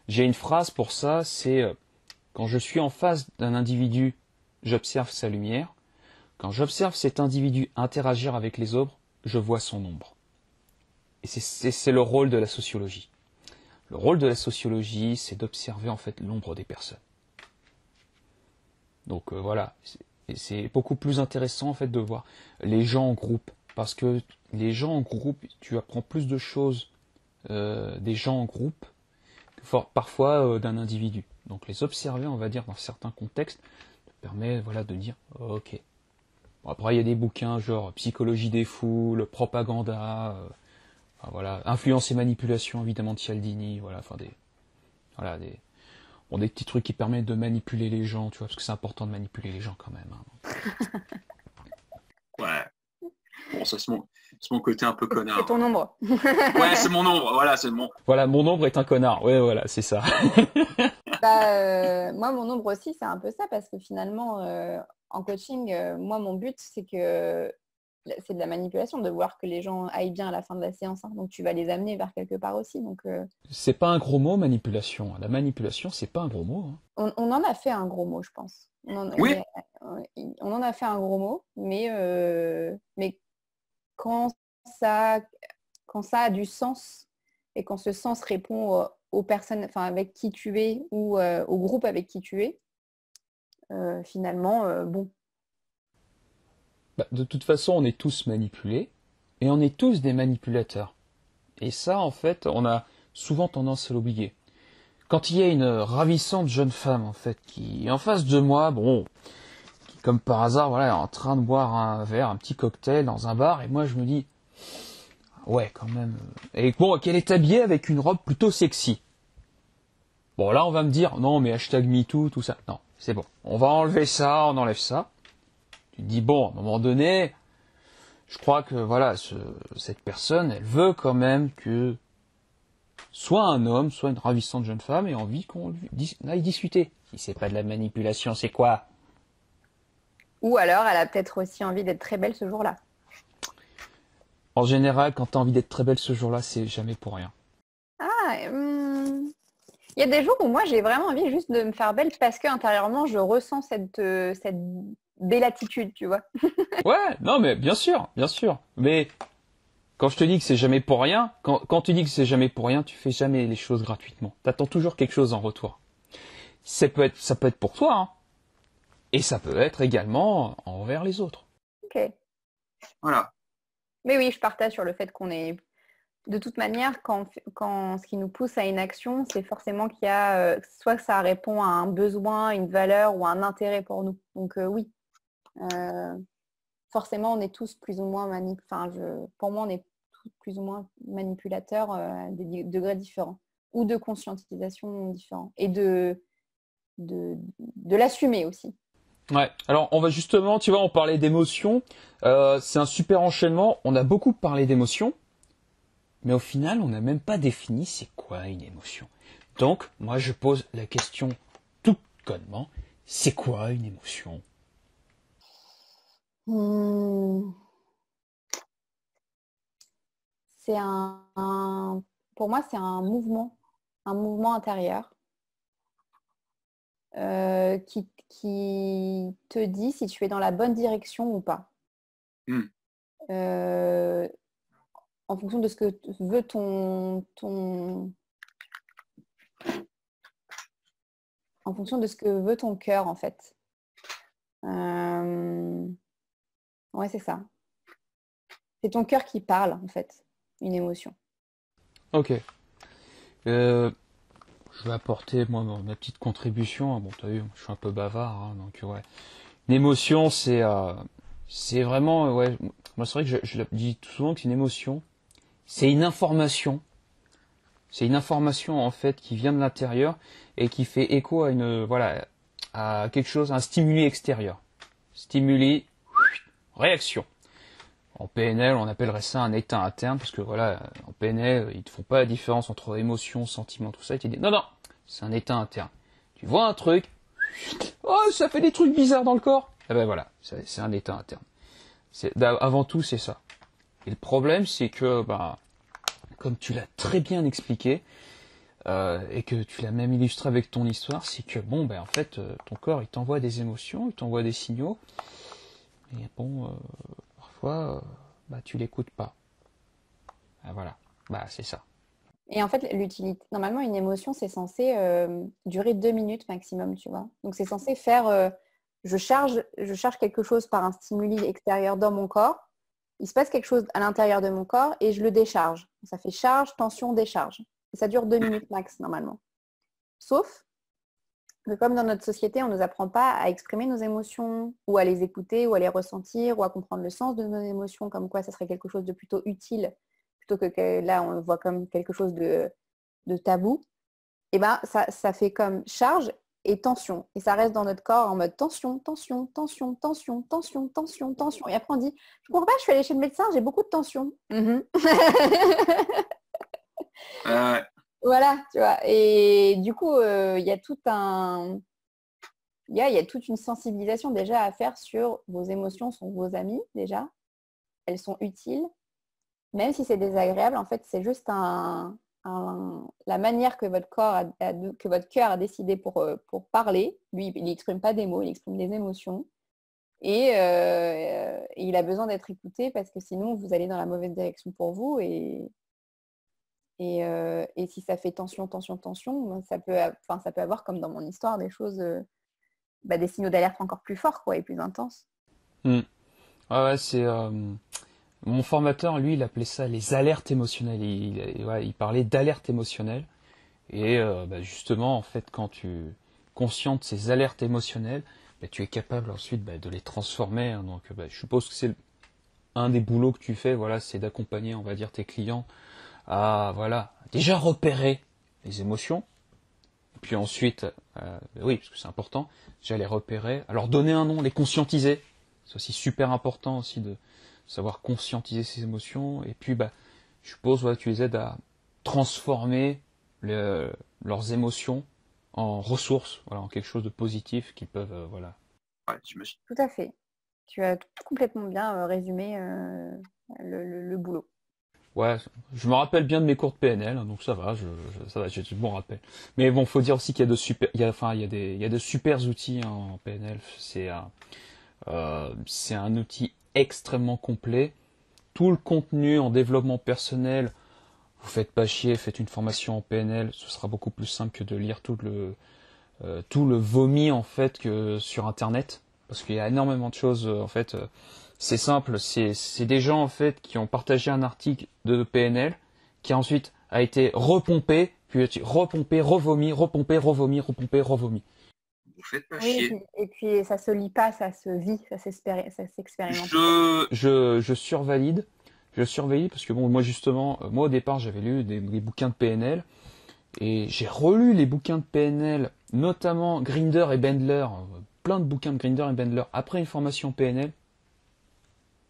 J'ai une phrase pour ça, c'est euh, quand je suis en face d'un individu j'observe sa lumière. Quand j'observe cet individu interagir avec les autres, je vois son ombre. Et c'est le rôle de la sociologie. Le rôle de la sociologie, c'est d'observer en fait l'ombre des personnes. Donc euh, voilà, c'est beaucoup plus intéressant en fait de voir les gens en groupe, parce que les gens en groupe, tu apprends plus de choses euh, des gens en groupe que parfois euh, d'un individu. Donc les observer, on va dire, dans certains contextes, permet voilà de dire oh, ok. après il y a des bouquins genre psychologie des foules, propaganda, euh, voilà influence et manipulation évidemment de Cialdini, voilà enfin des voilà des bon, des petits trucs qui permettent de manipuler les gens, tu vois parce que c'est important de manipuler les gens quand même. Hein, *laughs* ouais. Bon ça c'est mon, mon côté un peu connard. C'est ton ombre. ouais, c'est mon ombre. Voilà, c'est mon. Voilà, mon ombre est un connard. Ouais, voilà, c'est ça. *laughs* Euh, moi, mon nombre aussi, c'est un peu ça, parce que finalement, euh, en coaching, euh, moi, mon but, c'est que c'est de la manipulation de voir que les gens aillent bien à la fin de la séance. Hein. Donc tu vas les amener vers quelque part aussi. Donc c'est pas un gros mot manipulation. Hein. La manipulation c'est pas un gros mot. Hein. On, en a fait un gros mot, je pense. On en, oui. on, en a fait un gros mot, mais mais quand ça quand ça a du sens et quand ce sens répond aux personnes, enfin avec qui tu es ou euh, au groupe avec qui tu es, euh, finalement, euh, bon. Bah, de toute façon, on est tous manipulés et on est tous des manipulateurs. Et ça, en fait, on a souvent tendance à l'oublier. Quand il y a une ravissante jeune femme, en fait, qui est en face de moi, bon, comme par hasard, voilà, en train de boire un verre, un petit cocktail dans un bar, et moi je me dis, ouais, quand même. Et bon, qu'elle est habillée avec une robe plutôt sexy. Bon, là, on va me dire, non, mais hashtag MeToo, tout ça. Non, c'est bon. On va enlever ça, on enlève ça. Tu dis, bon, à un moment donné, je crois que, voilà, cette personne, elle veut quand même que soit un homme, soit une ravissante jeune femme ait envie qu'on aille discuter. Si c'est pas de la manipulation, c'est quoi Ou alors, elle a peut-être aussi envie d'être très belle ce jour-là. En général, quand as envie d'être très belle ce jour-là, c'est jamais pour rien. Ah, hum. Il y a des jours où moi, j'ai vraiment envie juste de me faire belle parce que intérieurement, je ressens cette, euh, cette tu vois. *laughs* ouais, non, mais bien sûr, bien sûr. Mais quand je te dis que c'est jamais pour rien, quand, tu dis que c'est jamais pour rien, tu fais jamais les choses gratuitement. Tu attends toujours quelque chose en retour. Ça peut être, ça peut être pour toi, hein. et ça peut être également envers les autres. Ok. Voilà. Mais oui, je partage sur le fait qu'on est de toute manière, quand, ce qui nous pousse à une action, c'est forcément qu'il y a soit euh, soit ça répond à un besoin, une valeur ou un intérêt pour nous. Donc euh, oui, euh, forcément, on est tous plus ou moins Enfin, pour moi, on est plus ou moins manipulateurs à des degrés différents ou de conscientisation différents et de de, de l'assumer aussi. Ouais. Alors on va justement, tu vois, on parlait d'émotions. c'est un super enchaînement. On a beaucoup parlé d'émotions. Mais au final, on n'a même pas défini c'est quoi une émotion. Donc, moi, je pose la question tout connement, c'est quoi une émotion hmm. C'est un, pour moi, c'est un mouvement, un mouvement intérieur euh, qui, qui, te dit si tu es dans la bonne direction ou pas. Hmm. Euh, en fonction de ce que veut ton, ton... en fonction de ce que veut ton cœur en fait. Euh... Ouais, c'est ça. C'est ton cœur qui parle en fait, une émotion. Ok. Euh, je vais apporter moi ma petite contribution. Hein. Bon, as vu, je suis un peu bavard, hein, donc ouais. Une émotion, c'est euh, c'est vraiment ouais. Moi, c'est vrai que je, je dis souvent que c'est une émotion c'est une information. C'est une information en fait qui vient de l'intérieur et qui fait écho à une voilà à quelque chose, un stimuli extérieur. Stimuli, réaction. En PNL, on appellerait ça un état interne parce que voilà, en PNL, ils ne font pas la différence entre émotion, sentiment, tout ça. non non, c'est un état interne. Tu vois un truc, oh ça fait des trucs bizarres dans le corps. Eh ben voilà, c'est un état interne. Avant tout, c'est ça. Et le problème, c'est que, bah, comme tu l'as très bien expliqué, euh, et que tu l'as même illustré avec ton histoire, c'est que, bon, ben, en fait, euh, ton corps, il t'envoie des émotions, il t'envoie des signaux, et bon, euh, parfois, bah, tu l'écoutes pas. Ah, voilà, bah, c'est ça. Et en fait, l'utilité, normalement, une émotion, c'est censé durer deux minutes maximum, tu vois. Donc, c'est censé faire je charge, je charge quelque chose par un stimuli extérieur dans mon corps il se passe quelque chose à l'intérieur de mon corps et je le décharge. Ça fait charge, tension, décharge. ça dure deux minutes max normalement. Sauf que comme dans notre société, on ne nous apprend pas à exprimer nos émotions ou à les écouter ou à les ressentir ou à comprendre le sens de nos émotions, comme quoi ça serait quelque chose de plutôt utile plutôt que, là on le voit comme quelque chose de, tabou, et eh ben ça, ça fait comme charge et tension. Et ça reste dans notre corps en mode tension, tension, tension, tension, tension, tension, tension. Et après, on dit, je comprends pas, je suis allée chez le médecin, j'ai beaucoup de tension. Mhm. *laughs* Ah voilà, tu vois. Et du coup, euh, il ya y a tout un... Il ya y, a, toute une sensibilisation déjà à faire sur vos émotions sont vos amis déjà. Elles sont utiles. Même si c'est désagréable, en fait, c'est juste un, la manière que votre corps, a, que votre cœur a décidé pour, euh, parler. Lui, il n'exprime pas des mots, il exprime des émotions. Euh, et, il a besoin d'être écouté parce que sinon, vous allez dans la mauvaise direction pour vous. Et, euh, si ça fait tension, tension, tension, ben, ça peut, ça peut avoir, comme dans mon histoire, des choses, bah, des signaux d'alerte encore plus forts et plus intenses. Hmm. ouais, c'est... Mon formateur, lui, il appelait ça les alertes émotionnelles. Il, parlait d'alertes émotionnelles. Et euh, bah, justement, en fait, quand tu conscientes ces alertes émotionnelles, bah, tu es capable ensuite bah, de les transformer. Hein. Donc, je suppose que c'est un des boulots que tu fais. Voilà, c'est d'accompagner, on va dire, tes clients à voilà déjà repérer les émotions. puis ensuite, euh, oui, parce que c'est important, déjà les repérer. Alors, donner un nom, les conscientiser. C'est aussi super important aussi de savoir conscientiser ses émotions, et puis bah, je suppose voilà, tu les aides à transformer le, leurs émotions en ressources, voilà, en quelque chose de positif qu'ils peuvent euh, voilà. Tout à fait. Tu as complètement bien euh, résumé euh, le, boulot. Ouais, je me rappelle bien de mes cours de PNL, hein, donc ça va, ça va, j'ai du bon rappel. Mais bon, faut dire aussi qu'il y a de super, il y a, enfin, il y a des, il y a de super outils hein, en PNL. C'est c'est un outil extrêmement complet. Tout le contenu en développement personnel, vous faites pas chier, faites une formation en PNL, ce sera beaucoup plus simple que de lire tout le, euh, tout le vomi en fait que sur internet parce qu'il y a énormément de choses euh, en fait euh, c'est simple c'est des gens en fait qui ont partagé un article de PNL qui ensuite a été repompé puis repompé revomi repompé revomi repompé revomi vous faites pas chier. Et puis, ça se lit pas, ça se vit, ça s'expérimente. Je... survalide. Je surveille parce que bon, moi justement, euh, moi au départ j'avais lu des, bouquins de PNL et j'ai relu les bouquins de PNL, notamment Grinder et Bendler, euh, plein de bouquins de Grinder et Bendler après une formation PNL.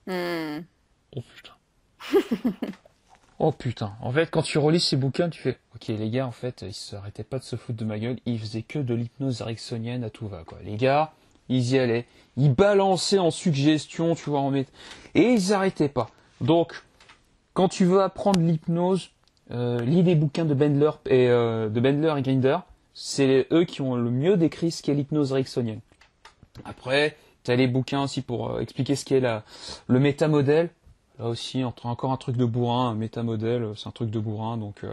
Hmm. Oh putain. *laughs* Oh putain. En fait, quand tu relis ces bouquins, tu fais OK, les gars, en fait, ils s'arrêtaient pas de se foutre de ma gueule, ils faisaient que de l'hypnose ericksonienne à tout va quoi. Les gars, ils y allaient, ils balançaient en suggestion, tu vois, en met... et ils arrêtaient pas. Donc quand tu veux apprendre l'hypnose, euh, lis bouquins de Bendler et euh, de et Grinder, c'est eux qui ont le mieux décrit ce qu'est l'hypnose ericksonienne. Après, tu as les bouquins aussi pour euh, expliquer ce qu'est le métamodèle. Là aussi, entre, encore un truc de bourrin, un métamodèle, euh, c'est un truc de bourrin, donc euh,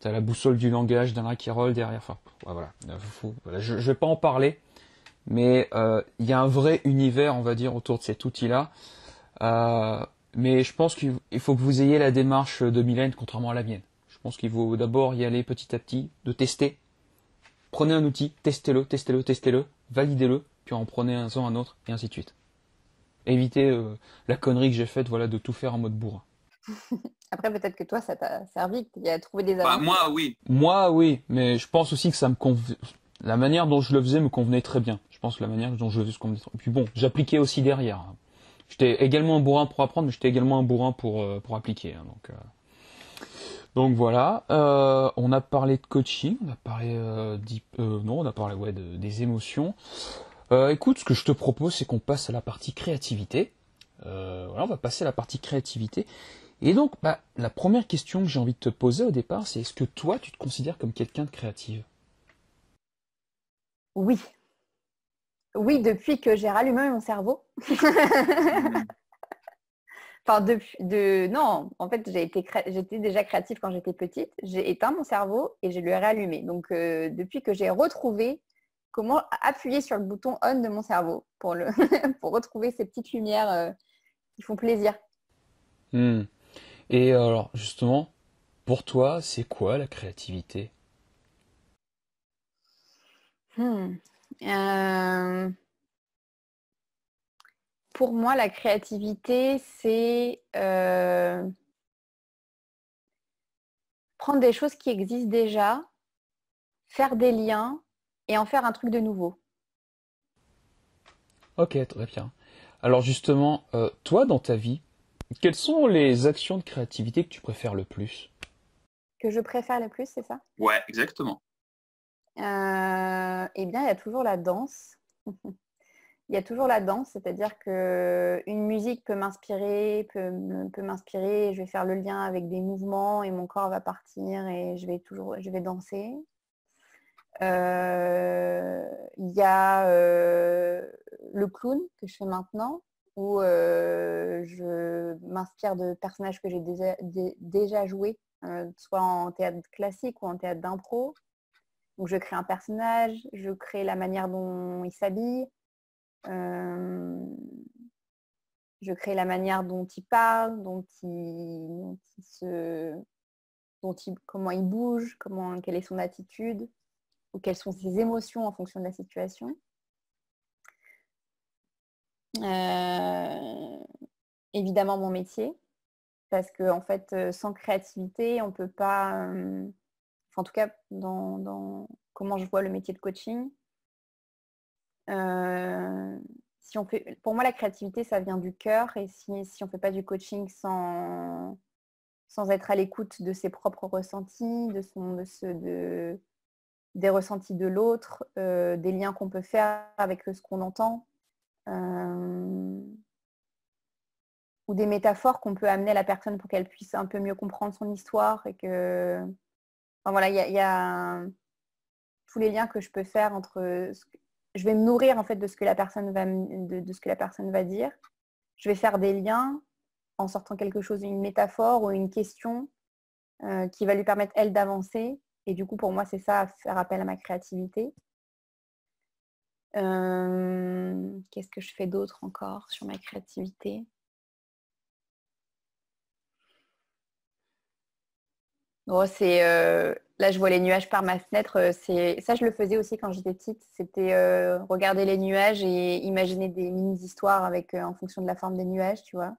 t'as la boussole du langage d'un roule derrière. Enfin, voilà, euh, je, vais pas en parler, mais euh, il y a un vrai univers, on va dire, autour de cet outil-là. mais je pense qu'il faut que vous ayez la démarche de Mylène, contrairement à la mienne. Je pense qu'il faut d'abord y aller petit à petit, de tester. Prenez un outil, testez-le, testez-le, testez-le, validez-le, puis en prenez un, un autre, et ainsi de suite éviter euh, la connerie que j'ai faite, voilà, de tout faire en mode bourrin. *laughs* Après, peut-être que toi, ça t'a servi, à trouver trouvé des bah, avantages. moi, oui. Moi, oui, mais je pense aussi que ça me la manière dont je le faisais me convenait très bien. Je pense que la manière dont je le faisais me convenait très puis bon, j'appliquais aussi derrière. Hein. J'étais également un bourrin pour apprendre, mais j'étais également un bourrin pour, euh, pour appliquer. Hein, donc, euh. donc voilà, on a parlé de coaching, on a parlé, non, on a parlé ouais, des émotions. Euh, écoute, ce que je te propose, c'est qu'on passe à la partie créativité. Euh, voilà, on va passer à la partie créativité. Et donc, bah, la première question que j'ai envie de te poser au départ, c'est est-ce que toi, tu te considères comme quelqu'un de créatif Oui. Oui, depuis que j'ai rallumé mon cerveau. *laughs* enfin, depuis, de, non, en fait, j'ai été j'étais déjà créative quand j'étais petite. J'ai éteint mon cerveau et je l'ai rallumé. Donc, euh, depuis que j'ai retrouvé comment appuyer sur le bouton on de mon cerveau pour, le *laughs* pour retrouver ces petites lumières euh, qui font plaisir. Hmm. Et alors justement, pour toi, c'est quoi la créativité hmm. euh, Pour moi, la créativité, c'est euh, prendre des choses qui existent déjà, faire des liens et en faire un truc de nouveau. Ok, très bien. Alors justement, euh, toi dans ta vie, quelles sont les actions de créativité que tu préfères le plus Que je préfère le plus, c'est ça Ouais, exactement. Euh, eh bien, il y a toujours la danse. *laughs* il y a toujours la danse, c'est-à-dire que une musique peut m'inspirer, peut, peut m'inspirer, je vais faire le lien avec des mouvements et mon corps va partir et je vais toujours je vais danser. Euh, il y a euh, le clown que je fais maintenant, où euh, je m'inspire de personnages que j'ai déjà, déjà joués, soit en théâtre classique ou en théâtre d'impro. Donc je crée un personnage, je crée la manière dont il s'habille, je crée la manière dont il parle, comment il bouge, quelle est son attitude ou quelles sont ses émotions en fonction de la situation. Euh, évidemment mon métier, parce que en fait, euh, sans créativité, on ne peut pas. Euh, en tout cas, dans, comment je vois le métier de coaching. si on fait, pour moi, la créativité, ça vient du cœur. Et si, on ne fait pas du coaching sans, sans être à l'écoute de ses propres ressentis, de, son, de, ce, de, des ressentis de l'autre, euh, des liens qu'on peut faire avec ce qu'on entend, euh, ou des métaphores qu'on peut amener à la personne pour qu'elle puisse un peu mieux comprendre son histoire. Et que... voilà, il y, a tous les liens que je peux faire entre... Je vais me nourrir en fait de ce que la personne va, de, ce que la personne va dire. Je vais faire des liens en sortant quelque chose, une métaphore ou une question euh, qui va lui permettre, elle, d'avancer et du coup, pour moi, c'est ça, faire appel à ma créativité. Euh, qu'est-ce que je fais d'autre encore sur ma créativité oh, euh, là, je vois les nuages par ma fenêtre. Euh, ça, je le faisais aussi quand j'étais petite. C'était regarder les nuages et imaginer des mini histoires avec en fonction de la forme des nuages, tu vois.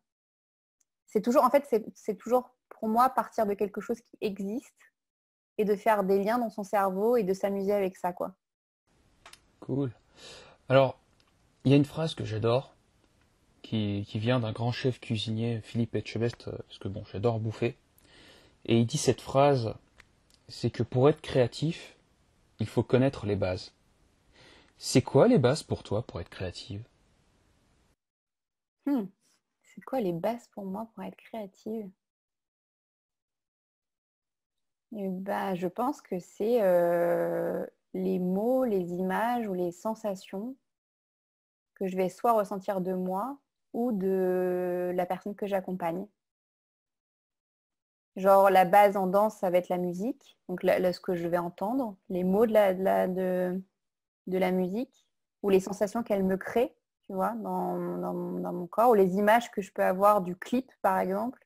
C'est toujours, en fait, c'est toujours pour moi partir de quelque chose qui existe et de faire des liens dans son cerveau et de s'amuser avec ça, quoi. Cool. Alors, il y a une phrase que j'adore, qui, vient d'un grand chef cuisinier, Philippe Etchebest, euh, parce que bon, j'adore bouffer. Et il dit cette phrase, c'est que pour être créatif, il faut connaître les bases. C'est quoi les bases pour toi pour être créative hmm. C'est quoi les bases pour moi pour être créative bah, je pense que c'est les mots, les images ou les sensations que je vais soit ressentir de moi ou de la personne que j'accompagne. Genre la base en danse, ça va être la musique, donc là, ce que je vais entendre, les mots de la, de de, la musique ou les sensations qu'elle me crée, tu vois, dans, dans, mon corps, ou les images que je peux avoir du clip, par exemple.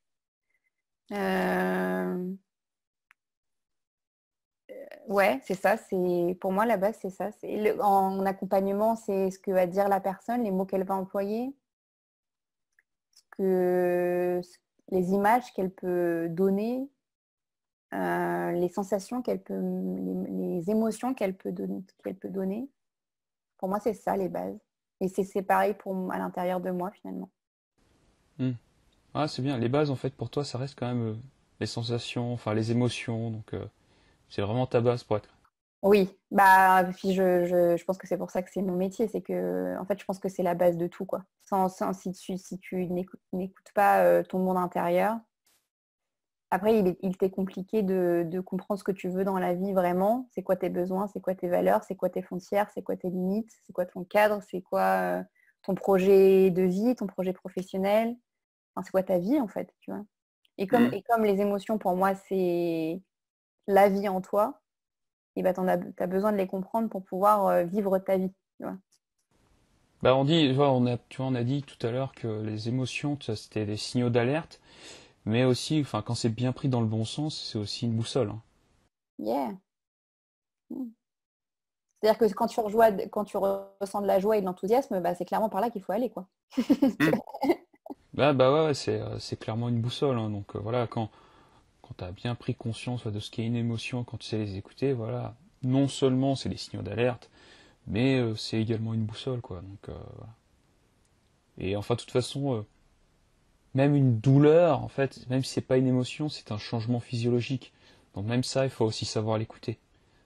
Ouais, c'est ça. C'est pour moi la base, c'est ça. en accompagnement, c'est ce que va dire la personne, les mots qu'elle va employer, que les images qu'elle peut donner, euh, les sensations qu'elle peut, les, émotions qu'elle peut, qu'elle peut donner. Pour moi, c'est ça les bases. Et c'est pareil pour à l'intérieur de moi finalement. Hmm. Ah, c'est bien. Les bases, en fait, pour toi, ça reste quand même euh, les sensations, enfin les émotions, donc. Euh, c'est vraiment ta base pour être. Oui, bah, je, pense que c'est pour ça que c'est mon métier, c'est que, en fait, je pense que c'est la base de tout, quoi. Sans, sans si tu, si tu n'écoutes pas euh, ton monde intérieur, après, il, il t'est compliqué de, comprendre ce que tu veux dans la vie vraiment. C'est quoi tes besoins, c'est quoi tes valeurs, c'est quoi tes frontières, c'est quoi tes limites, c'est quoi ton cadre, c'est quoi euh, ton projet de vie, ton projet professionnel. c'est quoi ta vie, en fait, tu vois. Et comme, mmh. et comme les émotions, pour moi, c'est la vie en toi, et bah, tu as, besoin de les comprendre pour pouvoir euh, vivre ta vie. Bah on dit, on a, tu dit tout à l'heure que les émotions, c'était des signaux d'alerte, mais aussi, enfin, quand c'est bien pris dans le bon sens, c'est aussi une boussole. Hein. Yeah. Hmm. C'est-à-dire que quand tu, quand tu ressens de la joie et de l'enthousiasme, bah, c'est clairement par là qu'il faut aller, quoi. Hmm. *laughs* bah, bah ouais, euh, c'est, clairement une boussole. Hein. Donc euh, voilà, quand tu as bien pris conscience de ce qu'est une émotion, quand tu sais les écouter, voilà, non seulement c'est des signaux d'alerte, mais euh, c'est également une boussole, quoi. Donc, euh, Et enfin, de toute façon, euh, même une douleur, en fait, même si c'est pas une émotion, c'est un changement physiologique. Donc même ça, il faut aussi savoir l'écouter.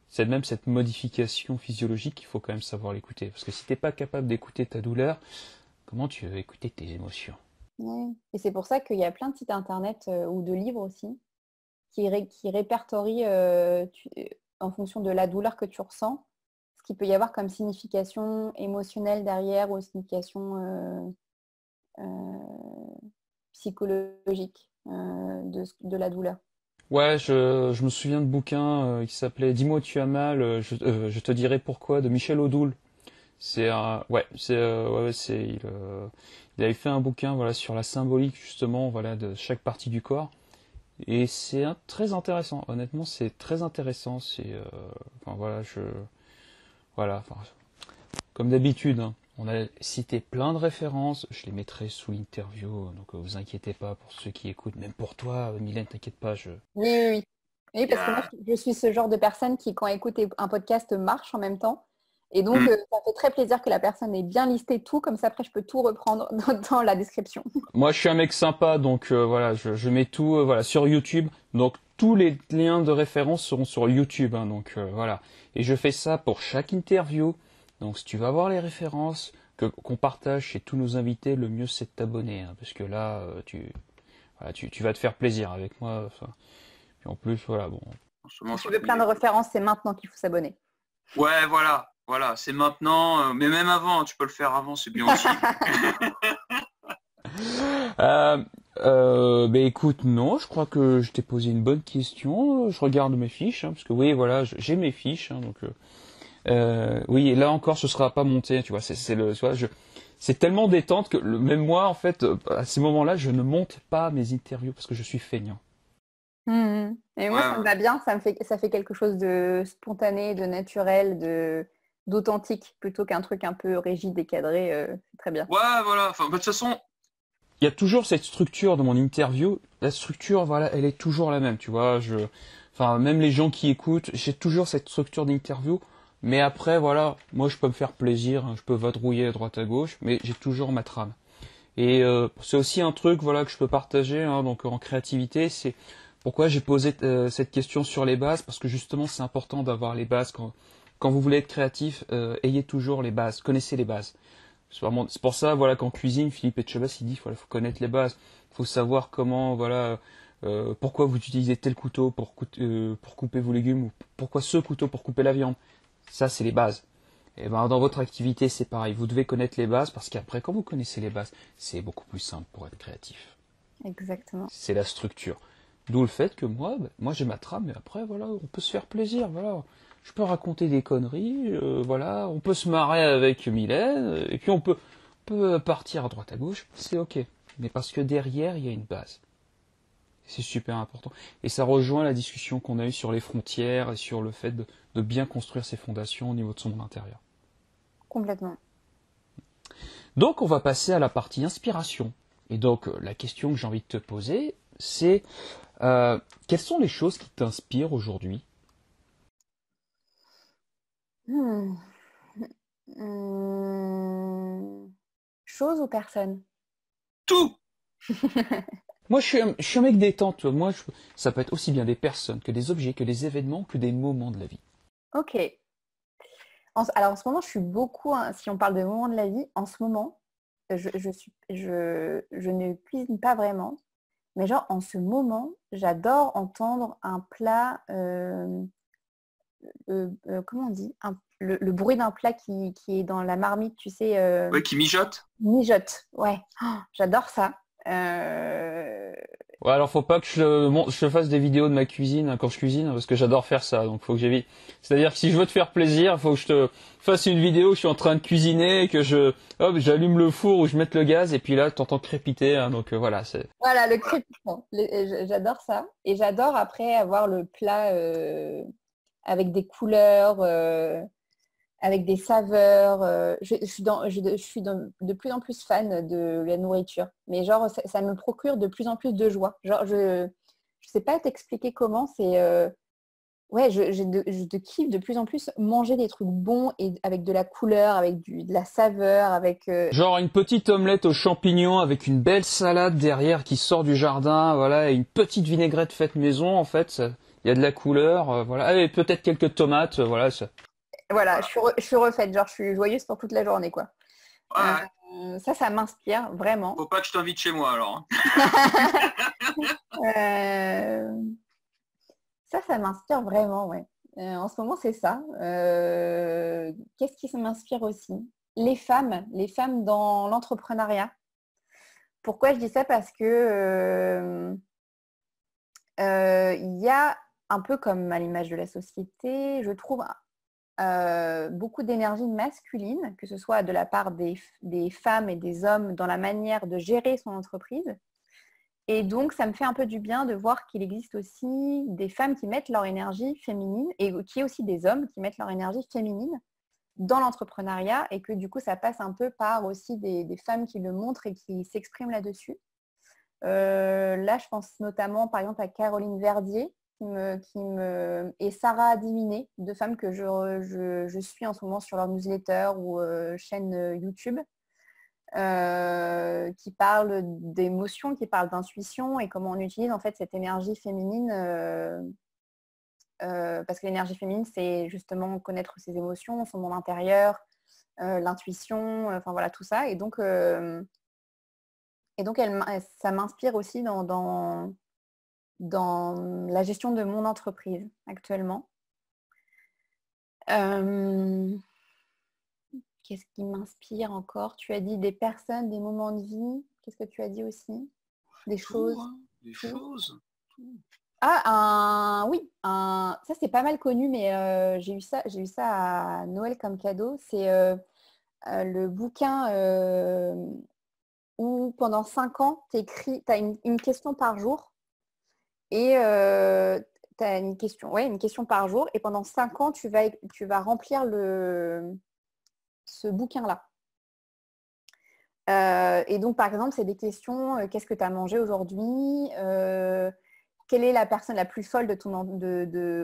C'est même cette modification physiologique, qu'il faut quand même savoir l'écouter. Parce que si tu n'es pas capable d'écouter ta douleur, comment tu veux écouter tes émotions Et c'est pour ça qu'il y a plein de sites internet ou de livres aussi qui, répertorie euh, euh, en fonction de la douleur que tu ressens, ce qu'il peut y avoir comme signification émotionnelle derrière ou signification euh, psychologique de, la douleur. Ouais, je, me souviens de bouquin qui s'appelait Dis-moi tu as mal, je, te dirai pourquoi de Michel Odoul. C'est ouais, c'est ouais, c'est il, il, avait fait un bouquin voilà sur la symbolique justement voilà de chaque partie du corps et c'est très intéressant, honnêtement, c'est très intéressant. C'est, euh, voilà, je, voilà, comme d'habitude, hein. on a cité plein de références. Je les mettrai sous l'interview, donc euh, vous inquiétez pas pour ceux qui écoutent, même pour toi, Mylène, Mylène, t'inquiète pas, je. Oui, oui, Oui, parce que moi, je suis ce genre de personne qui, quand écoute un podcast, marche en même temps. Et donc, mm. euh, ça fait très plaisir que la personne ait bien listé tout, comme ça après je peux tout reprendre *laughs* dans, la description. Moi, je suis un mec sympa, donc euh, voilà, je, mets tout euh, voilà sur YouTube. Donc tous les liens de référence seront sur YouTube, hein, donc voilà. Et je fais ça pour chaque interview. Donc si tu vas voir les références qu'on partage chez tous nos invités, le mieux c'est de t'abonner, hein, parce que là, tu, tu, vas te faire plaisir avec moi. en plus, voilà, bon. Si tu veux plein de références, c'est maintenant qu'il faut s'abonner. Ouais, voilà. Voilà, c'est maintenant, euh, mais même avant, tu peux le faire avant, c'est bien aussi. *laughs* *laughs* Euh, euh, ben écoute, non, je crois que je t'ai posé une bonne question. Je regarde mes fiches, hein, parce que oui, voilà, j'ai mes fiches, hein, donc oui, là encore, ce sera pas monté, tu vois. C'est le, c'est tellement détente que le, même moi, en fait, à ces moments-là, je ne monte pas mes interviews parce que je suis feignant. Mmh, mmh. Et moi, ça me va bien, ça me fait, ça fait quelque chose de spontané, de naturel, de d'authentique plutôt qu'un truc un peu rigide et cadré. Euh, très bien. Ouais, voilà. Enfin, bah, de toute façon, il y a toujours cette structure de mon interview. La structure, voilà, elle est toujours la même. Tu vois, je, enfin, même les gens qui écoutent, j'ai toujours cette structure d'interview. Mais après, voilà, moi, je peux me faire plaisir. Hein. Je peux vadrouiller à droite à gauche, mais j'ai toujours ma trame. Et euh, c'est aussi un truc, voilà, que je peux partager. Hein, donc, en créativité, c'est pourquoi j'ai posé euh, cette question sur les bases, parce que justement, c'est important d'avoir les bases quand quand vous voulez être créatif, euh, ayez toujours les bases, connaissez les bases. C'est c'est pour ça, voilà, qu'en cuisine, Philippe Etchebest, il dit, voilà, faut connaître les bases, Il faut savoir comment, voilà, euh, pourquoi vous utilisez tel couteau pour, euh, pour couper vos légumes ou pourquoi ce couteau pour couper la viande. Ça, c'est les bases. Et eh ben, dans votre activité, c'est pareil. Vous devez connaître les bases parce qu'après, quand vous connaissez les bases, c'est beaucoup plus simple pour être créatif. Exactement. C'est la structure. D'où le fait que moi, ben, moi, ma ma trame, mais après, voilà, on peut se faire plaisir, voilà je peux raconter des conneries, euh, voilà, on peut se marrer avec Mylène, euh, et puis on peut, peut partir à droite à gauche, c'est ok. Mais parce que derrière, il y a une base. C'est super important. Et ça rejoint la discussion qu'on a eue sur les frontières et sur le fait de, bien construire ses fondations au niveau de son monde intérieur. Complètement. Donc on va passer à la partie inspiration. Et donc euh, la question que j'ai envie de te poser, c'est quelles sont les choses qui t'inspirent aujourd'hui Hmm. Hmm. Chose ou personne Tout *laughs* Moi, je suis, un, mec détente. Moi, je, ça peut être aussi bien des personnes que des objets, que des événements, que des moments de la vie. Ok. alors, en ce moment, je suis beaucoup, hein, si on parle de moments de la vie, en ce moment, je, suis, je, ne cuisine pas vraiment. Mais genre, en ce moment, j'adore entendre un plat euh, euh, euh, comment on dit le, bruit d'un plat qui, qui, est dans la marmite, tu sais. Euh... Ouais qui mijote. Mijote, ouais. Oh, j'adore ça. Euh, ouais, alors faut pas que je, je, fasse des vidéos de ma cuisine hein, quand je cuisine parce que j'adore faire ça, donc faut que j'évite. C'est-à-dire que si je veux te faire plaisir, faut que je te fasse une vidéo où je suis en train de cuisiner, que je hop, j'allume le four ou je mette le gaz et puis là t'entends crépiter, hein, donc voilà c'est. Voilà le crépitement, j'adore ça et j'adore après avoir le plat euh, avec des couleurs, euh, avec des saveurs. Euh, je, suis, de plus en plus fan de la nourriture. Mais genre, ça, me procure de plus en plus de joie. Genre, je ne sais pas t'expliquer comment, c'est... Euh, ouais, je, de, kiffe de plus en plus manger des trucs bons et avec de la couleur, avec du, de la saveur, avec... Genre une petite omelette aux champignons avec une belle salade derrière qui sort du jardin, voilà, et une petite vinaigrette faite maison, en fait il y a de la couleur, euh, voilà, ah, et peut-être quelques tomates, euh, voilà. Voilà, je suis, refaite, genre je suis joyeuse pour toute la journée, quoi. Euh, ça, ça m'inspire vraiment. Faut pas que je t'invite chez moi alors. Hein. *laughs* Ça, ça m'inspire vraiment, ouais. en ce moment, c'est ça. Qu'est-ce qui m'inspire aussi Les femmes, les femmes dans l'entrepreneuriat. Pourquoi je dis ça Parce que il y a un peu comme à l'image de la société, je trouve euh, beaucoup d'énergie masculine, que ce soit de la part des, femmes et des hommes dans la manière de gérer son entreprise. Et donc, ça me fait un peu du bien de voir qu'il existe aussi des femmes qui mettent leur énergie féminine et qui aussi des hommes qui mettent leur énergie féminine dans l'entrepreneuriat et que du coup, ça passe un peu par aussi des, femmes qui le montrent et qui s'expriment là-dessus. Euh, là, je pense notamment par exemple à Caroline Verdier, qui me, et Sarah Diminé, deux femmes que je, suis en ce moment sur leur newsletter ou euh, chaîne euh, YouTube, euh, qui parlent d'émotions qui parlent d'intuition et comment on utilise en fait cette énergie féminine. parce que l'énergie féminine, c'est justement connaître ses émotions, son monde intérieur, l'intuition, enfin voilà tout ça. Et donc, et donc elle, ça m'inspire aussi dans dans la gestion de mon entreprise actuellement. Euh, qu'est-ce qui m'inspire encore Tu as dit des personnes, des moments de vie. Qu'est-ce que tu as dit aussi Des choses. Hein. des choses. Ah, un, oui, ça c'est pas mal connu, mais euh, j'ai eu ça, j'ai eu ça à Noël comme cadeau. C'est euh, le bouquin où pendant 5 ans, tu as une, question par jour et euh, tu as une question, ouais, une question par jour. Et pendant cinq ans, tu vas, tu vas remplir le, ce bouquin-là. Euh, et donc, par exemple, c'est des questions, euh, qu'est-ce que tu as mangé aujourd'hui Quelle est la personne la plus folle de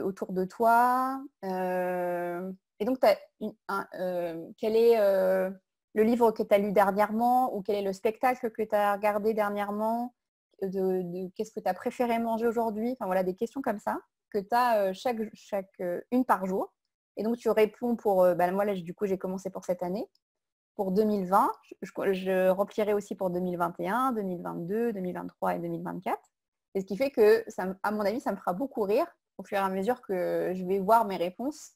autour de toi Et donc, as une, quel est le livre que tu as lu dernièrement ou quel est le spectacle que tu as regardé dernièrement de, qu'est-ce que tu as préféré manger aujourd'hui, enfin voilà des questions comme ça que tu as euh, chaque, chaque euh, une par jour. Et donc tu réponds pour, euh, bah, moi là du coup j'ai commencé pour cette année, pour 2020, je, remplirai aussi pour 2021, 2022, 2023 et 2024. Et ce qui fait que, ça, à mon avis, ça me fera beaucoup rire au fur et à mesure que je vais voir mes réponses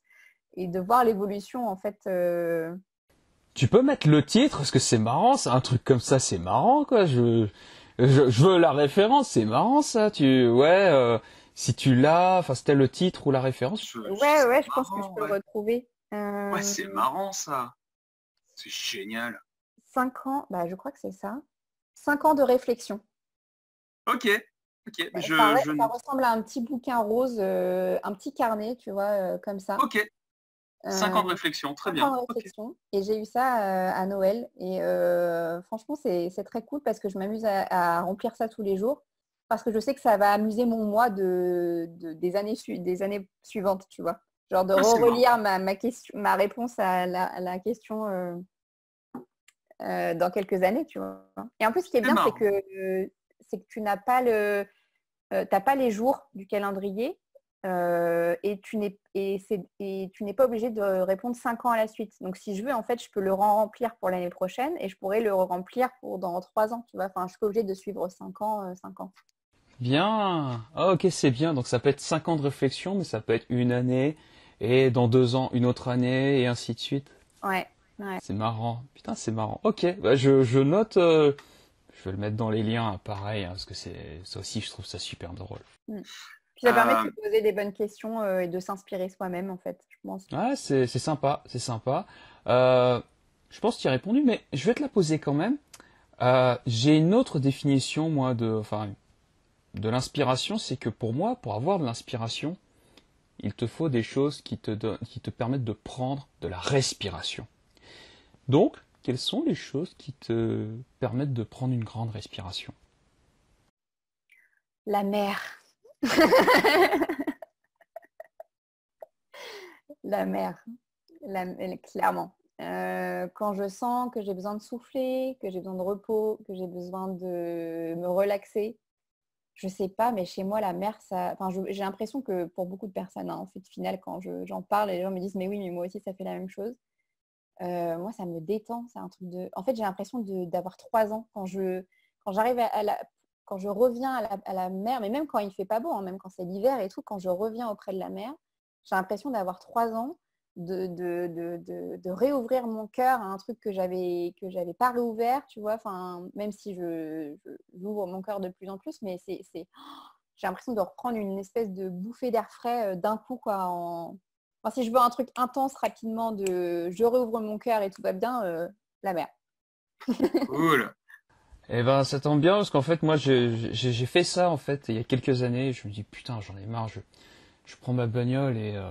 et de voir l'évolution en fait. Tu peux mettre le titre parce que c'est marrant, c'est un truc comme ça, c'est marrant quoi. Je je, veux la référence, c'est marrant ça. Tu ouais, euh, si tu l'as, enfin c'était le titre ou la référence. Je, ouais, ouais, je pense que je peux retrouver. Euh, ouais, c'est marrant ça. C'est génial. Cinq ans, bah je crois que c'est ça. Cinq ans de réflexion. Ok. ok. Bah, je, ça, je... ça, ressemble à un petit bouquin rose, euh, un petit carnet, tu vois, comme ça. Ok. 5 ans de euh, réflexion, très bien. Et j'ai eu ça euh, à Noël. Et euh, franchement, c'est très cool parce que je m'amuse à, remplir ça tous les jours parce que je sais que ça va amuser mon moi de, des, années des années suivantes, tu vois. Genre de ah, relire ma, réponse à la, question dans quelques années, tu vois. Et en plus, ce qui est bien, c'est que, c'est que tu n'as pas le... pas les jours du calendrier, euh, et tu n'es pas obligé de répondre 5 ans à la suite. Donc si je veux, en fait, je peux le remplir pour l'année prochaine et je pourrais le remplir pour dans 3 ans, tu vois. Enfin, je suis obligé de suivre 5 ans, 5 euh, ans. Bien. Ah, ok, c'est bien. Donc ça peut être 5 ans de réflexion, mais ça peut être une année et dans 2 ans une autre année et ainsi de suite. Ouais. C'est marrant. Putain, c'est marrant. Ok, bah, je, je note. Euh, je vais le mettre dans les liens, pareil, hein, parce que c'est ça aussi, je trouve ça super drôle. Mm ça permet de euh, se poser des bonnes questions euh, et de s'inspirer soi-même, en fait, je Ah, c'est sympa, c'est sympa. Euh, je pense que tu as répondu, mais je vais te la poser quand même. J'ai une autre définition, moi, de, l'inspiration, c'est que pour moi, pour avoir de l'inspiration, il te faut des choses qui te, qui te permettent de prendre de la respiration. Donc, quelles sont les choses qui te permettent de prendre une grande respiration La mer. *laughs* la mer, la, clairement. Euh, quand je sens que j'ai besoin de souffler, que j'ai besoin de repos, que j'ai besoin de me relaxer, je sais pas, mais chez moi, la mer, ça... Enfin, j'ai l'impression que pour beaucoup de personnes, hein, en fait, final, quand j'en parle, les gens me disent, mais oui, mais moi aussi, ça fait la même chose. Euh, moi, ça me détend. C'est un truc de... En fait, j'ai l'impression d'avoir trois ans. Quand je quand j'arrive à la quand je reviens à la, mer, mais même quand il ne fait pas beau, hein, même quand c'est l'hiver et tout, quand je reviens auprès de la mer, j'ai l'impression d'avoir trois ans, de, de, réouvrir mon cœur à un truc que j'avais que j'avais pas réouvert, tu vois, enfin, même si je, j'ouvre mon cœur de plus en plus, mais c'est, j'ai l'impression de reprendre une espèce de bouffée d'air frais euh, d'un coup, quoi. En... si je vois un truc intense rapidement de je réouvre mon cœur et tout va bien, euh, la mer. cool. Eh ben, ça tombe bien parce qu'en fait, moi, j'ai fait ça en fait il y a quelques années. Je me dis putain, j'en ai marre. Je, je, prends ma bagnole et, euh,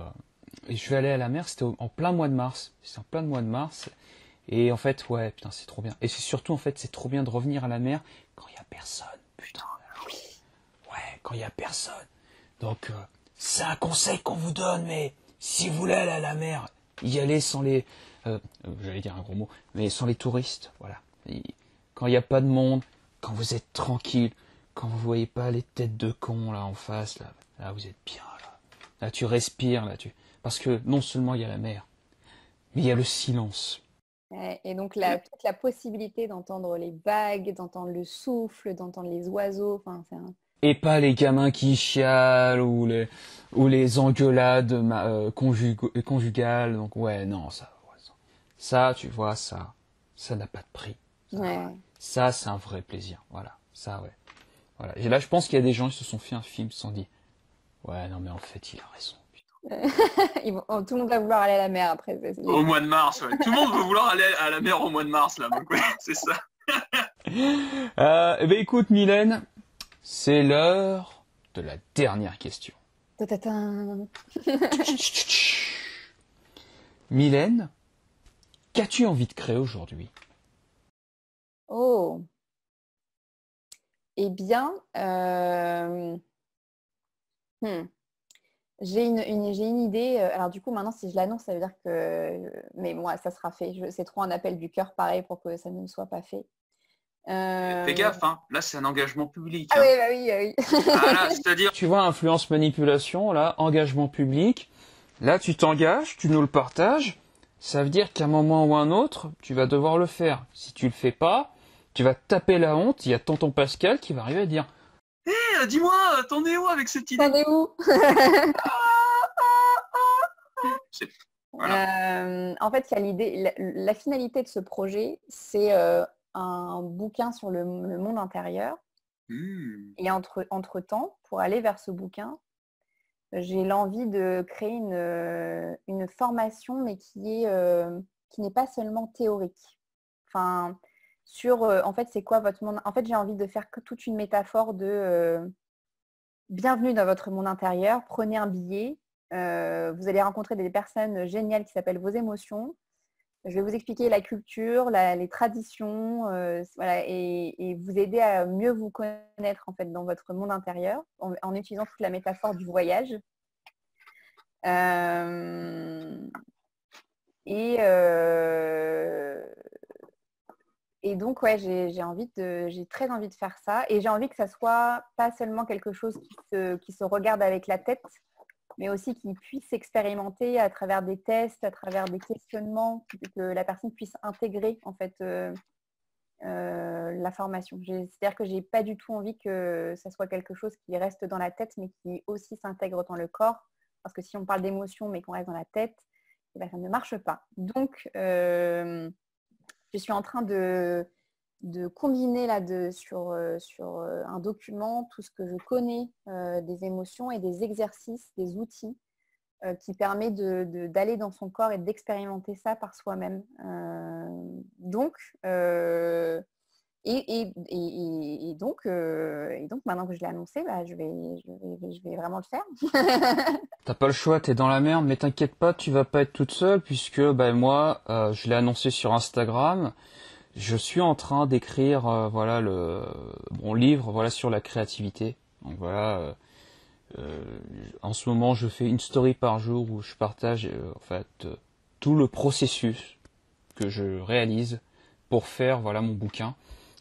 je vais aller à la mer. C'était en plein mois de mars. c'est en plein mois de mars. Et en fait, ouais, putain, c'est trop bien. Et c'est surtout en fait, c'est trop bien de revenir à la mer quand il y a personne. Putain. Ouais, quand il y a personne. Donc, euh, c'est un conseil qu'on vous donne, mais si vous voulez aller à la mer, y aller sans les, euh, j'allais dire un gros mot, mais sans les touristes. Voilà quand il n'y a pas de monde, quand vous êtes tranquille, quand vous voyez pas les têtes de cons là en face, là, là vous êtes bien là. Là tu respires, là tu. Parce que non seulement il y a la mer, mais il y a le silence. Et donc la, toute la possibilité d'entendre les vagues, d'entendre le souffle, d'entendre les oiseaux, enfin Et pas les gamins qui chialent ou les, ou les engueulades euh, conjugales. Donc ouais, non, ça, ça, tu vois, ça, ça n'a pas de prix. ouais. Ça, c'est un vrai plaisir. Voilà. Ça, ouais. Voilà. Et là, je pense qu'il y a des gens qui se sont fait un film, se sont dit, ouais, non, mais en fait, il a raison. *laughs* Oh, tout le monde va vouloir aller à la mer après. Au mois de mars, ouais. tout le monde va vouloir aller à la mer au mois de mars, là, donc ouais, *laughs* c'est ça. *laughs* Euh, eh ben, écoute, Mylène, c'est l'heure de la dernière question. Mylène, qu'as-tu envie de créer aujourd'hui Oh Eh bien, euh, hmm. j'ai une, idée. Euh, alors du coup, maintenant, si je l'annonce, ça veut dire que... Mais moi, ça sera fait. C'est trop un appel du cœur, pareil, pour que ça ne soit pas fait. Euh, fais gaffe, hein. là c'est un engagement public. Ah oui, hein. bah oui, bah oui. Ah c'est-à-dire, *laughs* tu vois, influence, manipulation, là, engagement public. Là, tu t'engages, tu nous le partages. Ça veut dire qu'à un moment ou un autre, tu vas devoir le faire. Si tu le fais pas, tu vas taper la honte, il y a tonton Pascal qui va arriver à dire Hé, eh, dis-moi, euh, t'en es où avec cette idée T'en es où *laughs* euh, En fait, il y a l'idée, la, finalité de ce projet, c'est euh, un bouquin sur le, monde intérieur. Hmm. Et entre, entre temps, pour aller vers ce bouquin, j'ai l'envie de créer une, une, formation, mais qui est qui n'est pas seulement théorique. Enfin, sur euh, en fait c'est quoi votre monde. En fait j'ai envie de faire toute une métaphore de euh, bienvenue dans votre monde intérieur, prenez un billet, euh, vous allez rencontrer des personnes géniales qui s'appellent vos émotions. Je vais vous expliquer la culture, les traditions, et, vous aider à mieux vous connaître en fait dans votre monde intérieur en, en utilisant toute la métaphore du voyage. et et donc, ouais, j'ai envie de, j'ai très envie de faire ça. Et j'ai envie que ça soit pas seulement quelque chose qui se, regarde avec la tête, mais aussi qui puisse expérimenter à travers des tests, à travers des questionnements, que la personne puisse intégrer en fait euh, euh, la formation. C'est-à-dire que j'ai pas du tout envie que ça soit quelque chose qui reste dans la tête, mais qui aussi s'intègre dans le corps. Parce que si on parle d'émotion, mais qu'on reste dans la tête, ça ne marche pas. Donc euh, je suis en train de, combiner là de, sur, euh, sur euh, un document tout ce que je connais euh, des émotions et des exercices, des outils qui permet d'aller dans son corps et d'expérimenter ça par soi-même. donc, euh, et, donc, maintenant que je l'ai annoncé, bah, je, vais, vraiment le faire. *laughs* T'as pas le choix, t'es dans la merde, mais t'inquiète pas, tu vas pas être toute seule, puisque bah, moi, euh, je l'ai annoncé sur Instagram. Je suis en train d'écrire euh, voilà mon livre voilà sur la créativité. Donc voilà, en ce moment je fais une story par jour où je partage en fait tout le processus que je réalise pour faire voilà mon bouquin.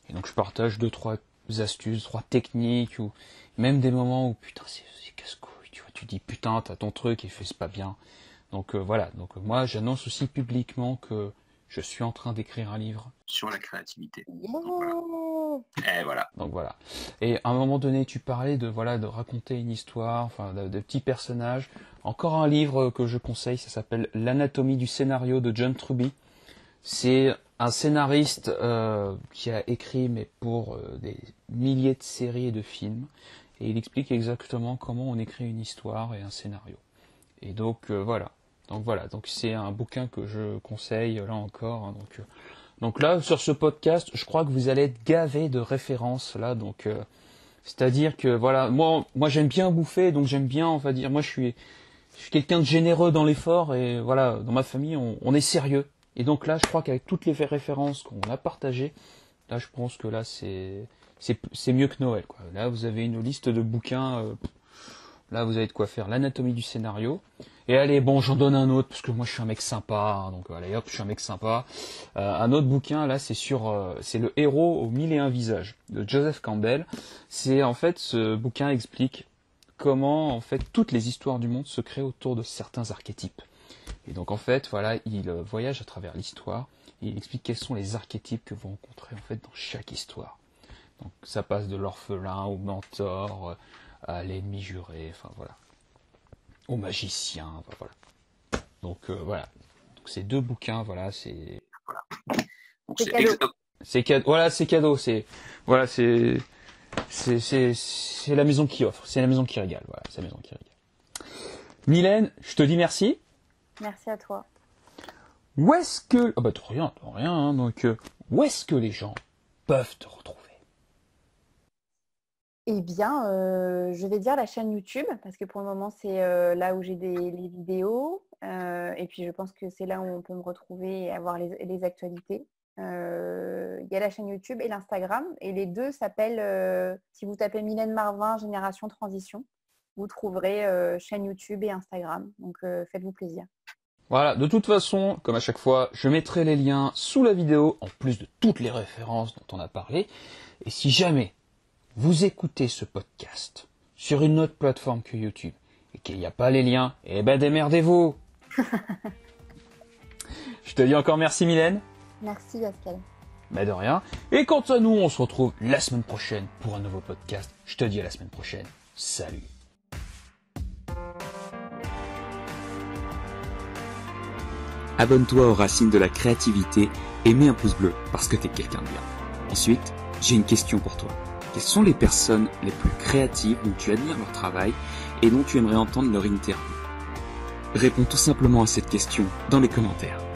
Et donc je partage deux, trois astuces, trois techniques, ou même des moments où putain c'est casse-couille, tu vois, tu dis putain t'as ton truc et fais ce pas bien. Donc euh, voilà, donc euh, moi j'annonce aussi publiquement que je suis en train d'écrire un livre. Sur la créativité. Et voilà. Donc voilà. Et à un moment donné, tu parlais de voilà de raconter une histoire, enfin de petits personnages. Encore un livre que je conseille, ça s'appelle L'anatomie du scénario de John Truby. C'est un scénariste euh, qui a écrit, mais pour euh, des milliers de séries et de films, et il explique exactement comment on écrit une histoire et un scénario. Et donc euh, voilà. Donc voilà. Donc c'est un bouquin que je conseille là encore. Hein. donc donc là sur ce podcast, je crois que vous allez être gavé de références là. Donc c'est-à-dire que voilà, moi moi j'aime bien bouffer, donc j'aime bien on va dire, moi je suis je suis quelqu'un de généreux dans l'effort et voilà dans ma famille on est sérieux et donc là, je crois qu'avec toutes les références qu'on a partagées, là, je pense que là, c'est mieux que Noël. Là, vous avez une liste de bouquins. Euh, là, vous avez de quoi faire. L'anatomie du scénario. Et allez, bon, j'en donne un autre parce que moi, je suis un mec sympa. Hein, donc, allez, hop, je suis un mec sympa. Euh, un autre bouquin, là, c'est sur, euh, c'est le héros aux mille et un visages de Joseph Campbell. C'est en fait, ce bouquin explique comment en fait toutes les histoires du monde se créent autour de certains archétypes. Et donc en fait, voilà, il euh, voyage à travers l'histoire il explique quels sont les archétypes que vous rencontrez en fait dans chaque histoire. Donc ça passe de l'orphelin au mentor, euh, à l'ennemi juré, enfin voilà, au magicien, enfin, voilà. Donc euh, voilà, donc, ces deux bouquins, voilà, c'est voilà. C'est cadeau. C'est Voilà, c'est cadeau. C'est voilà, c'est c'est c'est la maison qui offre. C'est la maison qui régale. Voilà, c'est la maison qui régale. Mylène, je te dis merci. Merci à toi. Où est-ce que... Ah bah rien, rien, hein, donc euh, où est-ce que les gens peuvent te retrouver Eh bien, euh, je vais dire la chaîne YouTube, parce que pour le moment, c'est euh, là où j'ai des les vidéos. et puis, je pense que c'est là où on peut me retrouver et avoir les actualités. Il y a la chaîne YouTube et l'Instagram. Et les deux s'appellent, si vous tapez Mylène Marvin, Génération Transition, vous trouverez euh, chaîne YouTube et Instagram. Donc euh, faites-vous plaisir. Voilà, de toute façon, comme à chaque fois, je mettrai les liens sous la vidéo, en plus de toutes les références dont on a parlé. Et si jamais vous écoutez ce podcast sur une autre plateforme que YouTube et qu'il n'y a pas les liens, eh ben démerdez-vous *laughs* Je te dis encore merci Mylène. Merci Pascal. Mais ben, de rien. Et quant à nous, on se retrouve la semaine prochaine pour un nouveau podcast. Je te dis à la semaine prochaine. Salut abonne-toi aux racines de la créativité et mets un pouce bleu parce que t'es quelqu'un de bien. Ensuite, j'ai une question pour toi. Quelles sont les personnes les plus créatives dont tu admires leur travail et dont tu aimerais entendre leur interview Réponds tout simplement à cette question dans les commentaires.